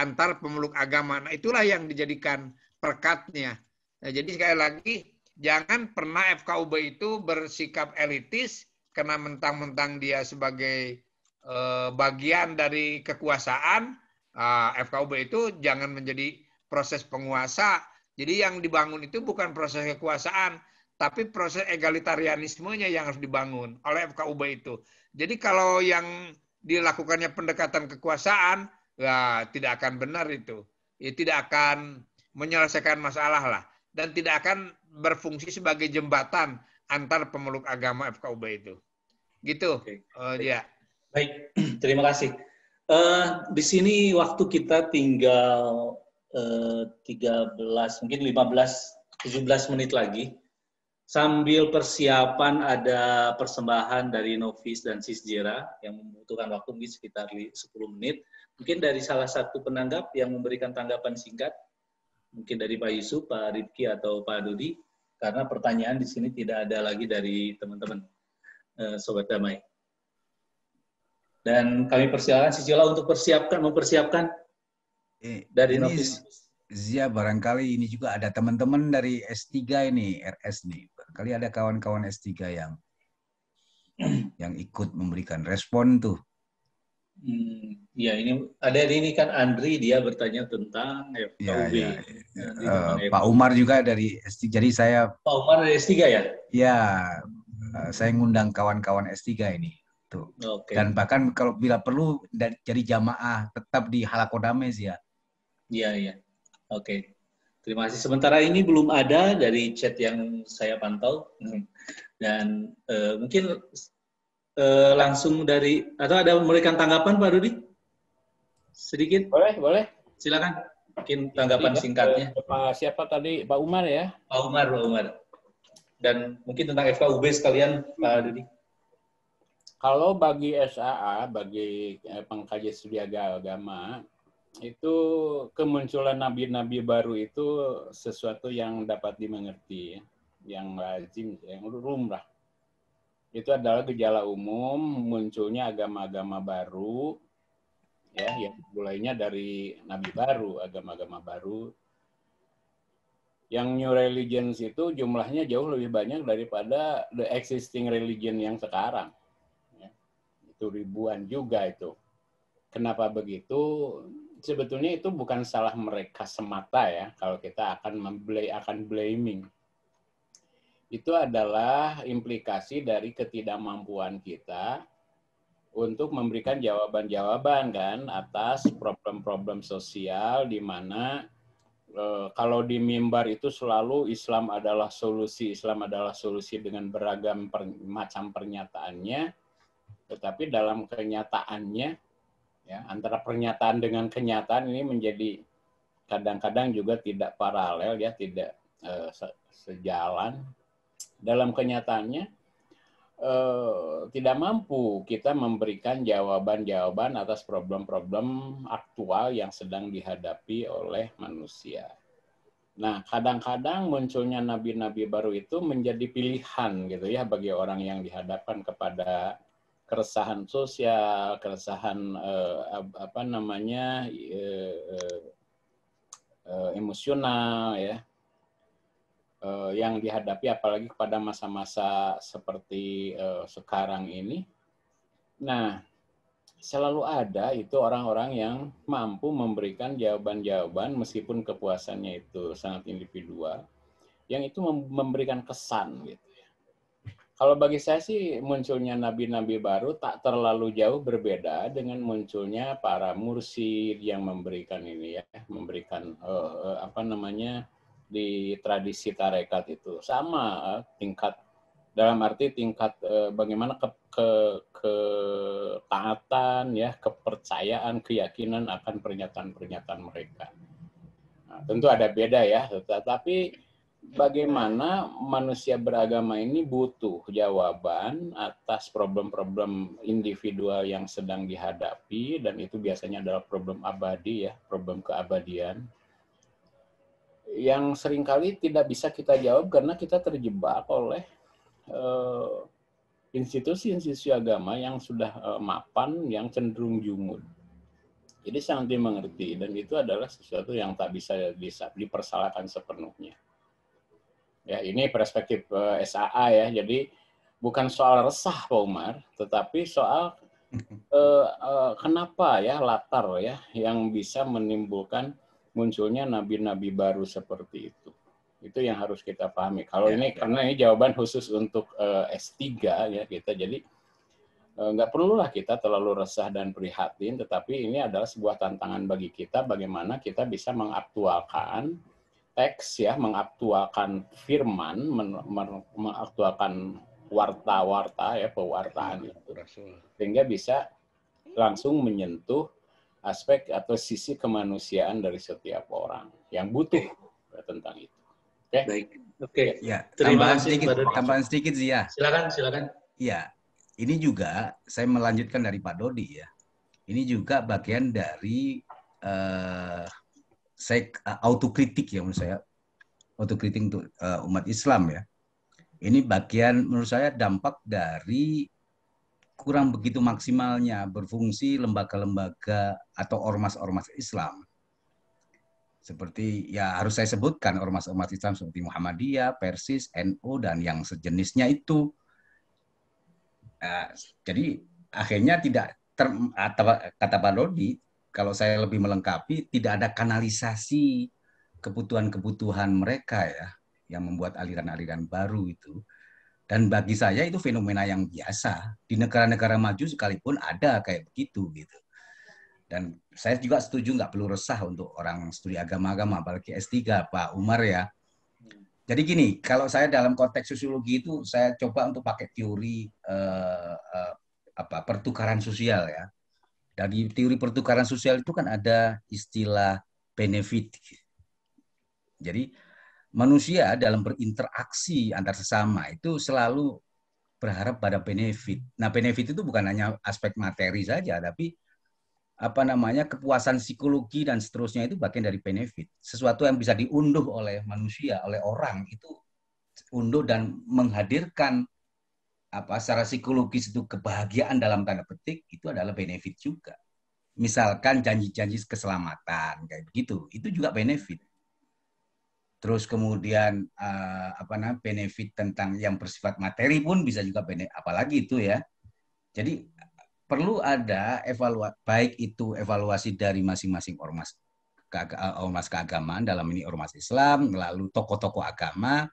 F: antar pemeluk agama. Nah, itulah yang dijadikan perkatnya. Nah, jadi sekali lagi jangan pernah FKUB itu bersikap elitis karena mentang-mentang dia sebagai eh, bagian dari kekuasaan eh, ah, FKUB itu jangan menjadi proses penguasa. Jadi yang dibangun itu bukan proses kekuasaan, tapi proses egalitarianismenya yang harus dibangun oleh FKUB itu. Jadi kalau yang dilakukannya pendekatan kekuasaan, ya tidak akan benar itu. Ya, tidak akan menyelesaikan masalah lah dan tidak akan berfungsi sebagai jembatan antar pemeluk agama FKUB itu. Gitu. Oke.
C: Uh, ya. Baik, terima kasih. Uh, di sini waktu kita tinggal uh, eh, 13, mungkin 15, 17 menit lagi. Sambil persiapan ada persembahan dari Novis dan Sisjera yang membutuhkan waktu mungkin sekitar 10 menit. Mungkin dari salah satu penanggap yang memberikan tanggapan singkat mungkin dari Pak Yusuf, Pak Rifki, atau Pak Dudi, karena pertanyaan di sini tidak ada lagi dari teman-teman eh, Sobat Damai.
D: Dan kami persilakan Sijola untuk persiapkan, mempersiapkan eh, dari ini notis. Zia barangkali ini juga ada teman-teman dari S3 ini, RS nih. Barangkali ada kawan-kawan S3 yang yang ikut memberikan respon tuh.
C: Hmm, ya ini ada ini kan Andri dia bertanya tentang FKUB. Ya, ya, ya. Uh, Pak iya, iya, iya. Eh,
D: Umar juga dari S3. Jadi saya
C: Pak Umar dari S3 ya?
D: Ya, uh, saya ngundang kawan-kawan S3 ini. Tuh. Okay. Dan bahkan kalau bila perlu dari, jadi jamaah tetap di Halakodames ya.
C: Iya, iya. Oke. Okay. Terima kasih. Sementara ini belum ada dari chat yang saya pantau. Hmm. Dan uh, mungkin eh, langsung dari atau ada memberikan tanggapan Pak Dudi? Sedikit? Boleh, boleh. Silakan. Mungkin tanggapan Jadi, singkatnya.
B: Eh, Pak siapa tadi? Pak Umar ya?
C: Pak Umar, Pak Umar. Dan mungkin tentang FKUB sekalian Pak Dudi.
B: Kalau bagi SAA, bagi eh, pengkaji studi agama, itu kemunculan nabi-nabi baru itu sesuatu yang dapat dimengerti, yang lazim, yang lumrah itu adalah gejala umum munculnya agama-agama baru ya yang mulainya dari nabi baru, agama-agama baru. Yang new religions itu jumlahnya jauh lebih banyak daripada the existing religion yang sekarang. Ya. Itu ribuan juga itu. Kenapa begitu? Sebetulnya itu bukan salah mereka semata ya kalau kita akan membeli akan blaming itu adalah implikasi dari ketidakmampuan kita untuk memberikan jawaban-jawaban kan atas problem-problem sosial di mana e, kalau di mimbar itu selalu Islam adalah solusi, Islam adalah solusi dengan beragam per, macam pernyataannya, tetapi dalam kenyataannya ya antara pernyataan dengan kenyataan ini menjadi kadang-kadang juga tidak paralel ya tidak e, sejalan dalam kenyataannya eh, tidak mampu kita memberikan jawaban-jawaban atas problem-problem aktual yang sedang dihadapi oleh manusia. Nah, kadang-kadang munculnya nabi-nabi baru itu menjadi pilihan gitu ya bagi orang yang dihadapkan kepada keresahan sosial, keresahan eh, apa namanya eh, eh, eh emosional ya Eh, yang dihadapi apalagi pada masa-masa seperti eh, sekarang ini. Nah, selalu ada itu orang-orang yang mampu memberikan jawaban-jawaban meskipun kepuasannya itu sangat individual, yang itu memberikan kesan gitu ya. Kalau bagi saya sih munculnya nabi-nabi baru tak terlalu jauh berbeda dengan munculnya para mursyid yang memberikan ini ya, memberikan uh, apa namanya di tradisi tarekat itu sama eh, tingkat dalam arti tingkat eh, bagaimana ke, ke ketaatan ya kepercayaan keyakinan akan pernyataan-pernyataan mereka nah, tentu ada beda ya tetapi bagaimana manusia beragama ini butuh jawaban atas problem-problem individual yang sedang dihadapi dan itu biasanya adalah problem abadi ya problem keabadian yang seringkali tidak bisa kita jawab karena kita terjebak oleh eh, institusi-institusi agama yang sudah eh, mapan, yang cenderung jumud. Jadi saya nanti mengerti dan itu adalah sesuatu yang tak bisa, dipersalahkan sepenuhnya. Ya ini perspektif eh, SAA ya. Jadi bukan soal resah Pak Umar, tetapi soal uh, uh, kenapa ya latar ya yang bisa menimbulkan munculnya nabi-nabi baru seperti itu. Itu yang harus kita pahami. Kalau ya, ini ya. karena ini jawaban khusus untuk uh, eh, S3 ya kita jadi eh, nggak perlu lah kita terlalu resah dan prihatin, tetapi ini adalah sebuah tantangan bagi kita bagaimana kita bisa mengaktualkan teks ya, mengaktualkan firman, men men mengaktualkan warta-warta ya pewartaan ya, itu, sehingga bisa langsung menyentuh aspek atau sisi kemanusiaan dari setiap orang yang butuh tentang itu. Oke. Okay? Baik. Oke. Okay. Ya. ya. Terima tambahan kasih sedikit, tambahan sedikit sih ya. Silakan, silakan. Iya. Ini juga
D: saya melanjutkan dari Pak Dodi ya. Ini juga bagian dari uh, eh, saya eh, autokritik ya menurut saya. Autokritik untuk uh, umat Islam ya. Ini bagian menurut saya dampak dari kurang begitu maksimalnya berfungsi lembaga-lembaga atau ormas-ormas Islam. Seperti ya harus saya sebutkan ormas-ormas Islam seperti Muhammadiyah, Persis, NU dan yang sejenisnya itu. Eh, jadi akhirnya tidak ter, eh, kata Pak Lodi, kalau saya lebih melengkapi, tidak ada kanalisasi kebutuhan-kebutuhan mereka ya, yang membuat aliran-aliran baru itu dan bagi saya itu fenomena yang biasa. Di negara-negara maju sekalipun ada kayak begitu gitu. Dan saya juga setuju nggak perlu resah untuk orang studi agama-agama, apalagi S3 Pak Umar ya. Jadi gini, kalau saya dalam konteks sosiologi itu saya coba untuk pakai teori eh, eh, apa pertukaran sosial ya. Dari teori pertukaran sosial itu kan ada istilah benefit. Jadi manusia dalam berinteraksi antar sesama itu selalu berharap pada benefit. Nah, benefit itu bukan hanya aspek materi saja, tapi apa namanya kepuasan psikologi dan seterusnya itu bagian dari benefit. Sesuatu yang bisa diunduh oleh manusia, oleh orang itu unduh dan menghadirkan apa secara psikologis itu kebahagiaan dalam tanda petik itu adalah benefit juga. Misalkan janji-janji keselamatan kayak begitu, itu juga benefit terus kemudian uh, apa namanya benefit tentang yang bersifat materi pun bisa juga benefit apalagi itu ya jadi perlu ada evaluasi baik itu evaluasi dari masing-masing ormas eh, ormas keagamaan dalam ini ormas Islam lalu tokoh-tokoh agama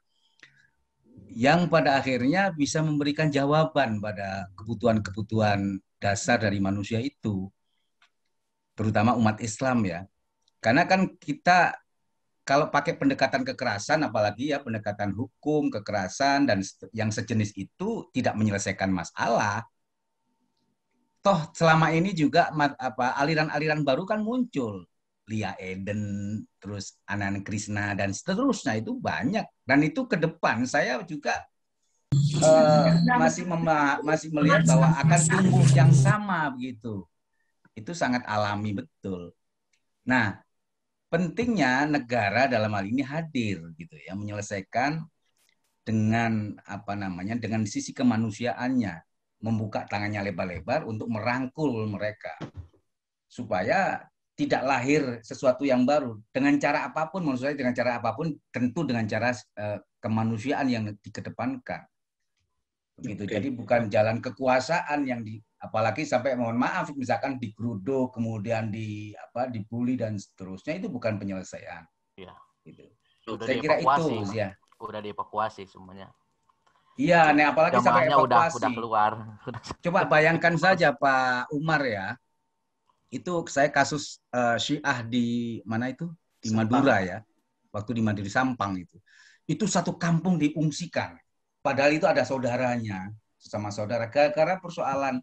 D: yang pada akhirnya bisa memberikan jawaban pada kebutuhan-kebutuhan dasar dari manusia itu terutama umat Islam ya karena kan kita kalau pakai pendekatan kekerasan, apalagi ya pendekatan hukum, kekerasan, dan yang sejenis itu tidak menyelesaikan masalah. Toh selama ini juga apa aliran-aliran baru kan muncul. Lia Eden, terus Anan Krishna, dan seterusnya itu banyak. Dan itu ke depan saya juga uh, masih masih melihat bahwa akan tumbuh yang sama begitu. Itu sangat alami betul. Nah, pentingnya negara dalam hal ini hadir gitu ya menyelesaikan dengan apa namanya dengan sisi kemanusiaannya membuka tangannya lebar-lebar untuk merangkul mereka supaya tidak lahir sesuatu yang baru dengan cara apapun menurut saya dengan cara apapun tentu dengan cara uh, kemanusiaan yang dikedepankan begitu okay. jadi bukan jalan kekuasaan yang di, apalagi sampai mohon maaf misalkan digeruduk kemudian di apa dibully dan seterusnya itu bukan penyelesaian ya. gitu. udah saya kira itu ya udah dievakuasi semuanya iya nih apalagi Jamaahnya sampai evakuasi udah, udah keluar coba bayangkan saja Pak Umar ya itu saya kasus uh, Syiah di mana itu di Sampang. Madura ya waktu di Madura Sampang itu itu satu kampung diungsikan padahal itu ada saudaranya sesama saudara karena persoalan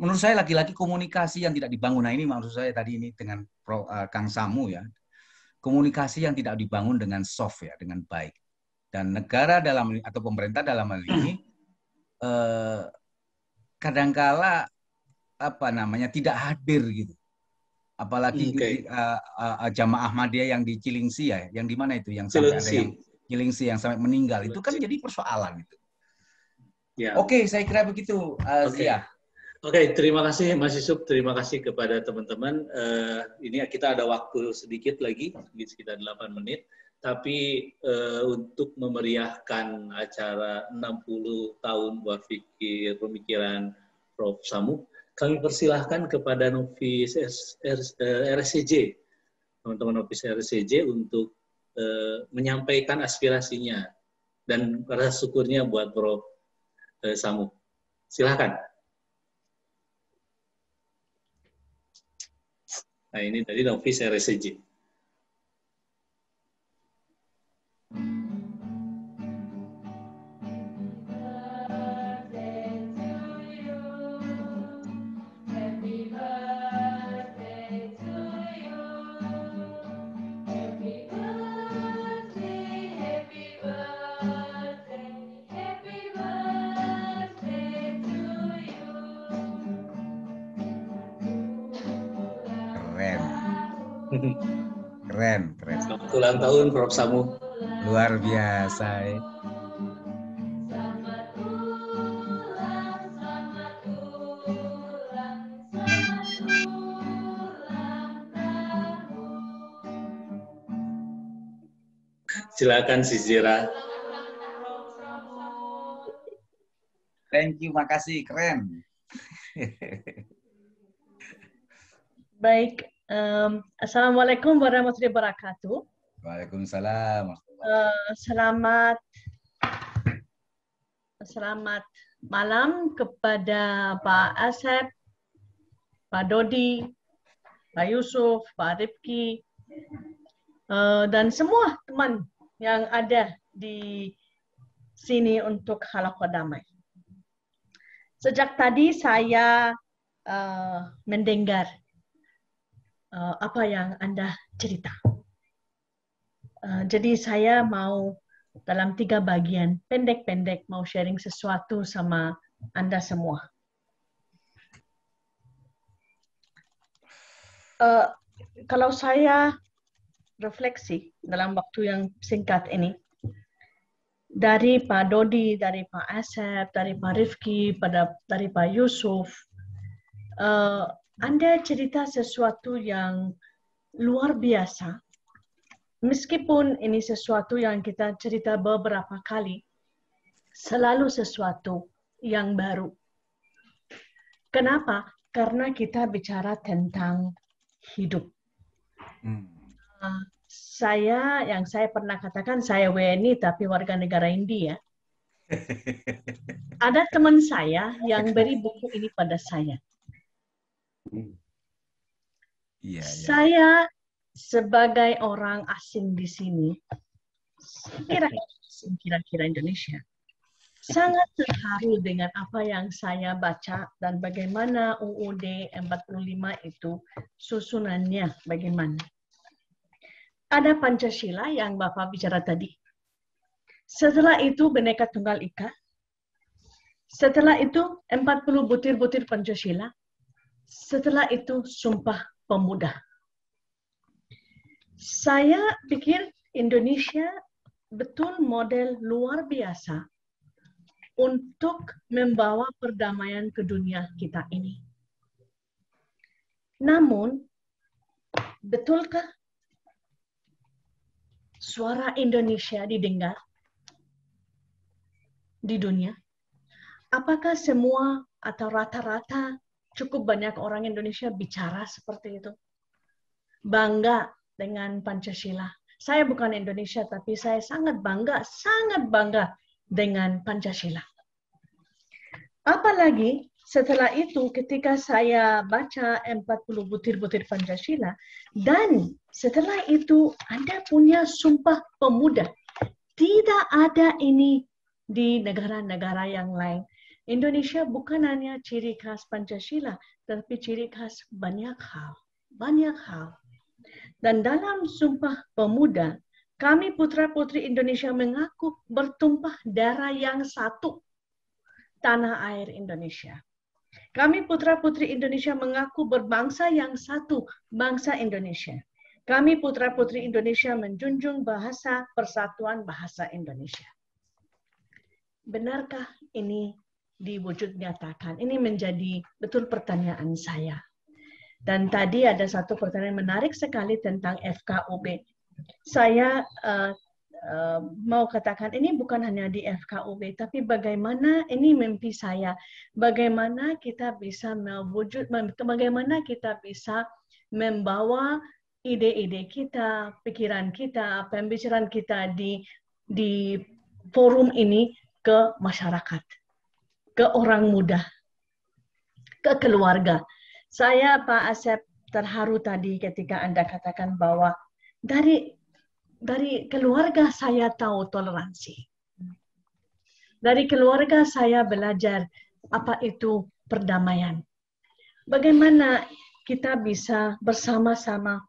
D: menurut saya lagi-lagi komunikasi yang tidak dibangun. Nah ini maksud saya tadi ini dengan Pro, uh, Kang Samu ya. Komunikasi yang tidak dibangun dengan soft ya, dengan baik. Dan negara dalam atau pemerintah dalam hal ini hmm. eh, kadangkala apa namanya tidak hadir gitu. Apalagi okay. uh, uh, jamaah Ahmadiyah yang di Cilingsi ya, yang di mana itu yang sampai Cilingsi. ada yang Cilingsi yang sampai meninggal itu kan jadi persoalan itu. Yeah. Oke, okay, saya kira begitu uh, eh, okay. Zia.
C: Oke, okay, terima kasih Mas Yusuf, terima kasih kepada teman-teman. Uh, ini kita ada waktu sedikit lagi, sekitar 8 menit, tapi uh, untuk memeriahkan acara 60 tahun pikir pemikiran Prof. Samu, kami persilahkan kepada novis RSCJ, eh, teman-teman novis RSCJ untuk uh, menyampaikan aspirasinya dan rasa syukurnya buat Prof. Samu, Silahkan. Nah ini tadi novice RSCG.
D: keren, keren. Selamat ulang tahun Prof Samu. Luar biasa. Ya.
C: Silakan si Zira.
D: Thank you, makasih, keren.
E: Baik, Um, Assalamualaikum warahmatullahi wabarakatuh. Waalaikumsalam. Uh, selamat selamat malam kepada Pak Asep, Pak Dodi, Pak Yusuf, Pak Rifki, uh, dan semua teman yang ada di sini untuk halakoh damai. Sejak tadi saya uh, mendengar uh, apa yang Anda cerita. Uh, jadi saya mau dalam tiga bagian pendek-pendek mau sharing sesuatu sama Anda semua. Uh, kalau saya refleksi dalam waktu yang singkat ini, dari Pak Dodi, dari Pak Asep, dari Pak Rifki, pada dari Pak Yusuf, uh, anda cerita sesuatu yang luar biasa, meskipun ini sesuatu yang kita cerita beberapa kali, selalu sesuatu yang baru. Kenapa? Karena kita bicara tentang hidup. Hmm. Uh, saya yang saya pernah katakan saya WNI tapi warga negara India. Ada teman saya yang beri buku ini pada saya. Hmm. Iya. Yeah, Saya sebagai orang asing di sini, kira-kira Indonesia, sangat terharu dengan apa yang saya baca dan bagaimana UUD 45 itu susunannya bagaimana. Ada Pancasila yang Bapak bicara tadi. Setelah itu Bhinneka Tunggal Ika. Setelah itu 40 butir-butir Pancasila. Setelah itu Sumpah Pemuda. Saya pikir Indonesia betul model luar biasa untuk membawa perdamaian ke dunia kita ini. Namun, betulkah suara Indonesia didengar di dunia? Apakah semua atau rata-rata cukup banyak orang Indonesia bicara seperti itu. Bangga dengan Pancasila. Saya bukan Indonesia, tapi saya sangat bangga, sangat bangga dengan Pancasila. Apalagi setelah itu ketika saya baca 40 butir-butir Pancasila, dan setelah itu Anda punya sumpah pemuda. Tidak ada ini di negara-negara yang lain. Indonesia bukan hanya ciri khas Pancasila, tapi ciri khas banyak hal. Banyak hal. Dan dalam Sumpah Pemuda, kami putra-putri Indonesia mengaku bertumpah darah yang satu, tanah air Indonesia. Kami putra-putri Indonesia mengaku berbangsa yang satu, bangsa Indonesia. Kami putra-putri Indonesia menjunjung bahasa persatuan bahasa Indonesia. Benarkah ini diwujud nyatakan? Ini menjadi betul pertanyaan saya. Dan tadi ada satu pertanyaan menarik sekali tentang FKUB. Saya uh, mau katakan ini bukan hanya di FKUB, tapi bagaimana ini mimpi saya, bagaimana kita bisa mewujud, bagaimana kita bisa membawa ide-ide kita, pikiran kita, pembicaraan kita di di forum ini ke masyarakat ke orang muda, ke keluarga. Saya Pak Asep terharu tadi ketika Anda katakan bahwa dari dari keluarga saya tahu toleransi. Dari keluarga saya belajar apa itu perdamaian. Bagaimana kita bisa bersama-sama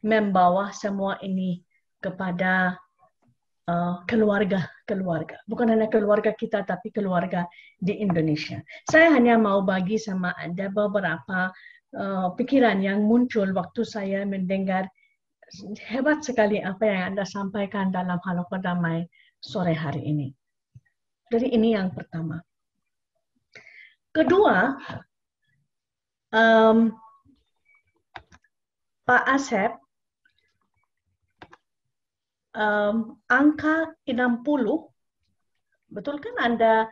E: membawa semua ini kepada keluarga eh, keluarga keluarga bukan hanya keluarga kita tapi keluarga di Indonesia saya hanya mau bagi sama anda beberapa uh, pikiran yang muncul waktu saya mendengar hebat sekali apa yang anda sampaikan dalam hal damai sore hari ini jadi ini yang pertama kedua um, Pak Asep um, angka 60 betul kan Anda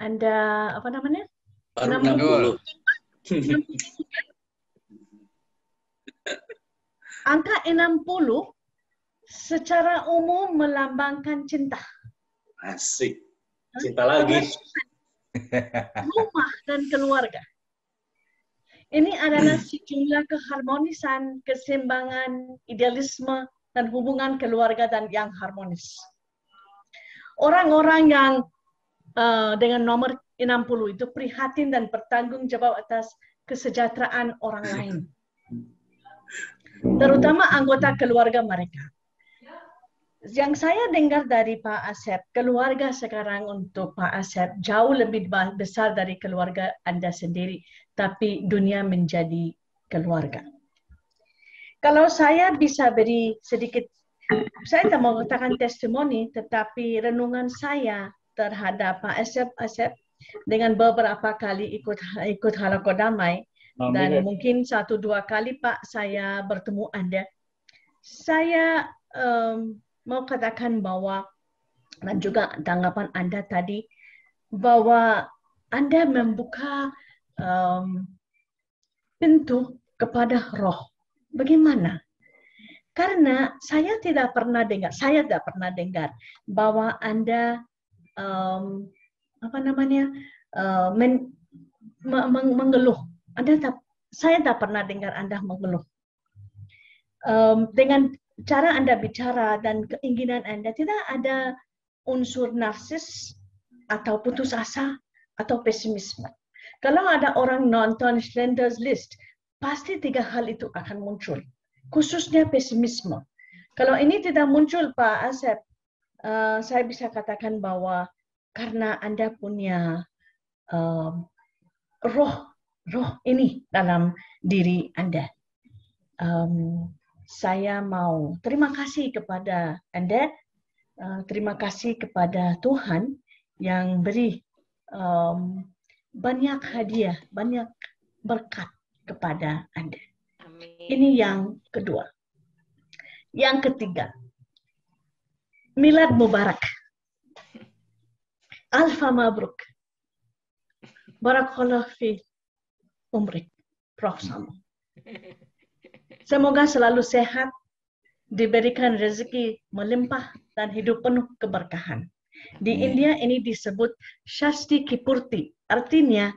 E: Anda apa namanya? Baru 60. 60. angka 60 secara umum melambangkan cinta.
C: Asik. Cinta lagi.
E: Rumah dan keluarga. Ini adalah sejumlah keharmonisan, keseimbangan, idealisme, dan hubungan keluarga dan yang harmonis. Orang-orang yang uh, dengan nomor 60 itu prihatin dan bertanggung jawab atas kesejahteraan orang lain. Terutama anggota keluarga mereka. Yang saya dengar dari Pak Asep, keluarga sekarang untuk Pak Asep jauh lebih besar dari keluarga Anda sendiri, tapi dunia menjadi keluarga. Kalau saya bisa beri sedikit, saya tidak mau katakan testimoni, tetapi renungan saya terhadap Pak Asep Asep dengan beberapa kali ikut ikut halako damai Amin. dan mungkin satu dua kali Pak saya bertemu Anda. Saya um, mau katakan bahwa dan juga tanggapan Anda tadi bahwa Anda membuka um, pintu kepada roh. Bagaimana? Karena saya tidak pernah dengar, saya tidak pernah dengar bahwa Anda um, apa namanya uh, men, ma, meng, mengeluh. Anda tak, saya tidak pernah dengar Anda mengeluh. Um, dengan cara Anda bicara dan keinginan Anda tidak ada unsur narsis atau putus asa atau pesimisme. Kalau ada orang nonton Schlender's List, pasti tiga hal itu akan muncul. Khususnya pesimisme. Kalau ini tidak muncul, Pak Asep, uh, saya bisa katakan bahwa karena Anda punya um, roh, roh ini dalam diri Anda. Um, saya mau terima kasih kepada Anda, uh, terima kasih kepada Tuhan yang beri um, banyak hadiah, banyak berkat kepada Anda. Ini yang kedua. Yang ketiga, Milad Mubarak. Alfa Mabruk. Barakallah fi umrik. Prof. Semoga selalu sehat, diberikan rezeki melimpah, dan hidup penuh keberkahan. Di India ini disebut Shasti Kipurti. Artinya,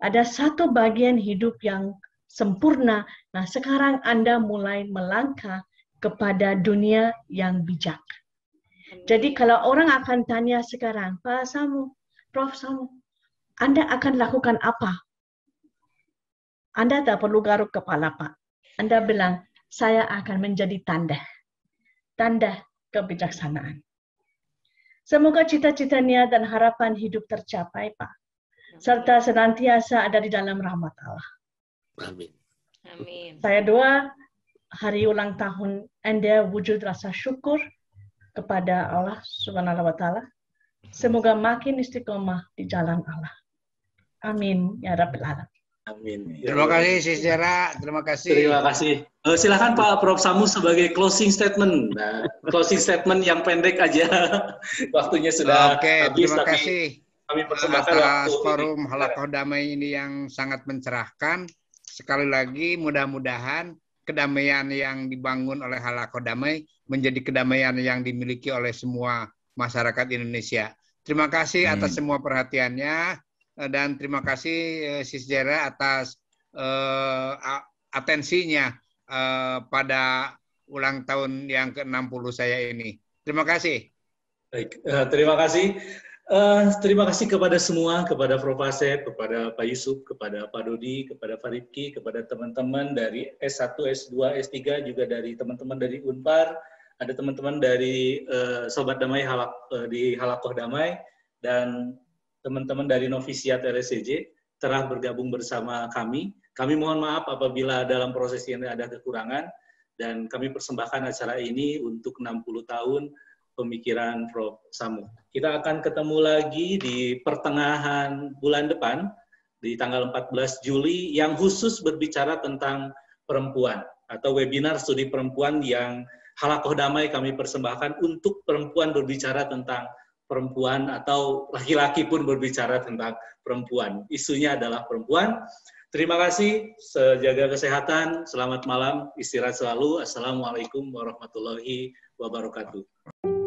E: ada satu bagian hidup yang sempurna. Nah, sekarang Anda mulai melangkah kepada dunia yang bijak. Jadi kalau orang akan tanya sekarang, Pak Samu, Prof Samu, Anda akan lakukan apa? Anda tak perlu garuk kepala, Pak. Anda bilang, saya akan menjadi tanda. Tanda kebijaksanaan. Semoga cita-citanya cita dan harapan hidup tercapai, Pak. Serta senantiasa ada di dalam rahmat Allah. Amin. Amin. Saya doa hari ulang tahun Anda wujud rasa syukur kepada Allah Subhanahu wa taala. Semoga makin istiqomah di jalan Allah. Amin ya rabbal alamin. Amin.
C: Terima kasih
F: Sisera, terima kasih. Terima kasih.
C: Uh, silakan Pak Prof Samu sebagai
F: closing statement. Nah, closing statement yang pendek aja. Waktunya sudah Oke, okay, terima tapi kasih. Kami persembahkan atas forum Halakoh Damai ini yang sangat mencerahkan sekali lagi mudah-mudahan kedamaian yang dibangun oleh Halako Damai menjadi kedamaian yang dimiliki oleh semua masyarakat Indonesia. Terima kasih atas semua perhatiannya eh, dan terima kasih eh, Sis atas uh, atensinya uh, pada ulang tahun yang ke-60 saya ini. Terima kasih. Baik, terima kasih.
C: Uh, terima kasih kepada semua, kepada Prof. Asep, kepada Pak Yusuf, kepada Pak Dodi, kepada Faridki, kepada teman-teman dari S1, S2, S3, juga dari teman-teman dari Unpar, ada teman-teman dari uh, Sobat Damai Halak, uh, di Halakoh Damai, dan teman-teman dari Novisiat RSCJ telah bergabung bersama kami. Kami mohon maaf apabila dalam proses ini ada kekurangan, dan kami persembahkan acara ini untuk 60 tahun pemikiran Prof. Samu. Kita akan ketemu lagi di pertengahan bulan depan, di tanggal 14 Juli, yang khusus berbicara tentang perempuan, atau webinar studi perempuan yang halakoh damai kami persembahkan untuk perempuan berbicara tentang perempuan atau laki-laki pun berbicara tentang perempuan. Isunya adalah perempuan. Terima kasih, sejaga kesehatan, selamat malam, istirahat selalu. Assalamualaikum warahmatullahi wabarakatuh.